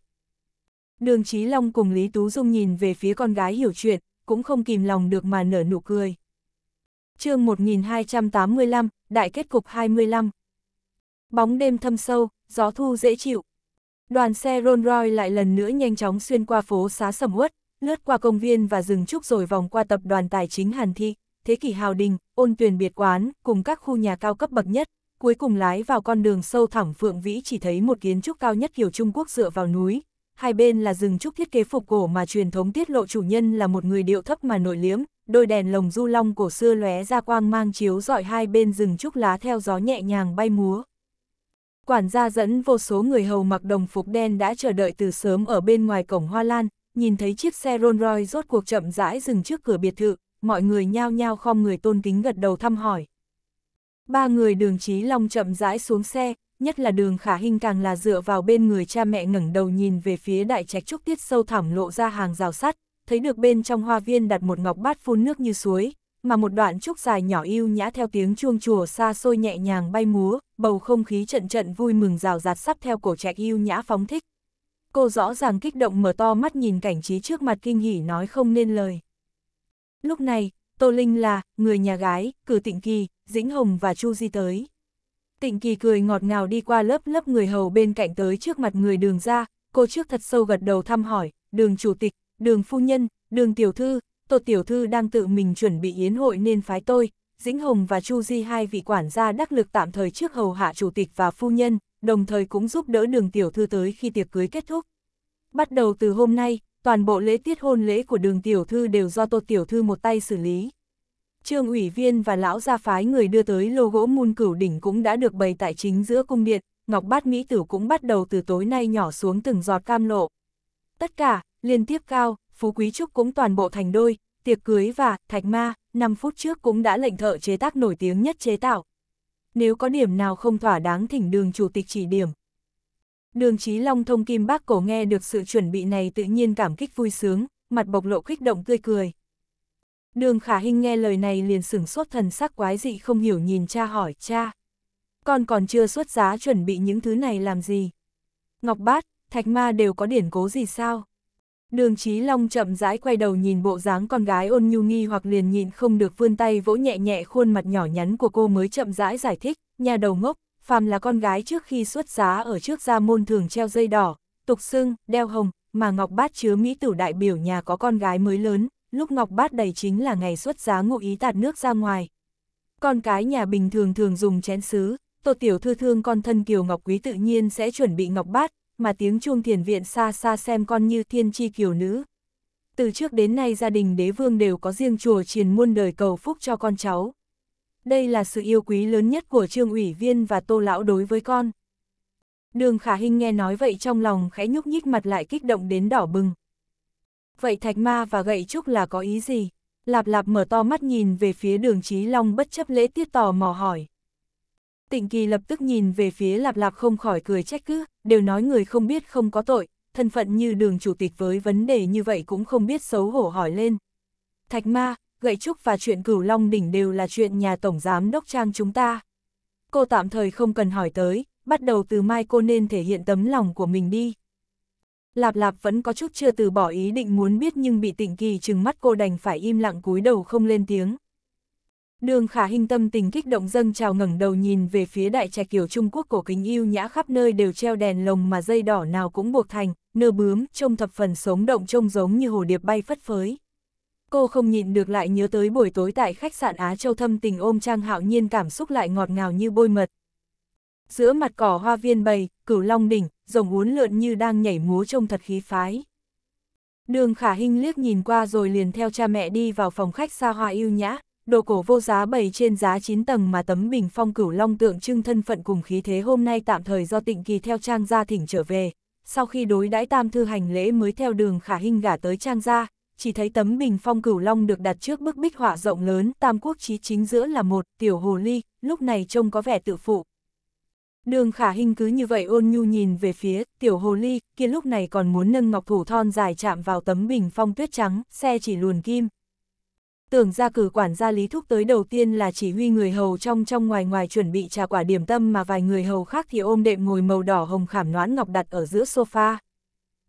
Đường Chí Long cùng Lý Tú Dung nhìn về phía con gái hiểu chuyện, cũng không kìm lòng được mà nở nụ cười. chương 1285, Đại kết cục 25 Bóng đêm thâm sâu, gió thu dễ chịu. Đoàn xe Rolls Royce lại lần nữa nhanh chóng xuyên qua phố xá sầm uất, lướt qua công viên và rừng trúc rồi vòng qua tập đoàn tài chính Hàn Thị, Thế kỷ Hào Đình, Ôn Tuyền Biệt Quán, cùng các khu nhà cao cấp bậc nhất, cuối cùng lái vào con đường sâu thẳm Phượng Vĩ chỉ thấy một kiến trúc cao nhất kiểu Trung Quốc dựa vào núi. Hai bên là rừng trúc thiết kế phục cổ mà truyền thống tiết lộ chủ nhân là một người điệu thấp mà nổi liếm, đôi đèn lồng du long cổ xưa lóe ra quang mang chiếu dọi hai bên rừng trúc lá theo gió nhẹ nhàng bay múa. Quản gia dẫn vô số người hầu mặc đồng phục đen đã chờ đợi từ sớm ở bên ngoài cổng hoa lan, nhìn thấy chiếc xe Rolls Royce rốt cuộc chậm rãi dừng trước cửa biệt thự, mọi người nhao nhao khom người tôn kính gật đầu thăm hỏi. Ba người đường Chí Long chậm rãi xuống xe, nhất là đường khả hình càng là dựa vào bên người cha mẹ ngẩng đầu nhìn về phía đại trạch trúc tiết sâu thẳm lộ ra hàng rào sắt, thấy được bên trong hoa viên đặt một ngọc bát phun nước như suối, mà một đoạn trúc dài nhỏ yêu nhã theo tiếng chuông chùa xa xôi nhẹ nhàng bay múa, bầu không khí trận trận vui mừng rào rạt sắp theo cổ trạch yêu nhã phóng thích cô rõ ràng kích động mở to mắt nhìn cảnh trí trước mặt kinh hỉ nói không nên lời. Lúc này, Tô Linh là, người nhà gái, cử tịnh kỳ, Dĩnh Hồng và Chu Di tới. Tịnh kỳ cười ngọt ngào đi qua lớp lớp người hầu bên cạnh tới trước mặt người đường ra, cô trước thật sâu gật đầu thăm hỏi, đường chủ tịch, đường phu nhân, đường tiểu thư, Tô Tiểu Thư đang tự mình chuẩn bị yến hội nên phái tôi, Dĩnh Hồng và Chu Di hai vị quản gia đắc lực tạm thời trước hầu hạ chủ tịch và phu nhân, đồng thời cũng giúp đỡ đường tiểu thư tới khi tiệc cưới kết thúc. Bắt đầu từ hôm nay, toàn bộ lễ tiết hôn lễ của đường tiểu thư đều do tô tiểu thư một tay xử lý. Trương ủy viên và lão gia phái người đưa tới lô gỗ môn cửu đỉnh cũng đã được bày tại chính giữa cung điện, ngọc bát mỹ tử cũng bắt đầu từ tối nay nhỏ xuống từng giọt cam lộ. Tất cả, liên tiếp cao, phú quý trúc cũng toàn bộ thành đôi, tiệc cưới và thạch ma, 5 phút trước cũng đã lệnh thợ chế tác nổi tiếng nhất chế tạo, nếu có điểm nào không thỏa đáng thỉnh đường chủ tịch chỉ điểm. Đường Chí Long thông kim bác cổ nghe được sự chuẩn bị này tự nhiên cảm kích vui sướng, mặt bộc lộ kích động tươi cười. Đường Khả Hinh nghe lời này liền sửng sốt thần sắc quái dị không hiểu nhìn cha hỏi cha. Con còn chưa xuất giá chuẩn bị những thứ này làm gì? Ngọc Bát, Thạch Ma đều có điển cố gì sao? Đường Chí Long chậm rãi quay đầu nhìn bộ dáng con gái ôn nhu nghi hoặc liền nhịn không được vươn tay vỗ nhẹ nhẹ khuôn mặt nhỏ nhắn của cô mới chậm rãi giải thích, nhà đầu ngốc, phàm là con gái trước khi xuất giá ở trước gia môn thường treo dây đỏ, tục xưng, đeo hồng, mà ngọc bát chứa mỹ tử đại biểu nhà có con gái mới lớn, lúc ngọc bát đầy chính là ngày xuất giá ngụ ý tạt nước ra ngoài. Con cái nhà bình thường thường dùng chén sứ, Tô Tiểu Thư thương con thân Kiều Ngọc Quý tự nhiên sẽ chuẩn bị ngọc bát, mà tiếng chuông thiền viện xa xa xem con như thiên chi kiều nữ. Từ trước đến nay gia đình đế vương đều có riêng chùa truyền muôn đời cầu phúc cho con cháu. Đây là sự yêu quý lớn nhất của trương ủy viên và tô lão đối với con. Đường khả hình nghe nói vậy trong lòng khẽ nhúc nhích mặt lại kích động đến đỏ bừng. Vậy thạch ma và gậy trúc là có ý gì? Lạp lạp mở to mắt nhìn về phía đường trí long bất chấp lễ tiết tò mò hỏi. Tịnh kỳ lập tức nhìn về phía lạp lạp không khỏi cười trách cứ, đều nói người không biết không có tội, thân phận như đường chủ tịch với vấn đề như vậy cũng không biết xấu hổ hỏi lên. Thạch ma, gậy trúc và chuyện cửu long đỉnh đều là chuyện nhà tổng giám đốc trang chúng ta. Cô tạm thời không cần hỏi tới, bắt đầu từ mai cô nên thể hiện tấm lòng của mình đi. Lạp lạp vẫn có chút chưa từ bỏ ý định muốn biết nhưng bị tịnh kỳ chừng mắt cô đành phải im lặng cúi đầu không lên tiếng. Đường khả hình tâm tình kích động dâng trào ngẩng đầu nhìn về phía đại trạch kiểu Trung Quốc cổ kính yêu nhã khắp nơi đều treo đèn lồng mà dây đỏ nào cũng buộc thành, nơ bướm, trông thập phần sống động trông giống như hồ điệp bay phất phới. Cô không nhịn được lại nhớ tới buổi tối tại khách sạn Á Châu thâm tình ôm Trang Hạo Nhiên cảm xúc lại ngọt ngào như bôi mật. Giữa mặt cỏ hoa viên bầy, cửu long đỉnh, rồng uốn lượn như đang nhảy múa trông thật khí phái. Đường khả hình liếc nhìn qua rồi liền theo cha mẹ đi vào phòng khách xa hoa yêu nhã, đồ cổ vô giá bày trên giá 9 tầng mà tấm bình phong cửu long tượng trưng thân phận cùng khí thế hôm nay tạm thời do tịnh kỳ theo trang gia thỉnh trở về. Sau khi đối đãi tam thư hành lễ mới theo đường khả hình gả tới trang gia, chỉ thấy tấm bình phong cửu long được đặt trước bức bích họa rộng lớn, tam quốc chí chính giữa là một tiểu hồ ly, lúc này trông có vẻ tự phụ. Đường khả hình cứ như vậy ôn nhu nhìn về phía tiểu hồ ly, kia lúc này còn muốn nâng ngọc thủ thon dài chạm vào tấm bình phong tuyết trắng, xe chỉ luồn kim, Tưởng ra cử quản gia Lý Thúc tới đầu tiên là chỉ huy người hầu trong trong ngoài ngoài chuẩn bị trà quả điểm tâm mà vài người hầu khác thì ôm đệm ngồi màu đỏ hồng khảm noãn ngọc đặt ở giữa sofa.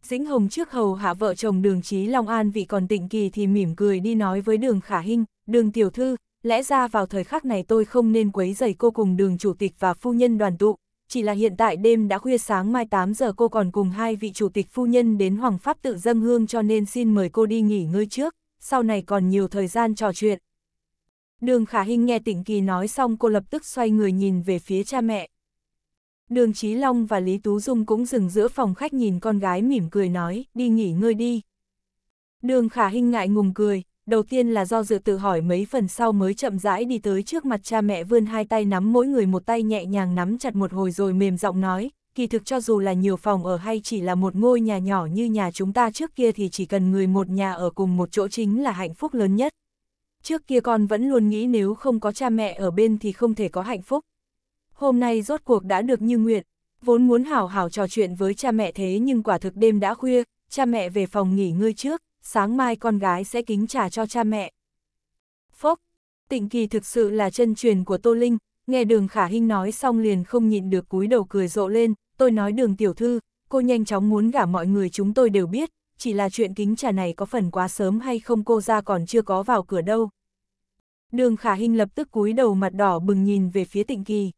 Dĩnh Hồng trước hầu hạ vợ chồng đường Chí Long An vị còn tịnh kỳ thì mỉm cười đi nói với đường khả hinh, đường tiểu thư, lẽ ra vào thời khắc này tôi không nên quấy rầy cô cùng đường chủ tịch và phu nhân đoàn tụ, chỉ là hiện tại đêm đã khuya sáng mai 8 giờ cô còn cùng hai vị chủ tịch phu nhân đến Hoàng Pháp tự dâng hương cho nên xin mời cô đi nghỉ ngơi trước sau này còn nhiều thời gian trò chuyện. Đường Khả Hinh nghe Tịnh Kỳ nói xong cô lập tức xoay người nhìn về phía cha mẹ. Đường Chí Long và Lý Tú Dung cũng dừng giữa phòng khách nhìn con gái mỉm cười nói, đi nghỉ ngơi đi. Đường Khả Hinh ngại ngùng cười, đầu tiên là do dự tự hỏi mấy phần sau mới chậm rãi đi tới trước mặt cha mẹ vươn hai tay nắm mỗi người một tay nhẹ nhàng nắm chặt một hồi rồi mềm giọng nói, kỳ thực cho dù là nhiều phòng ở hay chỉ là một ngôi nhà nhỏ như nhà chúng ta trước kia thì chỉ cần người một nhà ở cùng một chỗ chính là hạnh phúc lớn nhất. Trước kia con vẫn luôn nghĩ nếu không có cha mẹ ở bên thì không thể có hạnh phúc. Hôm nay rốt cuộc đã được như nguyện, vốn muốn hảo hảo trò chuyện với cha mẹ thế nhưng quả thực đêm đã khuya, cha mẹ về phòng nghỉ ngơi trước, sáng mai con gái sẽ kính trả cho cha mẹ. Phốc, tịnh kỳ thực sự là chân truyền của Tô Linh, nghe đường khả hinh nói xong liền không nhịn được cúi đầu cười rộ lên, tôi nói đường tiểu thư, cô nhanh chóng muốn gả mọi người chúng tôi đều biết, chỉ là chuyện kính trà này có phần quá sớm hay không cô ra còn chưa có vào cửa đâu. Đường khả hình lập tức cúi đầu mặt đỏ bừng nhìn về phía tịnh kỳ.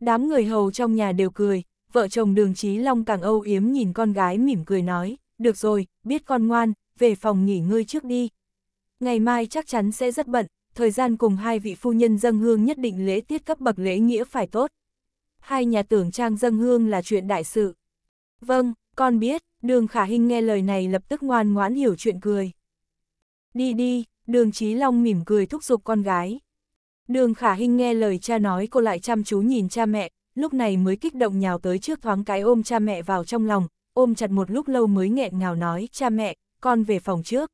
Đám người hầu trong nhà đều cười, vợ chồng đường trí long càng âu yếm nhìn con gái mỉm cười nói, được rồi, biết con ngoan, về phòng nghỉ ngơi trước đi. Ngày mai chắc chắn sẽ rất bận, thời gian cùng hai vị phu nhân dâng hương nhất định lễ tiết cấp bậc lễ nghĩa phải tốt hai nhà tưởng trang dâng hương là chuyện đại sự. Vâng, con biết, đường khả hình nghe lời này lập tức ngoan ngoãn hiểu chuyện cười. Đi đi, đường Chí Long mỉm cười thúc giục con gái. Đường khả hình nghe lời cha nói cô lại chăm chú nhìn cha mẹ, lúc này mới kích động nhào tới trước thoáng cái ôm cha mẹ vào trong lòng, ôm chặt một lúc lâu mới nghẹn ngào nói cha mẹ, con về phòng trước.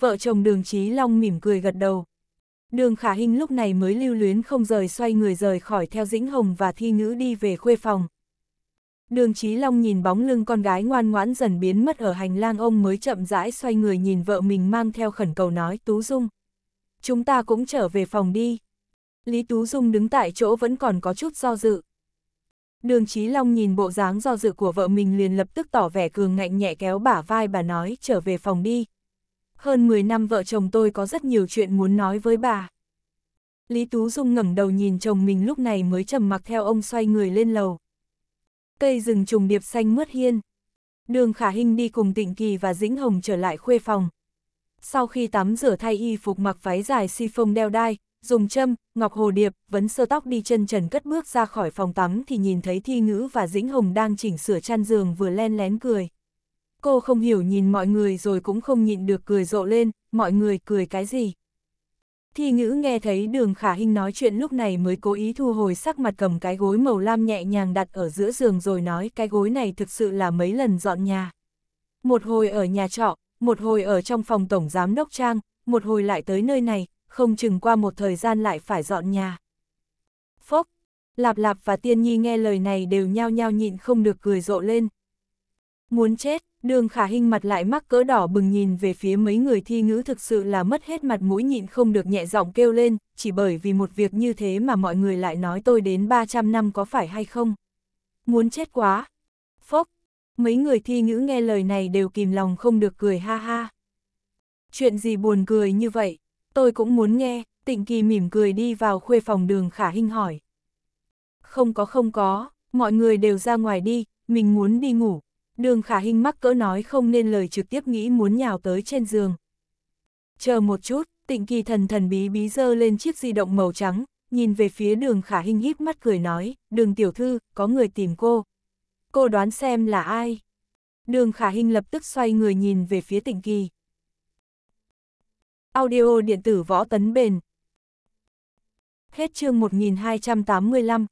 Vợ chồng đường Chí Long mỉm cười gật đầu, Đường khả hình lúc này mới lưu luyến không rời xoay người rời khỏi theo dĩnh hồng và thi ngữ đi về khuê phòng. Đường Chí Long nhìn bóng lưng con gái ngoan ngoãn dần biến mất ở hành lang ông mới chậm rãi xoay người nhìn vợ mình mang theo khẩn cầu nói Tú Dung. Chúng ta cũng trở về phòng đi. Lý Tú Dung đứng tại chỗ vẫn còn có chút do dự. Đường Chí Long nhìn bộ dáng do dự của vợ mình liền lập tức tỏ vẻ cường ngạnh nhẹ kéo bả vai bà nói trở về phòng đi, hơn 10 năm vợ chồng tôi có rất nhiều chuyện muốn nói với bà. Lý Tú Dung ngẩng đầu nhìn chồng mình lúc này mới trầm mặc theo ông xoay người lên lầu. Cây rừng trùng điệp xanh mướt hiên. Đường Khả Hinh đi cùng Tịnh Kỳ và Dĩnh Hồng trở lại khuê phòng. Sau khi tắm rửa thay y phục mặc váy dài si phông đeo đai, dùng châm, ngọc hồ điệp, vấn sơ tóc đi chân trần cất bước ra khỏi phòng tắm thì nhìn thấy Thi Ngữ và Dĩnh Hồng đang chỉnh sửa chăn giường vừa len lén cười cô không hiểu nhìn mọi người rồi cũng không nhịn được cười rộ lên, mọi người cười cái gì. Thi ngữ nghe thấy đường khả hình nói chuyện lúc này mới cố ý thu hồi sắc mặt cầm cái gối màu lam nhẹ nhàng đặt ở giữa giường rồi nói cái gối này thực sự là mấy lần dọn nhà. Một hồi ở nhà trọ, một hồi ở trong phòng tổng giám đốc trang, một hồi lại tới nơi này, không chừng qua một thời gian lại phải dọn nhà. Phốc, Lạp Lạp và Tiên Nhi nghe lời này đều nhao nhao nhịn không được cười rộ lên. Muốn chết, Đường khả hình mặt lại mắc cỡ đỏ bừng nhìn về phía mấy người thi ngữ thực sự là mất hết mặt mũi nhịn không được nhẹ giọng kêu lên, chỉ bởi vì một việc như thế mà mọi người lại nói tôi đến 300 năm có phải hay không. Muốn chết quá. Phốc. Mấy người thi ngữ nghe lời này đều kìm lòng không được cười ha ha. Chuyện gì buồn cười như vậy, tôi cũng muốn nghe, tịnh kỳ mỉm cười đi vào khuê phòng đường khả hình hỏi. Không có không có, mọi người đều ra ngoài đi, mình muốn đi ngủ, đường khả hình mắc cỡ nói không nên lời trực tiếp nghĩ muốn nhào tới trên giường. Chờ một chút, tịnh kỳ thần thần bí bí dơ lên chiếc di động màu trắng, nhìn về phía đường khả hình híp mắt cười nói, đường tiểu thư, có người tìm cô. Cô đoán xem là ai? Đường khả hình lập tức xoay người nhìn về phía tịnh kỳ. Audio điện tử võ tấn bền. Hết chương 1285,